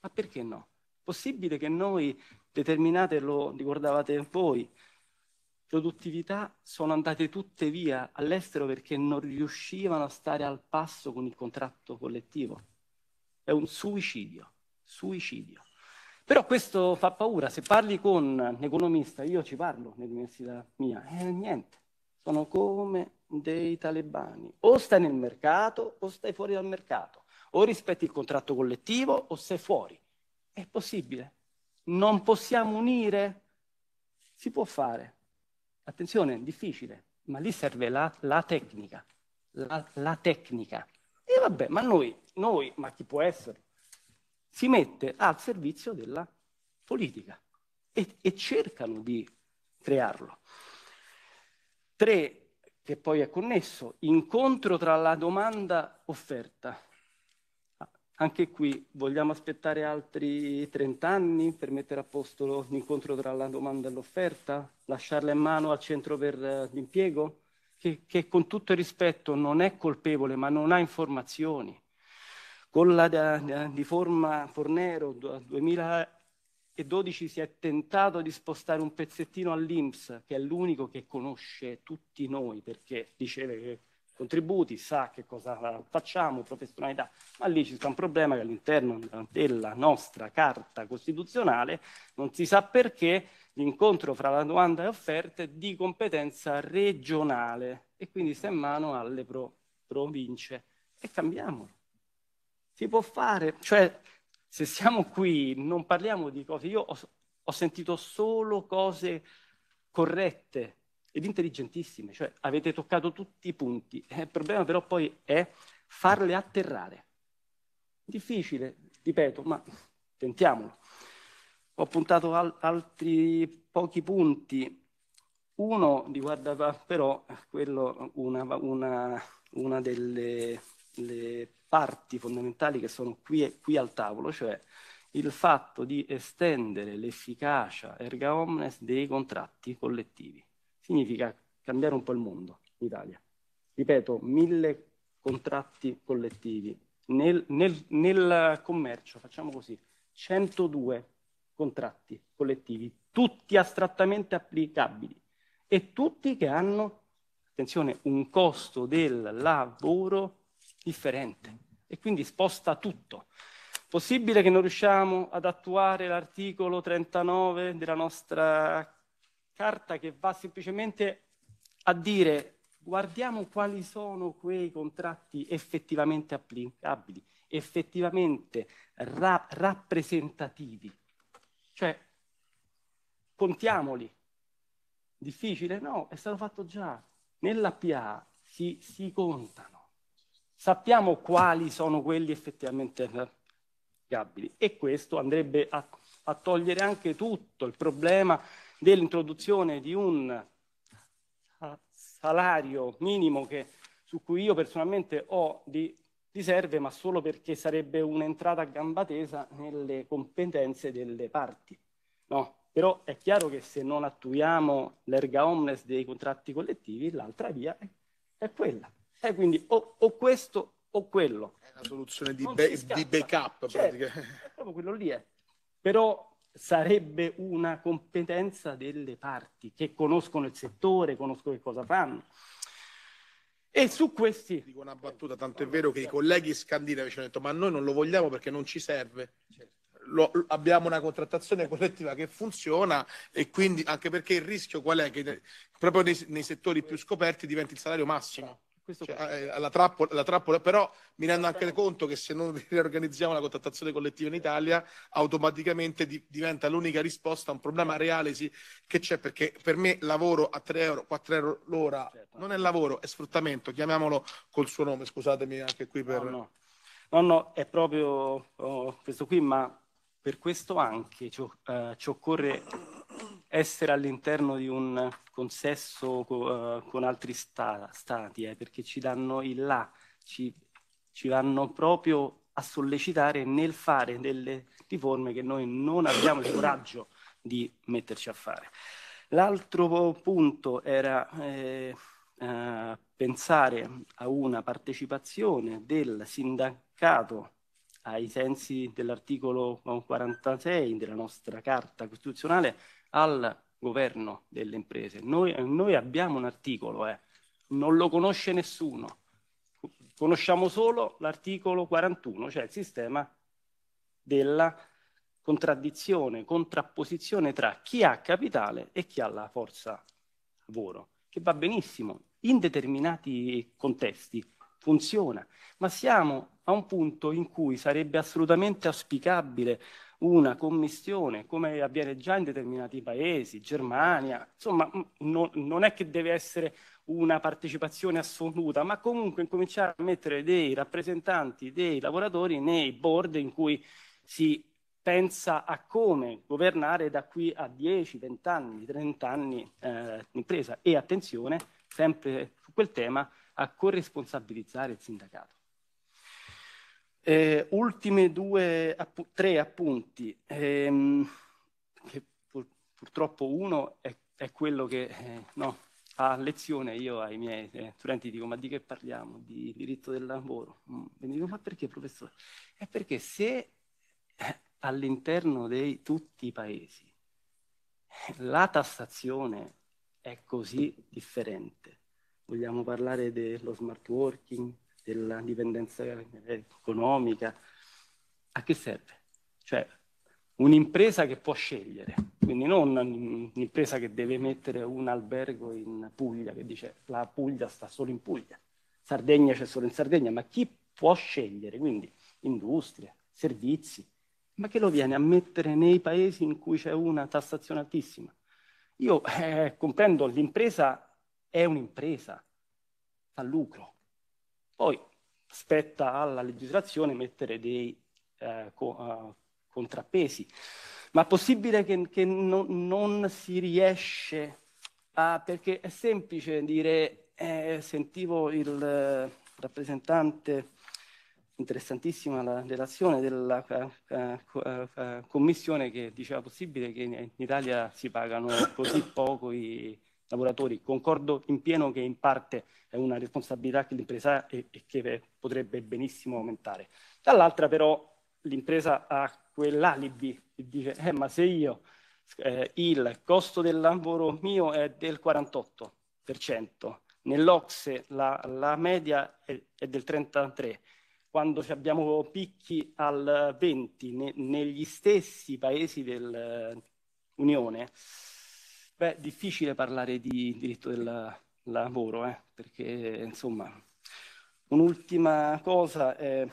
ma perché no? Possibile che noi determinate, lo ricordavate voi, produttività sono andate tutte via all'estero perché non riuscivano a stare al passo con il contratto collettivo. È un suicidio, suicidio. Però questo fa paura, se parli con un economista, io ci parlo nell'università mia, e eh, niente, sono come dei talebani, o stai nel mercato o stai fuori dal mercato, o rispetti il contratto collettivo o sei fuori. È possibile. Non possiamo unire? Si può fare. Attenzione, è difficile, ma lì serve la, la tecnica. La, la, tecnica. E vabbè, ma noi, noi, ma chi può essere? Si mette al servizio della politica e, e cercano di crearlo. Tre, che poi è connesso, incontro tra la domanda offerta. Anche qui vogliamo aspettare altri 30 anni per mettere a posto l'incontro tra la domanda e l'offerta, lasciarla in mano al centro per eh, l'impiego, che, che con tutto il rispetto non è colpevole ma non ha informazioni. Con la da, eh, da, eh, di forma Fornero nel 2012 si è tentato di spostare un pezzettino all'Inps, che è l'unico che conosce tutti noi perché diceva che contributi, sa che cosa facciamo, professionalità, ma lì ci sta un problema che all'interno della nostra carta costituzionale non si sa perché l'incontro fra la domanda e offerta è di competenza regionale e quindi sta in mano alle pro- province e cambiamolo. Si può fare, cioè se siamo qui non parliamo di cose, io ho, ho sentito solo cose corrette ed intelligentissime, cioè avete toccato tutti i punti. Eh, il problema però poi è farle atterrare. Difficile, ripeto, ma tentiamolo. Ho puntato al- altri pochi punti. Uno riguardava però quello, una, una, una delle parti fondamentali che sono qui, qui al tavolo, cioè il fatto di estendere l'efficacia erga omnes dei contratti collettivi significa cambiare un po' il mondo in Italia. Ripeto, mille contratti collettivi. Nel, nel, nel commercio, facciamo così, 102 contratti collettivi, tutti astrattamente applicabili e tutti che hanno, attenzione, un costo del lavoro differente e quindi sposta tutto. Possibile che non riusciamo ad attuare l'articolo 39 della nostra carta che va semplicemente a dire guardiamo quali sono quei contratti effettivamente applicabili, effettivamente ra- rappresentativi. Cioè, contiamoli. Difficile? No, è stato fatto già. Nella PA si, si contano. Sappiamo quali sono quelli effettivamente applicabili e questo andrebbe a, a togliere anche tutto il problema dell'introduzione di un ah. salario minimo che, su cui io personalmente ho di riserve, ma solo perché sarebbe un'entrata a gamba tesa nelle competenze delle parti. No? Però è chiaro che se non attuiamo l'erga omnes dei contratti collettivi, l'altra via è, è quella. E quindi o, o, questo o quello. È una soluzione di, be- di backup. Certo, è proprio quello lì è. Eh. Però sarebbe una competenza delle parti che conoscono il settore, conoscono che cosa fanno. E su questi... Dico una battuta, tanto è vero che i colleghi scandinavi ci hanno detto ma noi non lo vogliamo perché non ci serve. Certo. Lo, abbiamo una contrattazione collettiva che funziona e quindi anche perché il rischio qual è? Che proprio nei, nei settori più scoperti diventi il salario massimo. Cioè, eh, la, trappola, la, trappola, però mi rendo anche conto che se non riorganizziamo la contrattazione collettiva in Italia, automaticamente di, diventa l'unica risposta a un problema certo. reale sì, che c'è, perché per me lavoro a 3 euro, 4 euro l'ora certo. non è lavoro, è sfruttamento, chiamiamolo col suo nome, scusatemi anche qui per... No, no, no, no è proprio oh, questo qui, ma per questo anche ci, uh, ci occorre essere all'interno di un consesso co, uh, con altri sta, stati, eh, perché ci danno il là, ci, ci vanno proprio a sollecitare nel fare delle riforme che noi non abbiamo il coraggio di metterci a fare. L'altro punto era eh, eh, pensare a una partecipazione del sindacato ai sensi dell'articolo 46 della nostra Carta Costituzionale al governo delle imprese. Noi, noi abbiamo un articolo, eh, non lo conosce nessuno, conosciamo solo l'articolo 41, cioè il sistema della contraddizione, contrapposizione tra chi ha capitale e chi ha la forza lavoro, che va benissimo in determinati contesti, funziona, ma siamo a un punto in cui sarebbe assolutamente auspicabile una commissione, come avviene già in determinati paesi, Germania, insomma, mm, non, non è che deve essere una partecipazione assoluta, ma comunque incominciare a mettere dei rappresentanti dei lavoratori nei board in cui si pensa a come governare da qui a 10, 20 anni, 30 anni eh, l'impresa e attenzione, sempre su quel tema, a corresponsabilizzare il sindacato. Eh, ultime due, app- tre appunti, ehm, che pur- purtroppo uno è, è quello che eh, no, a lezione io ai miei eh, studenti dico ma di che parliamo? Di diritto del lavoro. Mm, dico ma perché professore? È perché se eh, all'interno di tutti i paesi la tassazione è così differente, vogliamo parlare dello smart working, della dipendenza eh, economica, a che serve? Cioè un'impresa che può scegliere, quindi non un'impresa che deve mettere un albergo in Puglia, che dice la Puglia sta solo in Puglia, Sardegna c'è solo in Sardegna, ma chi può scegliere? Quindi industria, servizi, ma che lo viene a mettere nei paesi in cui c'è una tassazione altissima? Io eh, comprendo, l'impresa è un'impresa, fa lucro, poi spetta alla legislazione mettere dei eh, co- uh, contrappesi, ma è possibile che, che non, non, si riesce a, perché è semplice dire, eh, sentivo il rappresentante interessantissima la relazione della uh, uh, uh, commissione che diceva possibile che in, in Italia si pagano così poco i, lavoratori. Concordo in pieno che in parte è una responsabilità che l'impresa e che potrebbe benissimo aumentare. Dall'altra però l'impresa ha quell'alibi che dice eh, ma se io eh, il costo del lavoro mio è del 48%, nell'Ocse la, la media è, è, del 33%, quando abbiamo picchi al 20% ne, negli stessi paesi dell'Unione, eh, Beh, difficile parlare di diritto del lavoro, eh, perché insomma, un'ultima cosa è,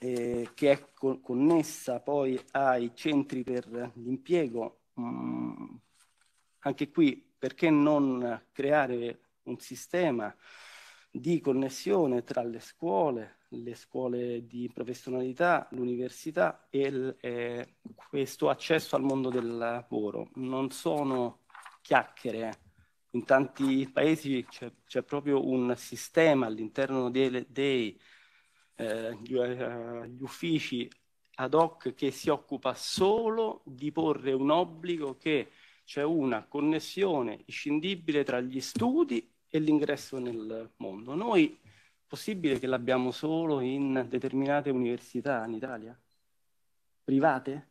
eh, che è con, connessa poi ai centri per l'impiego, mm, anche qui perché non creare un sistema di connessione tra le scuole, le scuole di professionalità, l'università e eh, questo accesso al mondo del lavoro. Non sono chiacchiere. In tanti paesi c'è, c'è proprio un sistema all'interno dei, dei eh, gli, uh, gli uffici ad hoc che si occupa solo di porre un obbligo che c'è una connessione inscindibile tra gli studi e l'ingresso nel mondo. Noi possibile che l'abbiamo solo in determinate università in Italia? Private?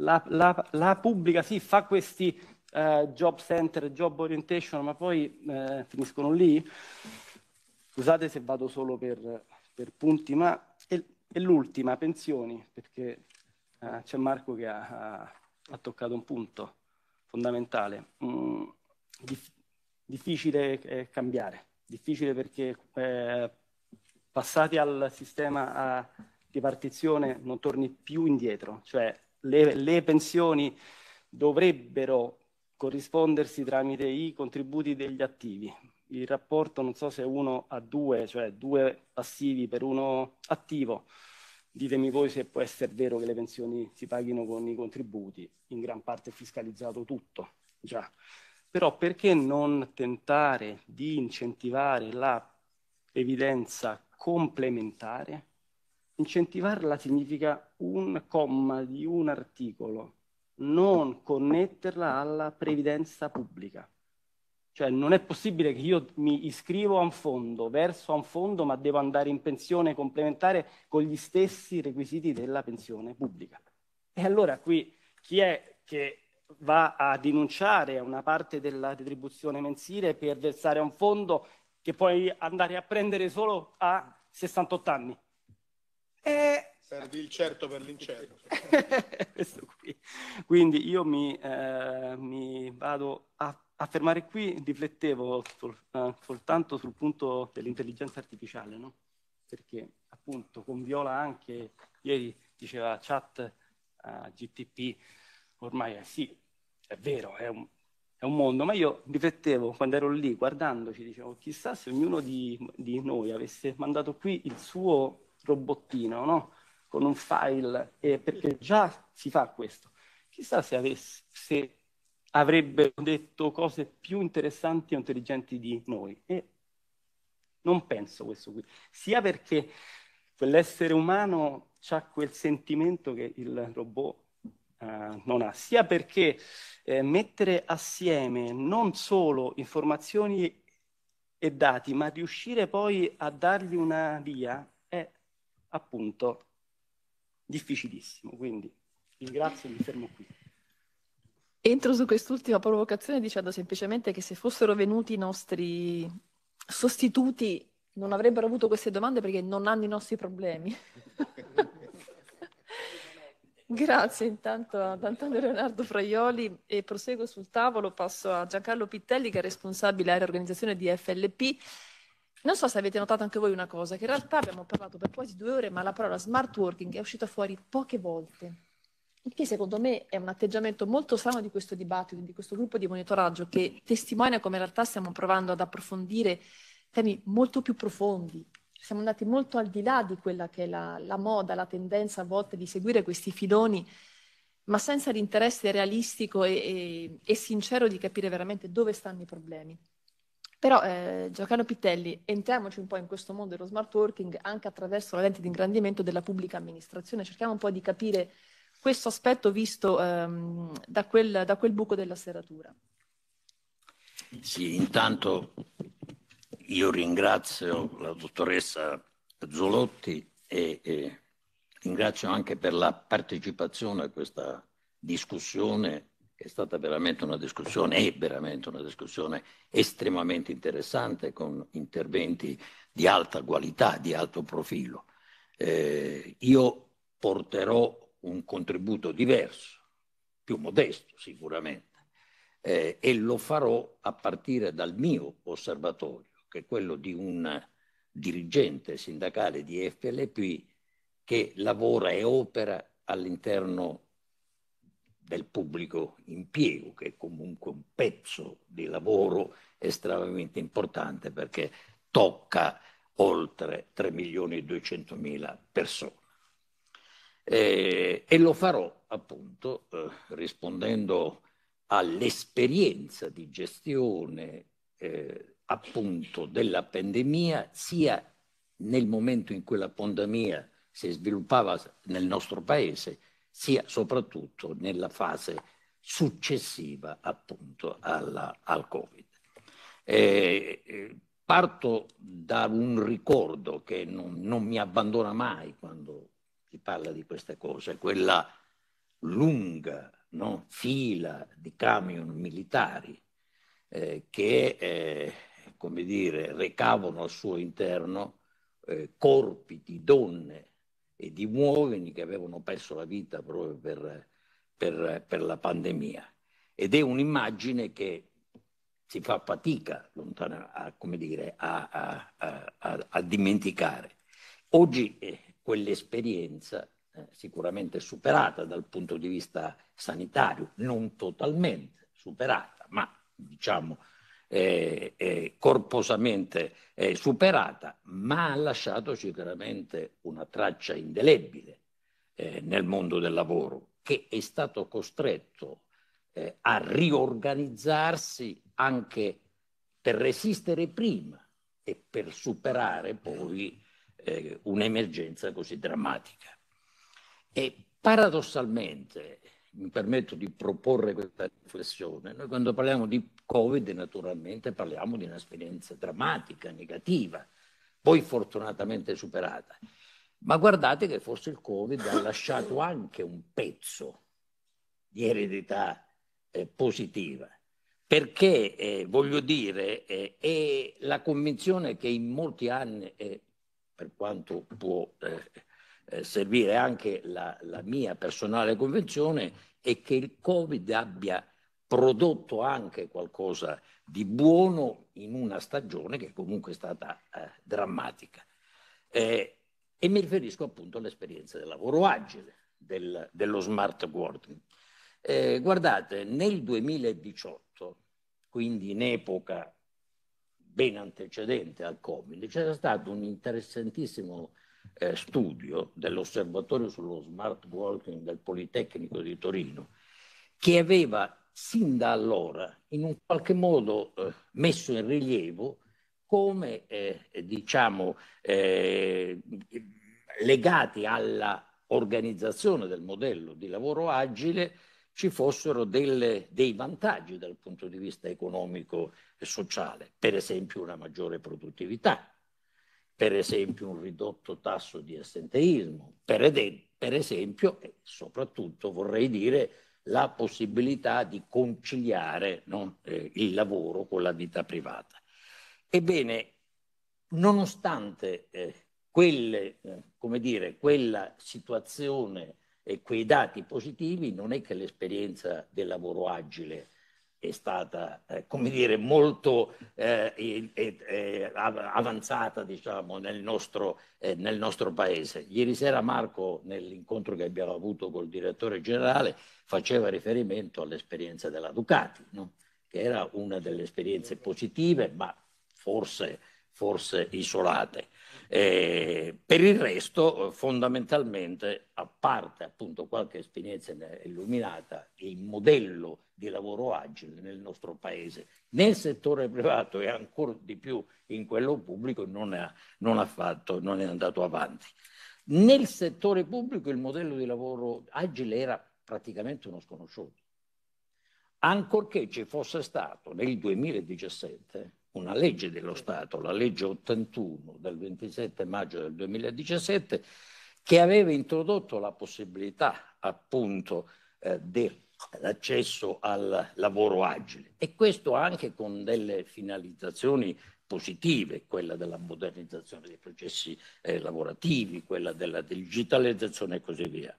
La, la, la pubblica sì, fa questi eh, job center, job orientation, ma poi eh, finiscono lì. Scusate se vado solo per, per punti, ma è, è l'ultima, pensioni, perché eh, c'è Marco che ha, ha, toccato un punto fondamentale. Mm, dif difficile eh, cambiare, difficile perché eh, passati al sistema di partizione non torni più indietro, cioè le, le pensioni dovrebbero corrispondersi tramite i contributi degli attivi. Il rapporto non so se è 1 a due, cioè due passivi per uno attivo. Ditemi voi se può essere vero che le pensioni si paghino con i contributi, in gran parte è fiscalizzato tutto già. Però perché non tentare di incentivare la evidenza complementare? Incentivarla significa un comma di un articolo non connetterla alla previdenza pubblica. Cioè non è possibile che io mi iscrivo a un fondo, verso a un fondo, ma devo andare in pensione complementare con gli stessi requisiti della pensione pubblica. E allora qui chi è che va a denunciare una parte della retribuzione mensile per versare a un fondo che puoi andare a prendere solo a 68 anni? E eh, Servi il certo per l'incerto. questo qui. Quindi io mi, eh, mi vado a, a, fermare qui, riflettevo sol, eh, soltanto sul punto dell'intelligenza artificiale, no? perché appunto con Viola anche ieri diceva chat uh, eh, GTP, ormai è, sì, è vero, è un, è un, mondo, ma io riflettevo quando ero lì guardandoci, dicevo chissà se ognuno di, di noi avesse mandato qui il suo robottino, no? con un file, eh, perché già si fa questo. Chissà se, avesse, se avrebbero detto cose più interessanti o intelligenti di noi. E non penso questo qui. Sia perché quell'essere umano ha quel sentimento che il robot Uh, non ha, sia perché eh, mettere assieme non solo informazioni e dati, ma riuscire poi a dargli una via è appunto difficilissimo. Quindi ringrazio e mi fermo qui. Entro su quest'ultima provocazione dicendo semplicemente che se fossero venuti i nostri sostituti non avrebbero avuto queste domande perché non hanno i nostri problemi. Grazie intanto ad Antonio Leonardo Fraioli e proseguo sul tavolo, passo a Giancarlo Pittelli che è responsabile dell'organizzazione di FLP. Non so se avete notato anche voi una cosa, che in realtà abbiamo parlato per quasi due ore, ma la parola smart working è uscita fuori poche volte. Il che secondo me è un atteggiamento molto sano di questo dibattito, di questo gruppo di monitoraggio, che testimonia come in realtà stiamo provando ad approfondire temi molto più profondi. Siamo andati molto al di là di quella che è la, la moda, la tendenza a volte di seguire questi filoni, ma senza l'interesse realistico e, e, e sincero di capire veramente dove stanno i problemi. Però, eh, Giacano Pittelli, entriamoci un po' in questo mondo dello smart working anche attraverso la lente di ingrandimento della pubblica amministrazione, cerchiamo un po' di capire questo aspetto visto ehm, da, quel, da quel buco della serratura. Sì, intanto io ringrazio la dottoressa Zolotti e, e, ringrazio anche per la partecipazione a questa discussione è stata veramente una discussione, è veramente una discussione estremamente interessante con interventi di alta qualità, di alto profilo. Eh, io porterò un contributo diverso, più modesto sicuramente, eh, e lo farò a partire dal mio osservatorio, che è quello di un dirigente sindacale di FLP che lavora e opera all'interno del pubblico impiego, che è comunque un pezzo di lavoro estremamente importante perché tocca oltre 3 milioni e 200 mila persone. Eh, e lo farò appunto eh, rispondendo all'esperienza di gestione eh, appunto della pandemia, sia nel momento in cui la pandemia si sviluppava nel nostro paese, sia soprattutto nella fase successiva appunto alla, al Covid. Eh, eh, parto da un ricordo che non, non, mi abbandona mai quando si parla di queste cose, quella lunga no, fila di camion militari eh, che, eh, come dire, recavano al suo interno eh, corpi di donne e di uomini che avevano perso la vita proprio per, per, per la pandemia. Ed è un'immagine che si fa fatica lontana a, dire, a, a, a dimenticare. Oggi eh, quell'esperienza, eh, sicuramente superata dal punto di vista sanitario, non totalmente superata, ma diciamo eh, eh, corposamente eh, superata, ma ha lasciato sicuramente una traccia indelebile eh, nel mondo del lavoro, che è stato costretto eh, a riorganizzarsi anche per resistere prima e per superare poi eh, un'emergenza così drammatica. E paradossalmente, mi permetto di proporre questa riflessione, noi quando parliamo di Covid naturalmente parliamo di un'esperienza drammatica, negativa, poi fortunatamente superata. Ma guardate che forse il Covid ha lasciato anche un pezzo di eredità eh, positiva, perché eh, voglio dire, eh, è la convinzione che in molti anni, eh, per quanto può eh, eh, servire anche la, la mia personale convinzione, è che il Covid abbia prodotto anche qualcosa di buono in una stagione che comunque è stata eh, drammatica. Eh, e mi riferisco appunto all'esperienza del lavoro agile, del, dello smart working. Eh, guardate, nel 2018, quindi in epoca ben antecedente al Covid, c'era stato un interessantissimo eh, studio dell'osservatorio sullo smart working del Politecnico di Torino che aveva sin da allora in un qualche modo eh, messo in rilievo come eh, diciamo eh, legati all'organizzazione del modello di lavoro agile ci fossero delle, dei vantaggi dal punto di vista economico e sociale, per esempio una maggiore produttività, per esempio un ridotto tasso di assenteismo, per, ed- per esempio e soprattutto vorrei dire la possibilità di conciliare no, eh, il lavoro con la vita privata. Ebbene, nonostante eh, quelle, eh, dire, quella situazione e quei dati positivi, non è che l'esperienza del lavoro agile è stata, eh, come dire, molto eh, eh, avanzata, diciamo, nel nostro, eh, nel nostro paese. Ieri sera Marco, nell'incontro che abbiamo avuto col direttore generale, faceva riferimento all'esperienza della Ducati, no? che era una delle esperienze positive, ma forse, forse isolate. Eh, per il resto, fondamentalmente, a parte appunto qualche esperienza illuminata, il modello di lavoro agile nel nostro paese, nel settore privato e ancora di più in quello pubblico, non, è, non, affatto, non è andato avanti. Nel settore pubblico il modello di lavoro agile era praticamente uno sconosciuto, ancorché ci fosse stato nel 2017 una legge dello Stato, la legge 81 del 27 maggio del 2017, che aveva introdotto la possibilità appunto eh, dell'accesso al lavoro agile e questo anche con delle finalizzazioni positive, quella della modernizzazione dei processi eh, lavorativi, quella della digitalizzazione e così via.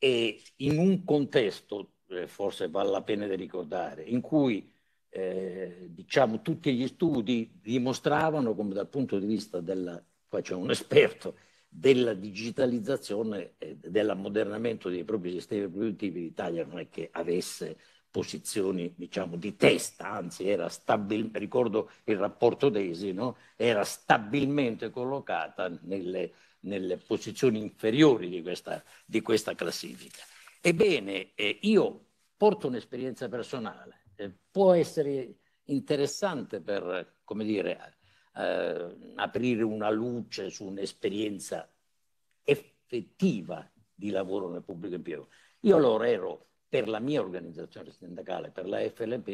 E in un contesto, eh, forse vale la pena di ricordare, in cui eh, diciamo, tutti gli studi dimostravano come dal punto di vista della, qua c'è un esperto, della digitalizzazione e dell'ammodernamento dei propri sistemi produttivi l'Italia non è che avesse posizioni diciamo di testa, anzi era stabil, ricordo il rapporto Desi, no? era stabilmente collocata nelle, nelle posizioni inferiori di questa, di questa classifica. Ebbene, eh, io porto un'esperienza personale eh, può essere interessante per, come dire, eh, aprire una luce su un'esperienza effettiva di lavoro nel pubblico impiego. Io allora ero, per la mia organizzazione sindacale, per la FLP,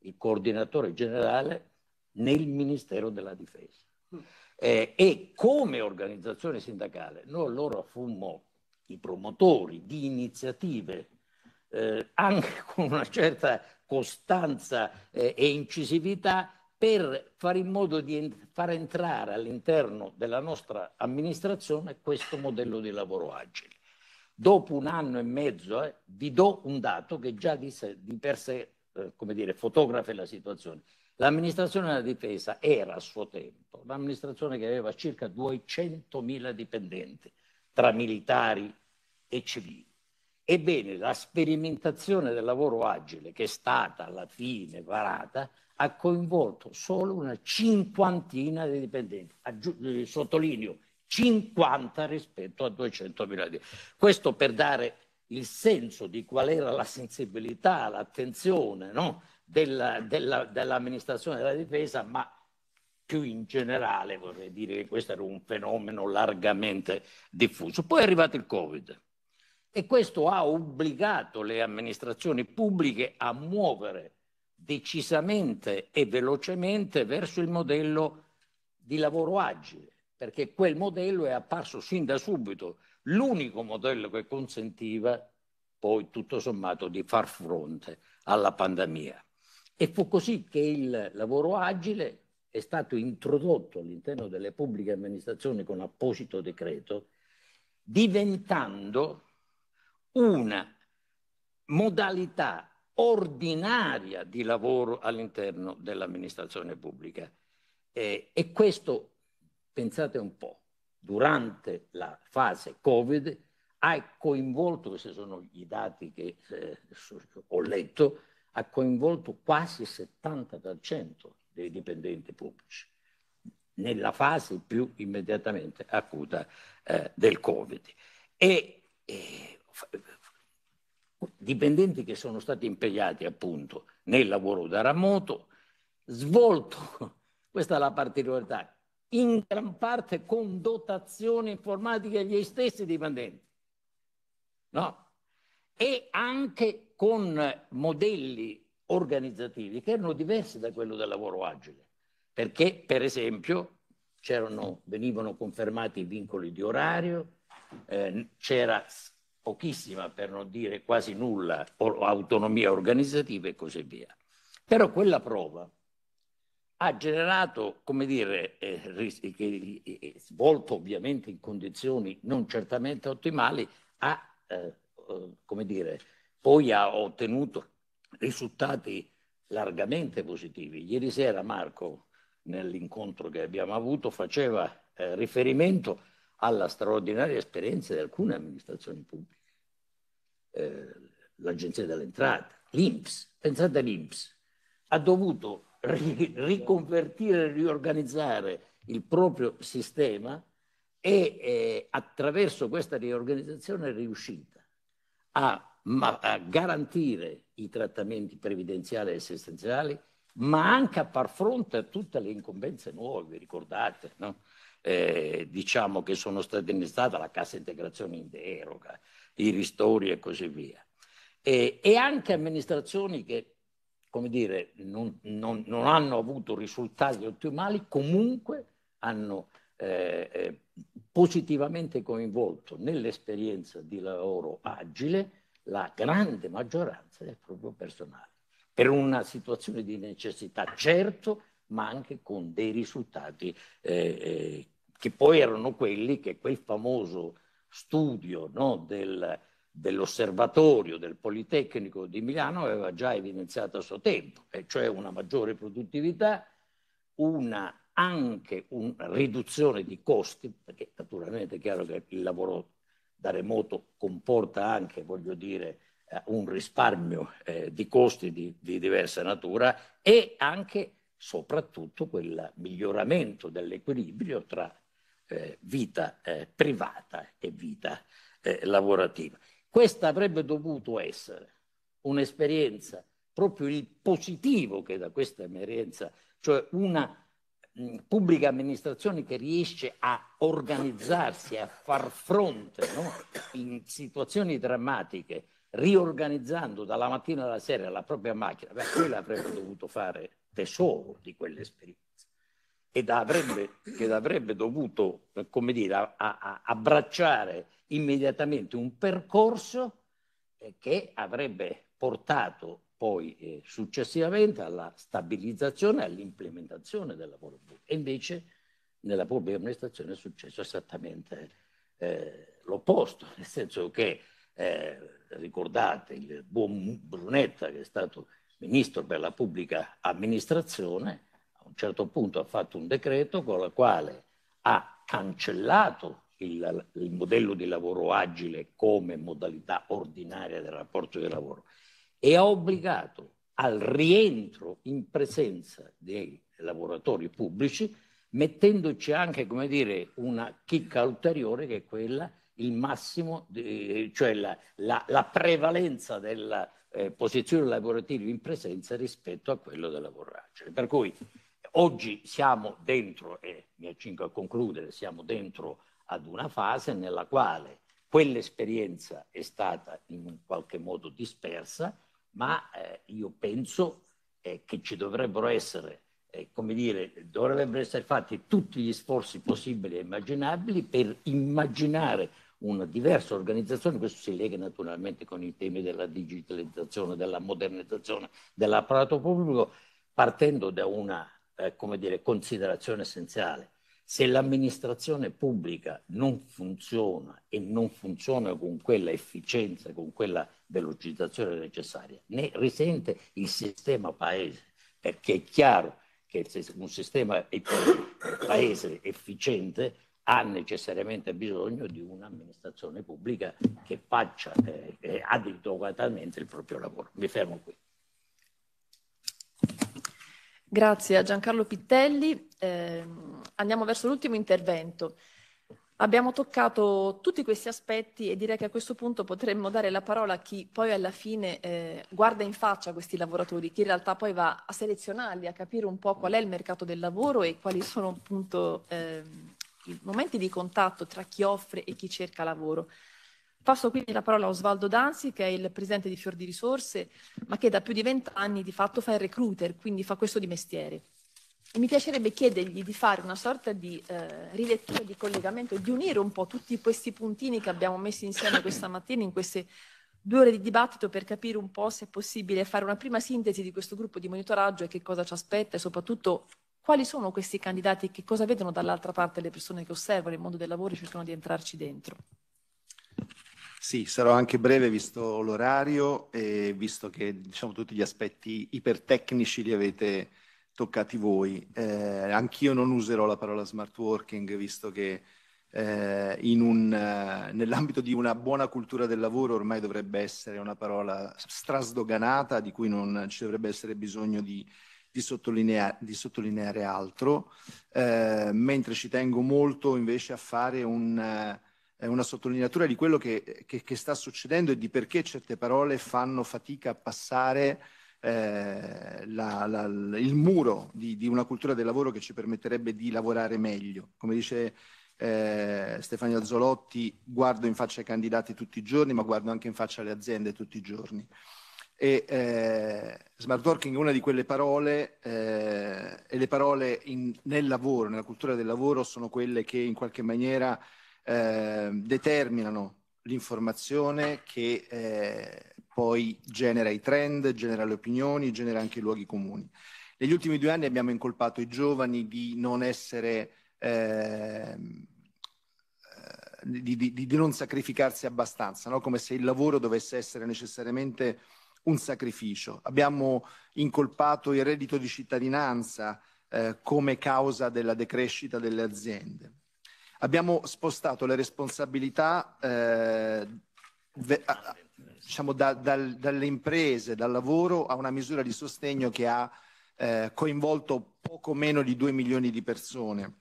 il coordinatore generale nel Ministero della Difesa. Eh, e come organizzazione sindacale, noi allora fummo i promotori di iniziative eh, anche con una certa costanza eh, e incisività per fare in modo di far entrare all'interno della nostra amministrazione questo modello di lavoro agile. Dopo un anno e mezzo eh, vi do un dato che già di, sé, di per sé eh, come dire, fotografa la situazione. L'amministrazione della difesa era a suo tempo un'amministrazione che aveva circa 200.000 dipendenti tra militari e civili Ebbene, la sperimentazione del lavoro agile, che è stata alla fine varata, ha coinvolto solo una cinquantina di dipendenti. Aggi- eh, sottolineo, 50 rispetto a 200.000 di. Questo per dare il senso di qual era la sensibilità, l'attenzione no? della, della, dell'amministrazione della difesa, ma più in generale vorrei dire che questo era un fenomeno largamente diffuso. Poi è arrivato il Covid e questo ha obbligato le amministrazioni pubbliche a muovere decisamente e velocemente verso il modello di lavoro agile, perché quel modello è apparso sin da subito l'unico modello che consentiva poi tutto sommato di far fronte alla pandemia. E fu così che il lavoro agile è stato introdotto all'interno delle pubbliche amministrazioni con apposito decreto, diventando una modalità ordinaria di lavoro all'interno dell'amministrazione pubblica. Eh, e questo, pensate un po', durante la fase Covid ha coinvolto, questi sono i dati che eh, ho letto, ha coinvolto quasi il 70% dei dipendenti pubblici nella fase più immediatamente acuta eh, del Covid. E, e dipendenti che sono stati impiegati appunto nel lavoro da remoto, svolto, questa è la particolarità, in gran parte con dotazione informatica degli stessi dipendenti, no? e anche con modelli organizzativi che erano diversi da quello del lavoro agile, perché per esempio venivano confermati i vincoli di orario, eh, c'era pochissima per non dire quasi nulla autonomia organizzativa e così via. Però quella prova ha generato, come dire, eh, eh svolto ovviamente in condizioni non certamente ottimali, ha, eh, eh, come dire, poi ha ottenuto risultati largamente positivi. Ieri sera Marco, nell'incontro che abbiamo avuto, faceva eh, riferimento alla straordinaria esperienza di alcune amministrazioni pubbliche. Eh, l'Agenzia delle Entrate, l'INPS, pensate all'INPS, ha dovuto ri- riconvertire, riorganizzare il proprio sistema e eh, attraverso questa riorganizzazione è riuscita a, ma- a garantire i trattamenti previdenziali e assistenziali, ma anche a far fronte a tutte le incombenze nuove, ricordate, no? Eh, diciamo che sono state innestate la cassa integrazione in deroga, i ristori e così via. E, e anche amministrazioni che, come dire, non, non, non, hanno avuto risultati ottimali, comunque hanno eh, eh, positivamente coinvolto nell'esperienza di lavoro agile la grande maggioranza del proprio personale, per una situazione di necessità certo, ma anche con dei risultati eh, eh, che poi erano quelli che quel famoso studio no, del, dell'osservatorio del Politecnico di Milano aveva già evidenziato a suo tempo, e cioè una maggiore produttività, una, anche una riduzione di costi, perché naturalmente è chiaro che il lavoro da remoto comporta anche, voglio dire, eh, un risparmio eh, di costi di, di, diversa natura e anche soprattutto quel miglioramento dell'equilibrio tra eh, vita eh, privata e vita eh, lavorativa. Questa avrebbe dovuto essere un'esperienza, proprio il positivo che da questa esperienza, cioè una pubblica amministrazione che riesce a organizzarsi, a far fronte no? in situazioni drammatiche, riorganizzando dalla mattina alla sera la propria macchina, beh, quella avrebbe dovuto fare tesoro di quell'esperienza ed avrebbe, ed avrebbe dovuto eh, come dire, a, a, abbracciare immediatamente un percorso eh, che avrebbe portato poi eh, successivamente alla stabilizzazione e all'implementazione del lavoro pubblico. E invece nella pubblica amministrazione è successo esattamente eh, l'opposto, nel senso che eh, ricordate il buon Brunetta che è stato ministro per la pubblica amministrazione, un certo punto ha fatto un decreto con il quale ha cancellato il, il, modello di lavoro agile come modalità ordinaria del rapporto di lavoro e ha obbligato al rientro in presenza dei lavoratori pubblici mettendoci anche, come dire, una chicca ulteriore che è quella il massimo, di, cioè la, la, la prevalenza della eh, posizione lavorativa in presenza rispetto a quello del lavoro agile. Per cui oggi siamo dentro, e mi accingo a concludere, siamo dentro ad una fase nella quale quell'esperienza è stata in qualche modo dispersa, ma eh, io penso eh, che ci dovrebbero essere, eh, come dire, dovrebbero essere fatti tutti gli sforzi possibili e immaginabili per immaginare una diversa organizzazione, questo si lega naturalmente con i temi della digitalizzazione, della modernizzazione dell'apparato pubblico, partendo da una eh, come dire, considerazione essenziale. Se l'amministrazione pubblica non funziona e non funziona con quella efficienza, con quella velocizzazione necessaria, ne risente il sistema paese, perché è chiaro che un sistema paese efficiente ha necessariamente bisogno di un'amministrazione pubblica che faccia eh, eh adeguatamente il proprio lavoro. Mi fermo qui. Grazie a Giancarlo Pittelli. Eh, andiamo verso l'ultimo intervento. Abbiamo toccato tutti questi aspetti e direi che a questo punto potremmo dare la parola a chi poi alla fine eh, guarda in faccia questi lavoratori, chi in realtà poi va a selezionarli, a capire un po' qual è il mercato del lavoro e quali sono appunto eh, i momenti di contatto tra chi offre e chi cerca lavoro. Passo quindi la parola a Osvaldo Danzi, che è il presidente di Fior di Risorse, ma che da più di vent'anni di fatto fa il recruiter, quindi fa questo di mestiere. E mi piacerebbe chiedergli di fare una sorta di eh, rilettura, di collegamento, di unire un po' tutti questi puntini che abbiamo messo insieme questa mattina in queste due ore di dibattito per capire un po' se è possibile fare una prima sintesi di questo gruppo di monitoraggio e che cosa ci aspetta e soprattutto quali sono questi candidati e che cosa vedono dall'altra parte le persone che osservano il mondo del lavoro e cercano di entrarci dentro. Sì, sarò anche breve visto l'orario e visto che diciamo, tutti gli aspetti ipertecnici li avete toccati voi. Eh, anch'io non userò la parola smart working visto che eh, un, eh, nell'ambito di una buona cultura del lavoro ormai dovrebbe essere una parola strasdoganata di cui non ci dovrebbe essere bisogno di, di, sottolineare, di sottolineare, altro, eh, mentre ci tengo molto invece a fare un eh, è una sottolineatura di quello che, che, che, sta succedendo e di perché certe parole fanno fatica a passare eh, la, la, il muro di, di, una cultura del lavoro che ci permetterebbe di lavorare meglio. Come dice eh, Stefania Zolotti, guardo in faccia ai candidati tutti i giorni, ma guardo anche in faccia alle aziende tutti i giorni. E, eh, smart working è una di quelle parole eh, e le parole in, nel lavoro, nella cultura del lavoro, sono quelle che in qualche maniera Ehm, determinano l'informazione che eh, poi genera i trend, genera le opinioni, genera anche i luoghi comuni. Negli ultimi due anni abbiamo incolpato i giovani di non essere, eh, di, di, di, non sacrificarsi abbastanza, no? come se il lavoro dovesse essere necessariamente un sacrificio. Abbiamo incolpato il reddito di cittadinanza eh, come causa della decrescita delle aziende. Abbiamo spostato le responsabilità eh, diciamo da, dal, dalle imprese, dal lavoro a una misura di sostegno che ha eh, coinvolto poco meno di 2 milioni di persone.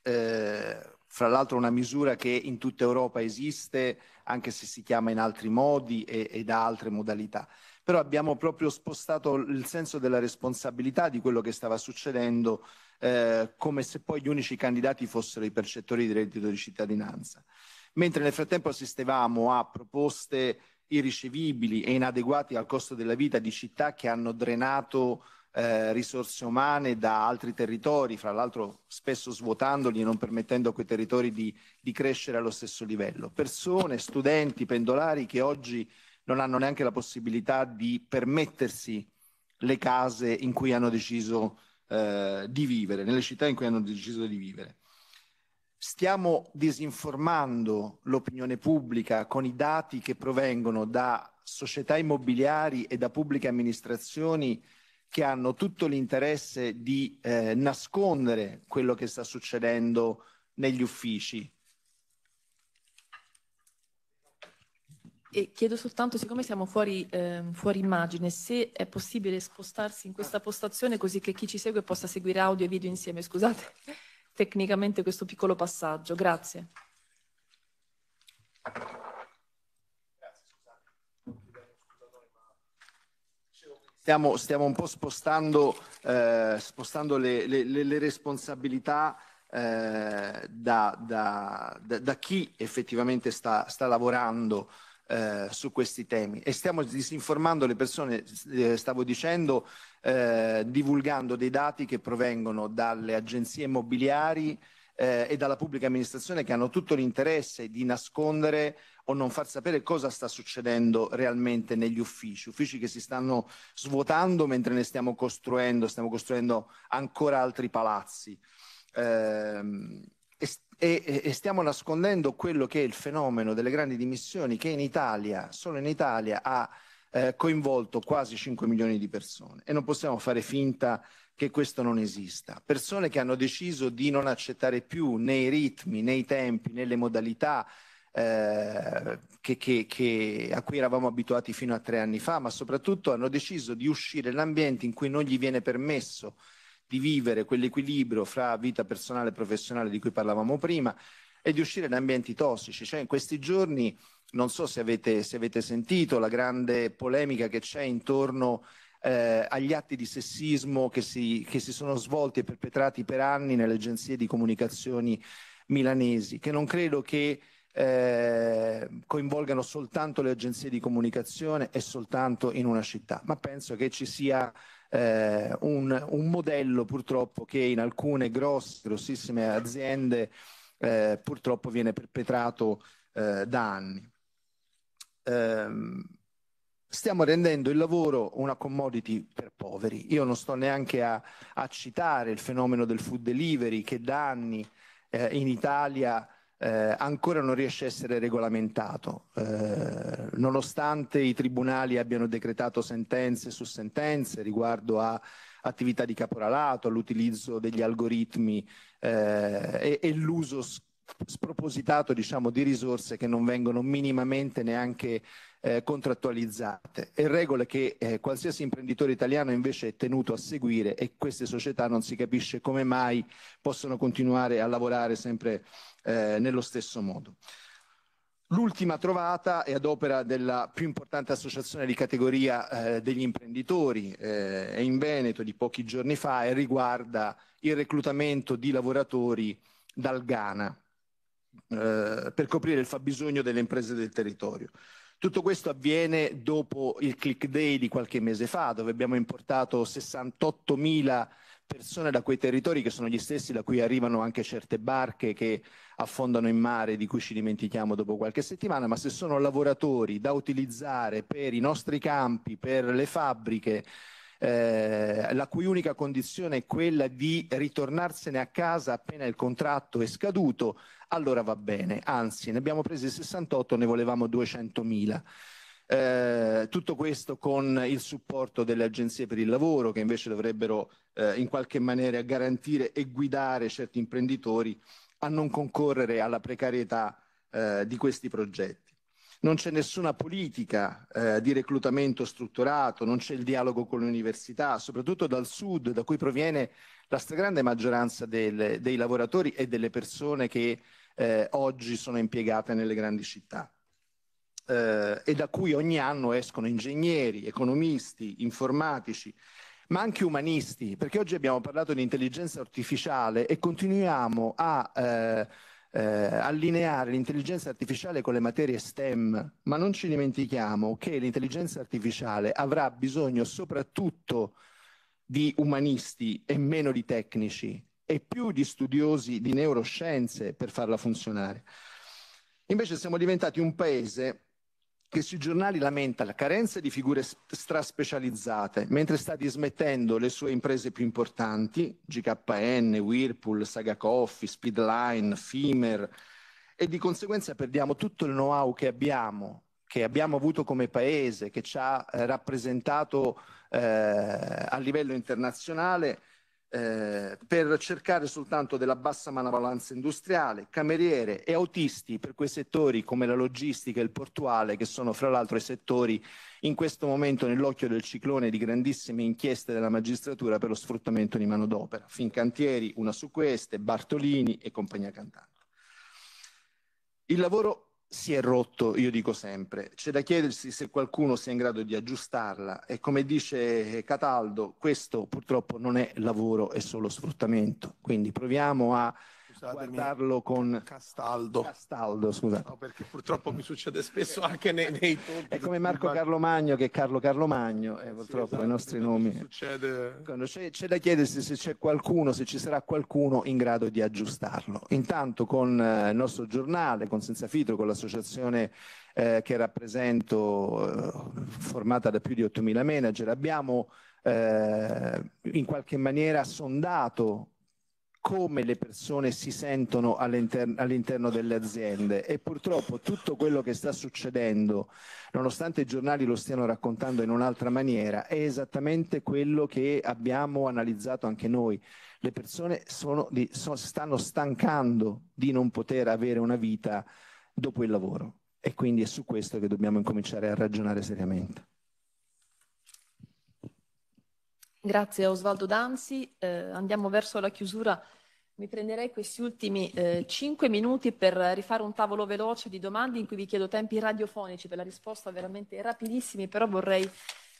Eh, fra l'altro una misura che in tutta Europa esiste, anche se si chiama in altri modi e, e da altre modalità. Però abbiamo proprio spostato il senso della responsabilità di quello che stava succedendo eh, come se poi gli unici candidati fossero i percettori di reddito di cittadinanza. Mentre nel frattempo assistevamo a proposte irricevibili e inadeguate al costo della vita di città che hanno drenato eh, risorse umane da altri territori, fra l'altro spesso svuotandoli e non permettendo a quei territori di, di crescere allo stesso livello. Persone, studenti, pendolari che oggi non hanno neanche la possibilità di permettersi le case in cui hanno deciso eh, di vivere, nelle città in cui hanno deciso di vivere. Stiamo disinformando l'opinione pubblica con i dati che provengono da società immobiliari e da pubbliche amministrazioni che hanno tutto l'interesse di eh, nascondere quello che sta succedendo negli uffici, E chiedo soltanto, siccome siamo fuori, eh, fuori, immagine, se è possibile spostarsi in questa postazione così che chi ci segue possa seguire audio e video insieme. Scusate tecnicamente questo piccolo passaggio. Grazie. Stiamo, stiamo un po' spostando, eh, spostando le, le, le responsabilità eh, da, da, da, da, chi effettivamente sta, sta lavorando eh, su questi temi e stiamo disinformando le persone, eh, stavo dicendo, eh, divulgando dei dati che provengono dalle agenzie immobiliari eh, e dalla pubblica amministrazione che hanno tutto l'interesse di nascondere o non far sapere cosa sta succedendo realmente negli uffici, uffici che si stanno svuotando mentre ne stiamo costruendo, stiamo costruendo ancora altri palazzi. Ehm, e, e, stiamo nascondendo quello che è il fenomeno delle grandi dimissioni che in Italia, solo in Italia, ha eh, coinvolto quasi 5 milioni di persone e non possiamo fare finta che questo non esista. Persone che hanno deciso di non accettare più nei ritmi, nei tempi, nelle modalità eh, che, che, che a cui eravamo abituati fino a tre anni fa, ma soprattutto hanno deciso di uscire l'ambiente in cui non gli viene permesso di vivere quell'equilibrio fra vita personale e professionale di cui parlavamo prima e di uscire da ambienti tossici. Cioè in questi giorni, non so se avete, se avete sentito la grande polemica che c'è intorno eh, agli atti di sessismo che si, che si sono svolti e perpetrati per anni nelle agenzie di comunicazioni milanesi, che non credo che eh, coinvolgano soltanto le agenzie di comunicazione e soltanto in una città, ma penso che ci sia eh, un, un, modello purtroppo che in alcune grosse, grossissime aziende eh, purtroppo viene perpetrato eh, da anni. Ehm, stiamo rendendo il lavoro una commodity per poveri. Io non sto neanche a, a citare il fenomeno del food delivery che da anni eh, in Italia eh, ancora non riesce a essere regolamentato, eh, nonostante i tribunali abbiano decretato sentenze su sentenze riguardo a attività di caporalato, all'utilizzo degli algoritmi eh, e, e l'uso spropositato diciamo, di risorse che non vengono minimamente neanche eh, contrattualizzate e regole che eh, qualsiasi imprenditore italiano invece è tenuto a seguire e queste società non si capisce come mai possono continuare a lavorare sempre eh, nello stesso modo. L'ultima trovata è ad opera della più importante associazione di categoria eh, degli imprenditori eh, è in Veneto di pochi giorni fa e riguarda il reclutamento di lavoratori dal Ghana eh, per coprire il fabbisogno delle imprese del territorio. Tutto questo avviene dopo il click day di qualche mese fa, dove abbiamo importato 68.000 persone da quei territori che sono gli stessi da cui arrivano anche certe barche che affondano in mare di cui ci dimentichiamo dopo qualche settimana, ma se sono lavoratori da utilizzare per i nostri campi, per le fabbriche, eh, la cui unica condizione è quella di ritornarsene a casa appena il contratto è scaduto, allora va bene. Anzi, ne abbiamo presi 68, ne volevamo 200.000. Eh, tutto questo con il supporto delle agenzie per il lavoro che invece dovrebbero eh, in qualche maniera garantire e guidare certi imprenditori a non concorrere alla precarietà eh, di questi progetti. Non c'è nessuna politica eh, di reclutamento strutturato, non c'è il dialogo con le università, soprattutto dal sud, da cui proviene la stragrande maggioranza del, dei lavoratori e delle persone che eh, oggi sono impiegate nelle grandi città eh, e da cui ogni anno escono ingegneri, economisti, informatici, ma anche umanisti, perché oggi abbiamo parlato di intelligenza artificiale e continuiamo a eh, eh, allineare l'intelligenza artificiale con le materie STEM, ma non ci dimentichiamo che l'intelligenza artificiale avrà bisogno soprattutto di umanisti e meno di tecnici e più di studiosi di neuroscienze per farla funzionare. Invece siamo diventati un paese che sui giornali lamenta la carenza di figure straspecializzate, mentre sta dismettendo le sue imprese più importanti, GKN, Whirlpool, Saga Coffee, Speedline, Fimer, e di conseguenza perdiamo tutto il know-how che abbiamo, che abbiamo avuto come paese, che ci ha eh, rappresentato eh, a livello internazionale eh, per cercare soltanto della bassa manovalanza industriale, cameriere e autisti per quei settori come la logistica e il portuale, che sono fra l'altro i settori in questo momento nell'occhio del ciclone di grandissime inchieste della magistratura per lo sfruttamento di manodopera. Fincantieri, una su queste, Bartolini e compagnia cantante. Il lavoro si è rotto, io dico sempre. C'è da chiedersi se qualcuno sia in grado di aggiustarla e come dice Cataldo, questo purtroppo non è lavoro, è solo sfruttamento. Quindi proviamo a Scusatemi. guardarlo con Castaldo. Castaldo scusate. No, perché purtroppo mi succede spesso anche nei, nei È come Marco Carlo Magno che è Carlo Carlo Magno, eh, purtroppo sì, esatto, i nostri nomi. Succede... C'è, c'è, da chiedersi se c'è qualcuno, se ci sarà qualcuno in grado di aggiustarlo. Intanto con eh, il nostro giornale, con Senza Filtro, con l'associazione eh, che rappresento, eh, formata da più di 8.000 manager, abbiamo eh, in qualche maniera sondato come le persone si sentono all'interno, all'interno delle aziende e purtroppo tutto quello che sta succedendo, nonostante i giornali lo stiano raccontando in un'altra maniera, è esattamente quello che abbiamo analizzato anche noi. Le persone sono di, sono, stanno stancando di non poter avere una vita dopo il lavoro e quindi è su questo che dobbiamo incominciare a ragionare seriamente. Grazie Osvaldo Danzi, eh, andiamo verso la chiusura. Mi prenderei questi ultimi eh, minuti per rifare un tavolo veloce di domande in cui vi chiedo tempi radiofonici per la risposta veramente rapidissimi, però vorrei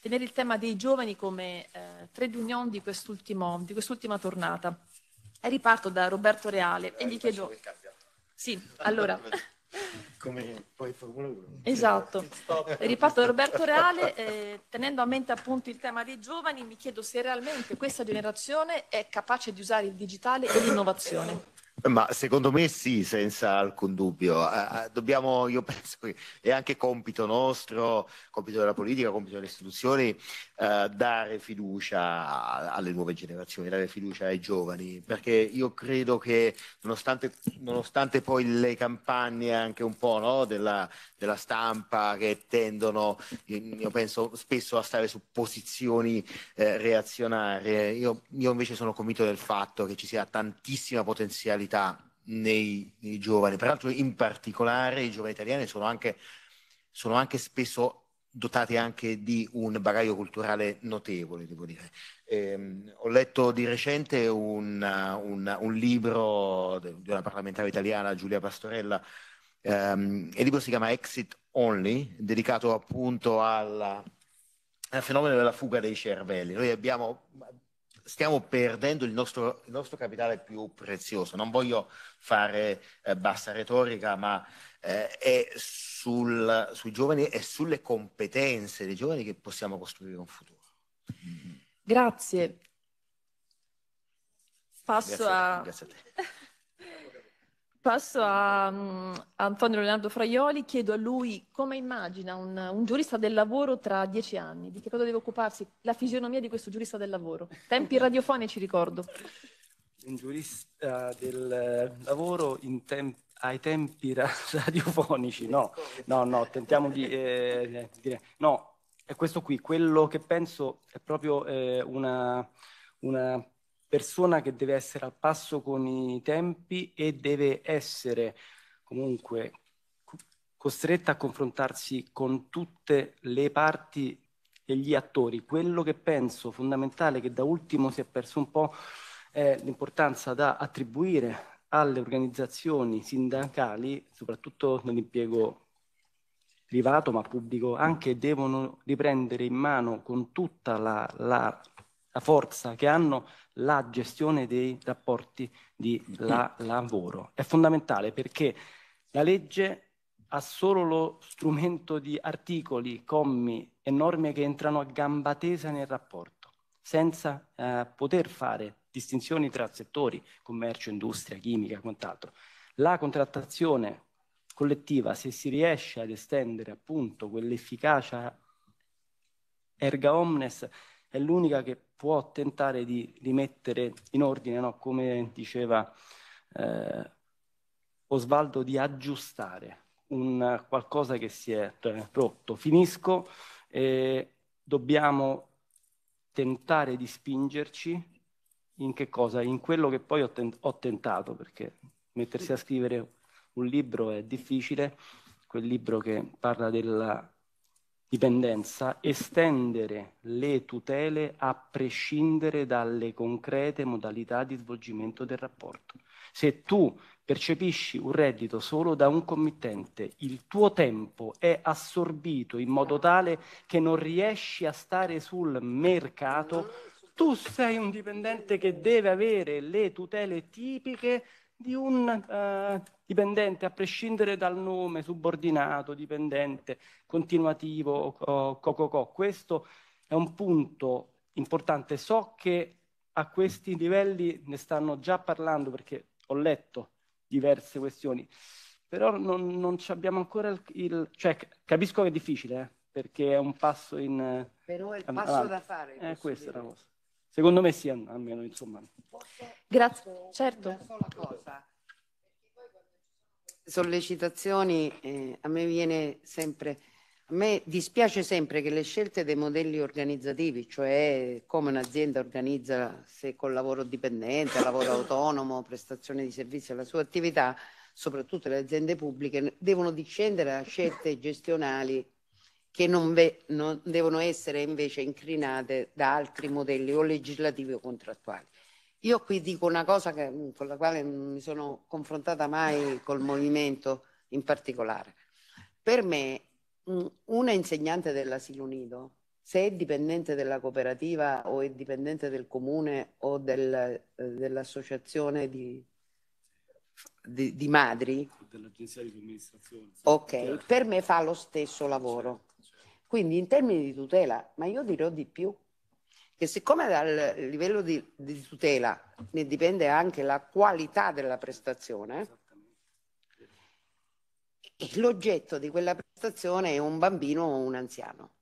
tenere il tema dei giovani come eh, trade union di, quest'ultima tornata. E riparto da Roberto Reale e gli chiedo... Sì, allora... come poi Formula 1. Esatto. Riparto da Roberto Reale, eh, tenendo a mente appunto il tema dei giovani, mi chiedo se realmente questa generazione è capace di usare il digitale e l'innovazione. Ma secondo me sì, senza alcun dubbio. Eh, eh, dobbiamo, io penso che è anche compito nostro, compito della politica, compito delle istituzioni, eh, dare fiducia alle nuove generazioni, dare fiducia ai giovani, perché io credo che nonostante, nonostante poi le campagne anche un po' no, della, della, stampa che tendono, io penso spesso a stare su posizioni eh, reazionarie, io, io invece sono convinto del fatto che ci sia tantissima potenzialità mentalità nei, nei, giovani. Peraltro, in particolare, i giovani italiani sono anche, sono anche spesso dotati anche di un bagaglio culturale notevole, devo dire. Eh, ho letto di recente un, un, un, libro di una parlamentare italiana, Giulia Pastorella, ehm, il libro si chiama Exit Only, dedicato appunto alla, al fenomeno della fuga dei cervelli. Noi abbiamo stiamo perdendo il nostro, il nostro, capitale più prezioso. Non voglio fare eh, bassa retorica, ma eh, è sul, sui giovani e sulle competenze dei giovani che possiamo costruire un futuro. Grazie. Passo grazie a... a grazie a te. Passo a, mm, a, Antonio Leonardo Fraioli, chiedo a lui come immagina un, un, giurista del lavoro tra dieci anni, di che cosa deve occuparsi, la fisionomia di questo giurista del lavoro. Tempi radiofonici ricordo. Un giurista del lavoro tem ai tempi radiofonici, no, no, no, tentiamo di eh, dire, no, è questo qui, quello che penso è proprio eh, una, una persona che deve essere al passo con i tempi e deve essere comunque costretta a confrontarsi con tutte le parti e gli attori. Quello che penso fondamentale, che da ultimo si è perso un po', è l'importanza da attribuire alle organizzazioni sindacali, soprattutto nell'impiego privato ma pubblico, anche devono riprendere in mano con tutta la, la la forza che hanno la gestione dei rapporti di la mm. lavoro. È fondamentale perché la legge ha solo lo strumento di articoli, commi e norme che entrano a gamba tesa nel rapporto, senza eh, poter fare distinzioni tra settori, commercio, industria, chimica e quant'altro. La contrattazione collettiva, se si riesce ad estendere appunto quell'efficacia erga omnes, è l'unica che può tentare di rimettere in ordine, no? come diceva eh, Osvaldo, di aggiustare un qualcosa che si è rotto. Finisco, eh, dobbiamo tentare di spingerci in che cosa? In quello che poi ho, ten ho tentato, perché mettersi a scrivere un libro è difficile, quel libro che parla della dipendenza, estendere le tutele a prescindere dalle concrete modalità di svolgimento del rapporto. Se tu percepisci un reddito solo da un committente, il tuo tempo è assorbito in modo tale che non riesci a stare sul mercato, tu sei un dipendente che deve avere le tutele tipiche di un eh, dipendente, a prescindere dal nome, subordinato, dipendente, continuativo, cococò. Co, co. Questo è un punto importante. So che a questi livelli ne stanno già parlando perché ho letto diverse questioni, però non, non abbiamo ancora il, il, Cioè, capisco che è difficile, eh, perché è un passo in... Però è il passo avanti. da fare. Eh, questa la cosa. Secondo me sì, almeno, insomma. Grazie, certo. Una sola cosa. Sollecitazioni, eh, a me viene sempre... A me dispiace sempre che le scelte dei modelli organizzativi, cioè come un'azienda organizza se col lavoro dipendente, lavoro autonomo, prestazione di servizi alla sua attività, soprattutto le aziende pubbliche, devono discendere da scelte gestionali che non, non devono essere invece incrinate da altri modelli o legislativi o contrattuali. Io qui dico una cosa che, mm, con la quale non mi sono confrontata mai col movimento in particolare. Per me mm, un insegnante dell'asilo nido, se è dipendente della cooperativa o è dipendente del comune o del, eh, dell'associazione di, di, di, madri, dell'agenzia di somministrazione, ok, per me fa lo stesso lavoro. Quindi in termini di tutela, ma io dirò di più, che siccome dal livello di, di tutela ne dipende anche la qualità della prestazione, l'oggetto di quella prestazione è un bambino o un anziano.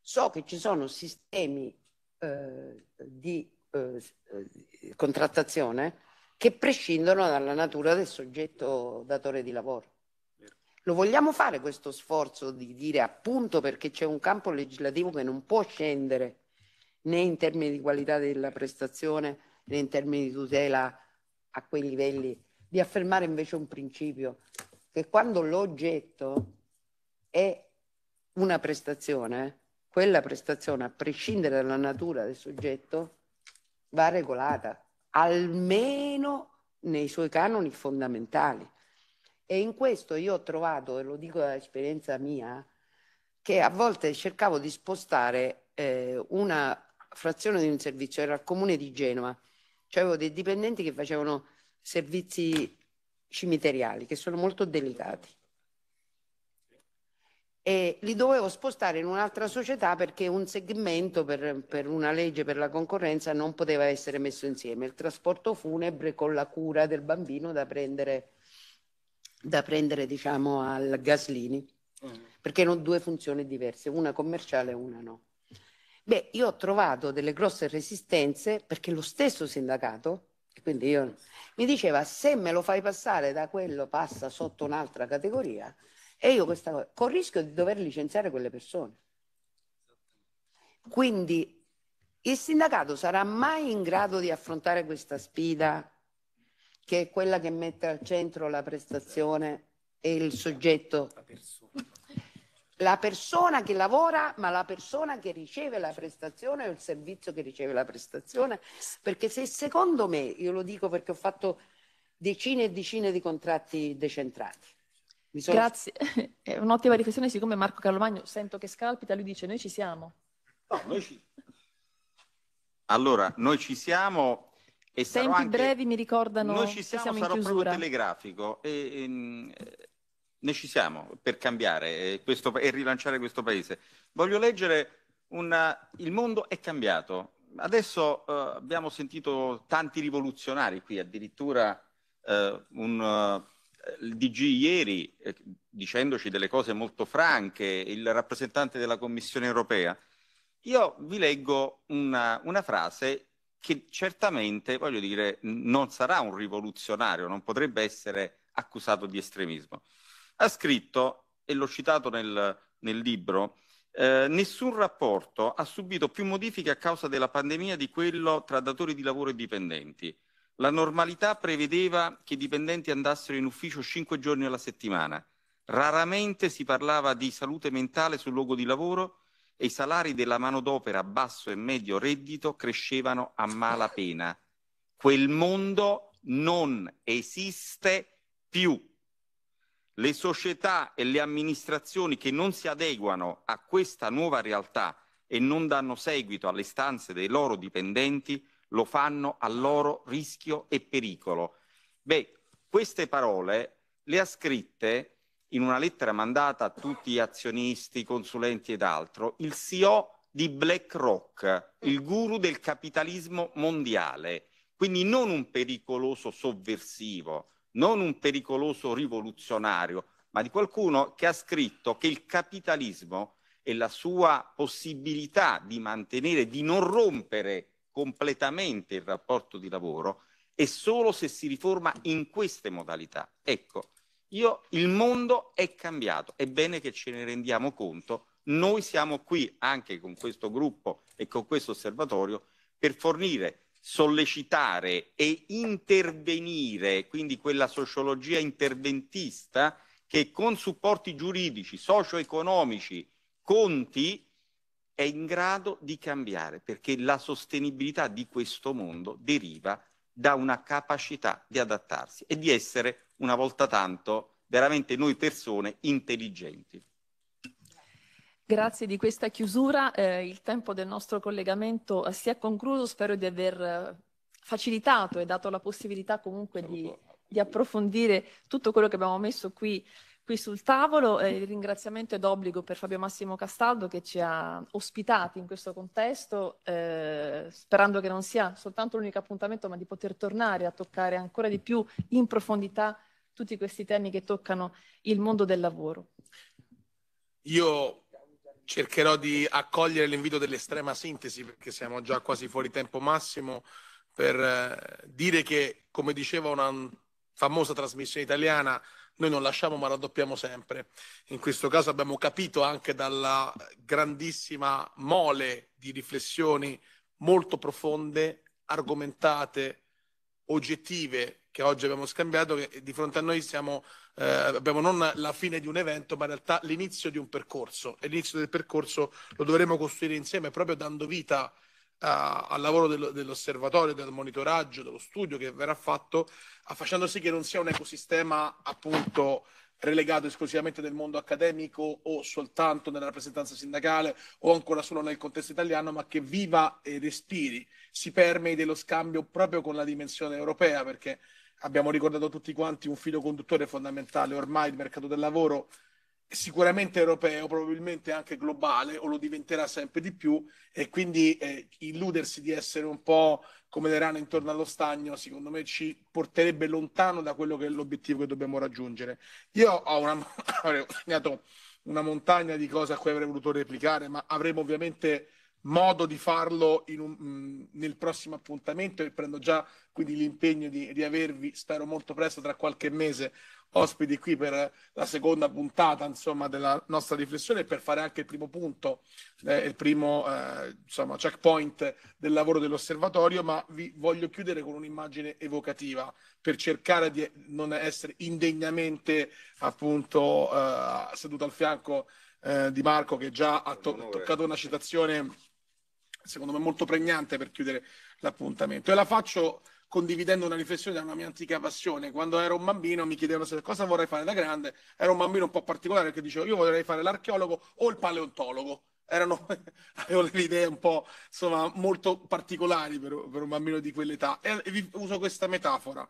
So che ci sono sistemi eh, di eh, contrattazione che prescindono dalla natura del soggetto datore di lavoro. Lo vogliamo fare questo sforzo di dire appunto perché c'è un campo legislativo che non può scendere né in termini di qualità della prestazione né in termini di tutela a quei livelli, di affermare invece un principio che quando l'oggetto è una prestazione, quella prestazione, a prescindere dalla natura del soggetto, va regolata, almeno nei suoi canoni fondamentali. E in questo io ho trovato, e lo dico dall'esperienza mia, che a volte cercavo di spostare eh, una frazione di un servizio, era il comune di Genova, cioè avevo dei dipendenti che facevano servizi cimiteriali, che sono molto delicati. E li dovevo spostare in un'altra società perché un segmento per, per, una legge per la concorrenza non poteva essere messo insieme, il trasporto funebre con la cura del bambino da prendere da prendere diciamo al Gaslini, mm. perché hanno due funzioni diverse, una commerciale e una no. Beh, io ho trovato delle grosse resistenze perché lo stesso sindacato, quindi io, mi diceva se me lo fai passare da quello passa sotto un'altra categoria e io questa cosa, con il rischio di dover licenziare quelle persone. Quindi il sindacato sarà mai in grado di affrontare questa sfida che è quella che mette al centro la prestazione e il soggetto. La persona. la persona che lavora, ma la persona che riceve la prestazione o il servizio che riceve la prestazione. Perché se secondo me, io lo dico perché ho fatto decine e decine di contratti decentrati. Sono... Grazie, è un'ottima riflessione, siccome Marco Carlomagno sento che scalpita, lui dice noi ci siamo. No, noi ci... Allora, noi ci siamo e Tempi anche... brevi mi ricordano Noi ci siamo, siamo sarò in chiusura. proprio telegrafico. E, e, mm, ne ci siamo per cambiare eh, questo, e rilanciare questo paese. Voglio leggere una... Eh, il mondo è cambiato. Adesso eh, abbiamo sentito tanti rivoluzionari qui, addirittura eh, un, uh, il DG ieri eh, dicendoci delle cose molto franche, il rappresentante della Commissione europea. Io vi leggo una, una frase che certamente, voglio dire, non sarà un rivoluzionario, non potrebbe essere accusato di estremismo. Ha scritto, e l'ho citato nel, nel libro, eh, nessun rapporto ha subito più modifiche a causa della pandemia di quello tra datori di lavoro e dipendenti. La normalità prevedeva che i dipendenti andassero in ufficio cinque giorni alla settimana. Raramente si parlava di salute mentale sul luogo di lavoro e i salari della manodopera a basso e medio reddito crescevano a malapena. Quel mondo non esiste più. Le società e le amministrazioni che non si adeguano a questa nuova realtà e non danno seguito alle istanze dei loro dipendenti lo fanno a loro rischio e pericolo. Beh, queste parole le ha scritte in una lettera mandata a tutti gli azionisti, consulenti ed altro, il CEO di BlackRock, il guru del capitalismo mondiale. Quindi non un pericoloso sovversivo, non un pericoloso rivoluzionario, ma di qualcuno che ha scritto che il capitalismo e la sua possibilità di mantenere, di non rompere completamente il rapporto di lavoro, è solo se si riforma in queste modalità. Ecco, io, il mondo è cambiato, è bene che ce ne rendiamo conto. Noi siamo qui anche con questo gruppo e con questo osservatorio per fornire, sollecitare e intervenire, quindi quella sociologia interventista che con supporti giuridici, socio-economici, conti, è in grado di cambiare, perché la sostenibilità di questo mondo deriva da una capacità di adattarsi e di essere una volta tanto veramente noi persone intelligenti. Grazie di questa chiusura. Eh, il tempo del nostro collegamento eh, si è concluso. Spero di aver eh, facilitato e dato la possibilità comunque di, di approfondire tutto quello che abbiamo messo qui, qui sul tavolo. Eh, il ringraziamento è d'obbligo per Fabio Massimo Castaldo che ci ha ospitati in questo contesto, eh, sperando che non sia soltanto l'unico appuntamento, ma di poter tornare a toccare ancora di più in profondità tutti questi temi che toccano il mondo del lavoro. Io cercherò di accogliere l'invito dell'estrema sintesi perché siamo già quasi fuori tempo massimo per eh, dire che, come diceva una famosa trasmissione italiana, noi non lasciamo ma raddoppiamo sempre. In questo caso abbiamo capito anche dalla grandissima mole di riflessioni molto profonde, argomentate, oggettive che oggi abbiamo scambiato, che di fronte a noi siamo, eh, abbiamo non la fine di un evento, ma in realtà l'inizio di un percorso. E l'inizio del percorso lo dovremo costruire insieme proprio dando vita a, al lavoro dello, dell'osservatorio, del monitoraggio, dello studio che verrà fatto, facendo sì che non sia un ecosistema appunto relegato esclusivamente nel mondo accademico o soltanto nella rappresentanza sindacale o ancora solo nel contesto italiano, ma che viva e respiri, si permei dello scambio proprio con la dimensione europea, perché abbiamo ricordato tutti quanti un filo conduttore fondamentale, ormai il mercato del lavoro sicuramente europeo, probabilmente anche globale, o lo diventerà sempre di più, e quindi eh, illudersi di essere un po' come le rane intorno allo stagno, secondo me ci porterebbe lontano da quello che è l'obiettivo che dobbiamo raggiungere. Io ho una, avrei segnato una montagna di cose a cui avrei voluto replicare, ma avremo ovviamente modo di farlo un, mm, nel prossimo appuntamento e prendo già quindi l'impegno di, riavervi, spero molto presto, tra qualche mese, ospiti qui per la seconda puntata insomma, della nostra riflessione e per fare anche il primo punto, eh, il primo eh, insomma, checkpoint del lavoro dell'osservatorio, ma vi voglio chiudere con un'immagine evocativa per cercare di non essere indegnamente appunto eh, seduto al fianco eh, di Marco che già ha to- toccato una citazione secondo me molto pregnante per chiudere l'appuntamento e la faccio condividendo una riflessione da una mia antica passione. Quando ero un bambino mi chiedevano cosa vorrei fare da grande. Era un bambino un po' particolare che dicevo io vorrei fare l'archeologo o il paleontologo. Erano, avevo delle idee un po' insomma, molto particolari per, per un bambino di quell'età. E, e vi uso questa metafora.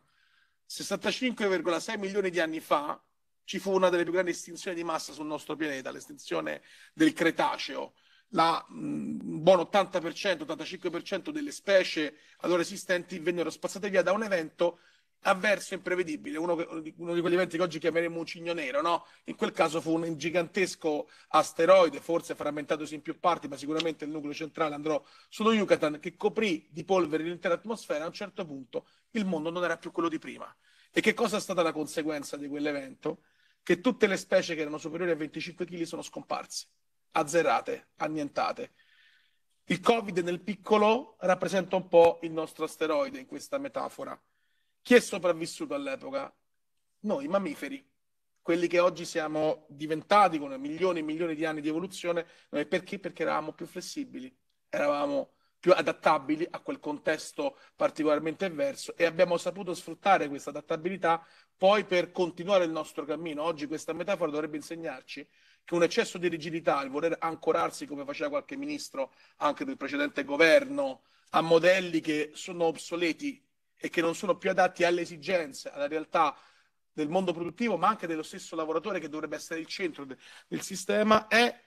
65,6 milioni di anni fa ci fu una delle più grandi estinzioni di massa sul nostro pianeta, l'estinzione del Cretaceo la, un buon 80%, 85% delle specie allora esistenti vennero spazzate via da un evento avverso e imprevedibile, uno, uno, di quegli eventi che oggi chiameremo un cigno nero, no? In quel caso fu un gigantesco asteroide, forse frammentatosi in più parti, ma sicuramente il nucleo centrale andrò sullo Yucatan, che coprì di polvere l'intera atmosfera. A un certo punto il mondo non era più quello di prima. E che cosa è stata la conseguenza di quell'evento? Che tutte le specie che erano superiori a 25 kg sono scomparse azzerate, annientate. Il Covid nel piccolo rappresenta un po' il nostro asteroide in questa metafora. Chi è sopravvissuto all'epoca? Noi mammiferi, quelli che oggi siamo diventati con milioni e milioni di anni di evoluzione, noi perché? Perché eravamo più flessibili, eravamo più adattabili a quel contesto particolarmente avverso e abbiamo saputo sfruttare questa adattabilità poi per continuare il nostro cammino. Oggi questa metafora dovrebbe insegnarci che un eccesso di rigidità, il voler ancorarsi come faceva qualche ministro anche del precedente governo a modelli che sono obsoleti e che non sono più adatti alle esigenze, alla realtà del mondo produttivo, ma anche dello stesso lavoratore che dovrebbe essere il centro de- del sistema, è,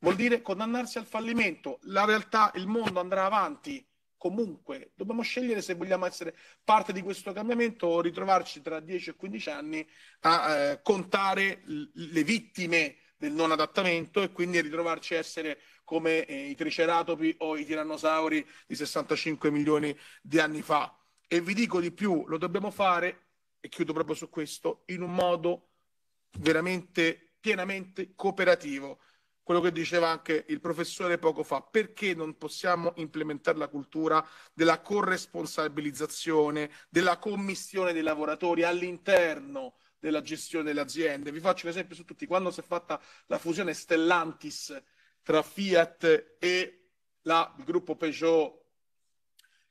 vuol dire condannarsi al fallimento. La realtà, il mondo andrà avanti comunque dobbiamo scegliere se vogliamo essere parte di questo cambiamento o ritrovarci tra 10 e 15 anni a eh, contare l- le vittime del non adattamento e quindi ritrovarci a essere come eh, i triceratopi o i tirannosauri di 65 milioni di anni fa. E vi dico di più, lo dobbiamo fare, e chiudo proprio su questo, in un modo veramente pienamente cooperativo. Quello che diceva anche il professore poco fa, perché non possiamo implementare la cultura della corresponsabilizzazione, della commissione dei lavoratori all'interno della gestione delle aziende. Vi faccio un esempio su tutti. Quando si è fatta la fusione Stellantis tra Fiat e la, il gruppo Peugeot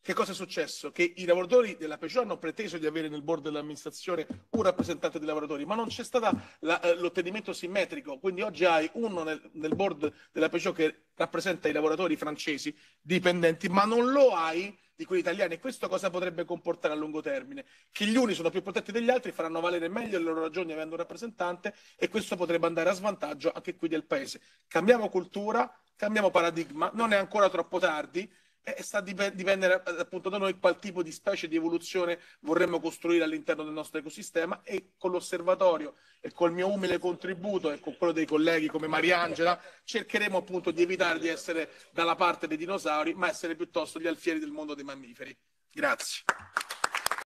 che cosa è successo? Che i lavoratori della Peugeot hanno preteso di avere nel board dell'amministrazione un rappresentante dei lavoratori, ma non c'è stato eh, l'ottenimento simmetrico. Quindi oggi hai uno nel, nel board della Peugeot che rappresenta i lavoratori francesi dipendenti, ma non lo hai di quelli italiani. E questo cosa potrebbe comportare a lungo termine? Che gli uni sono più protetti degli altri, faranno valere meglio le loro ragioni avendo un rappresentante e questo potrebbe andare a svantaggio anche qui del paese. Cambiamo cultura, cambiamo paradigma, non è ancora troppo tardi. Eh, eh, sta a dipendere eh, appunto da noi qual tipo di specie di evoluzione vorremmo costruire all'interno del nostro ecosistema e con l'osservatorio e col mio umile contributo e con quello dei colleghi come Mariangela cercheremo appunto di evitare di essere dalla parte dei dinosauri ma essere piuttosto gli alfieri del mondo dei mammiferi. Grazie.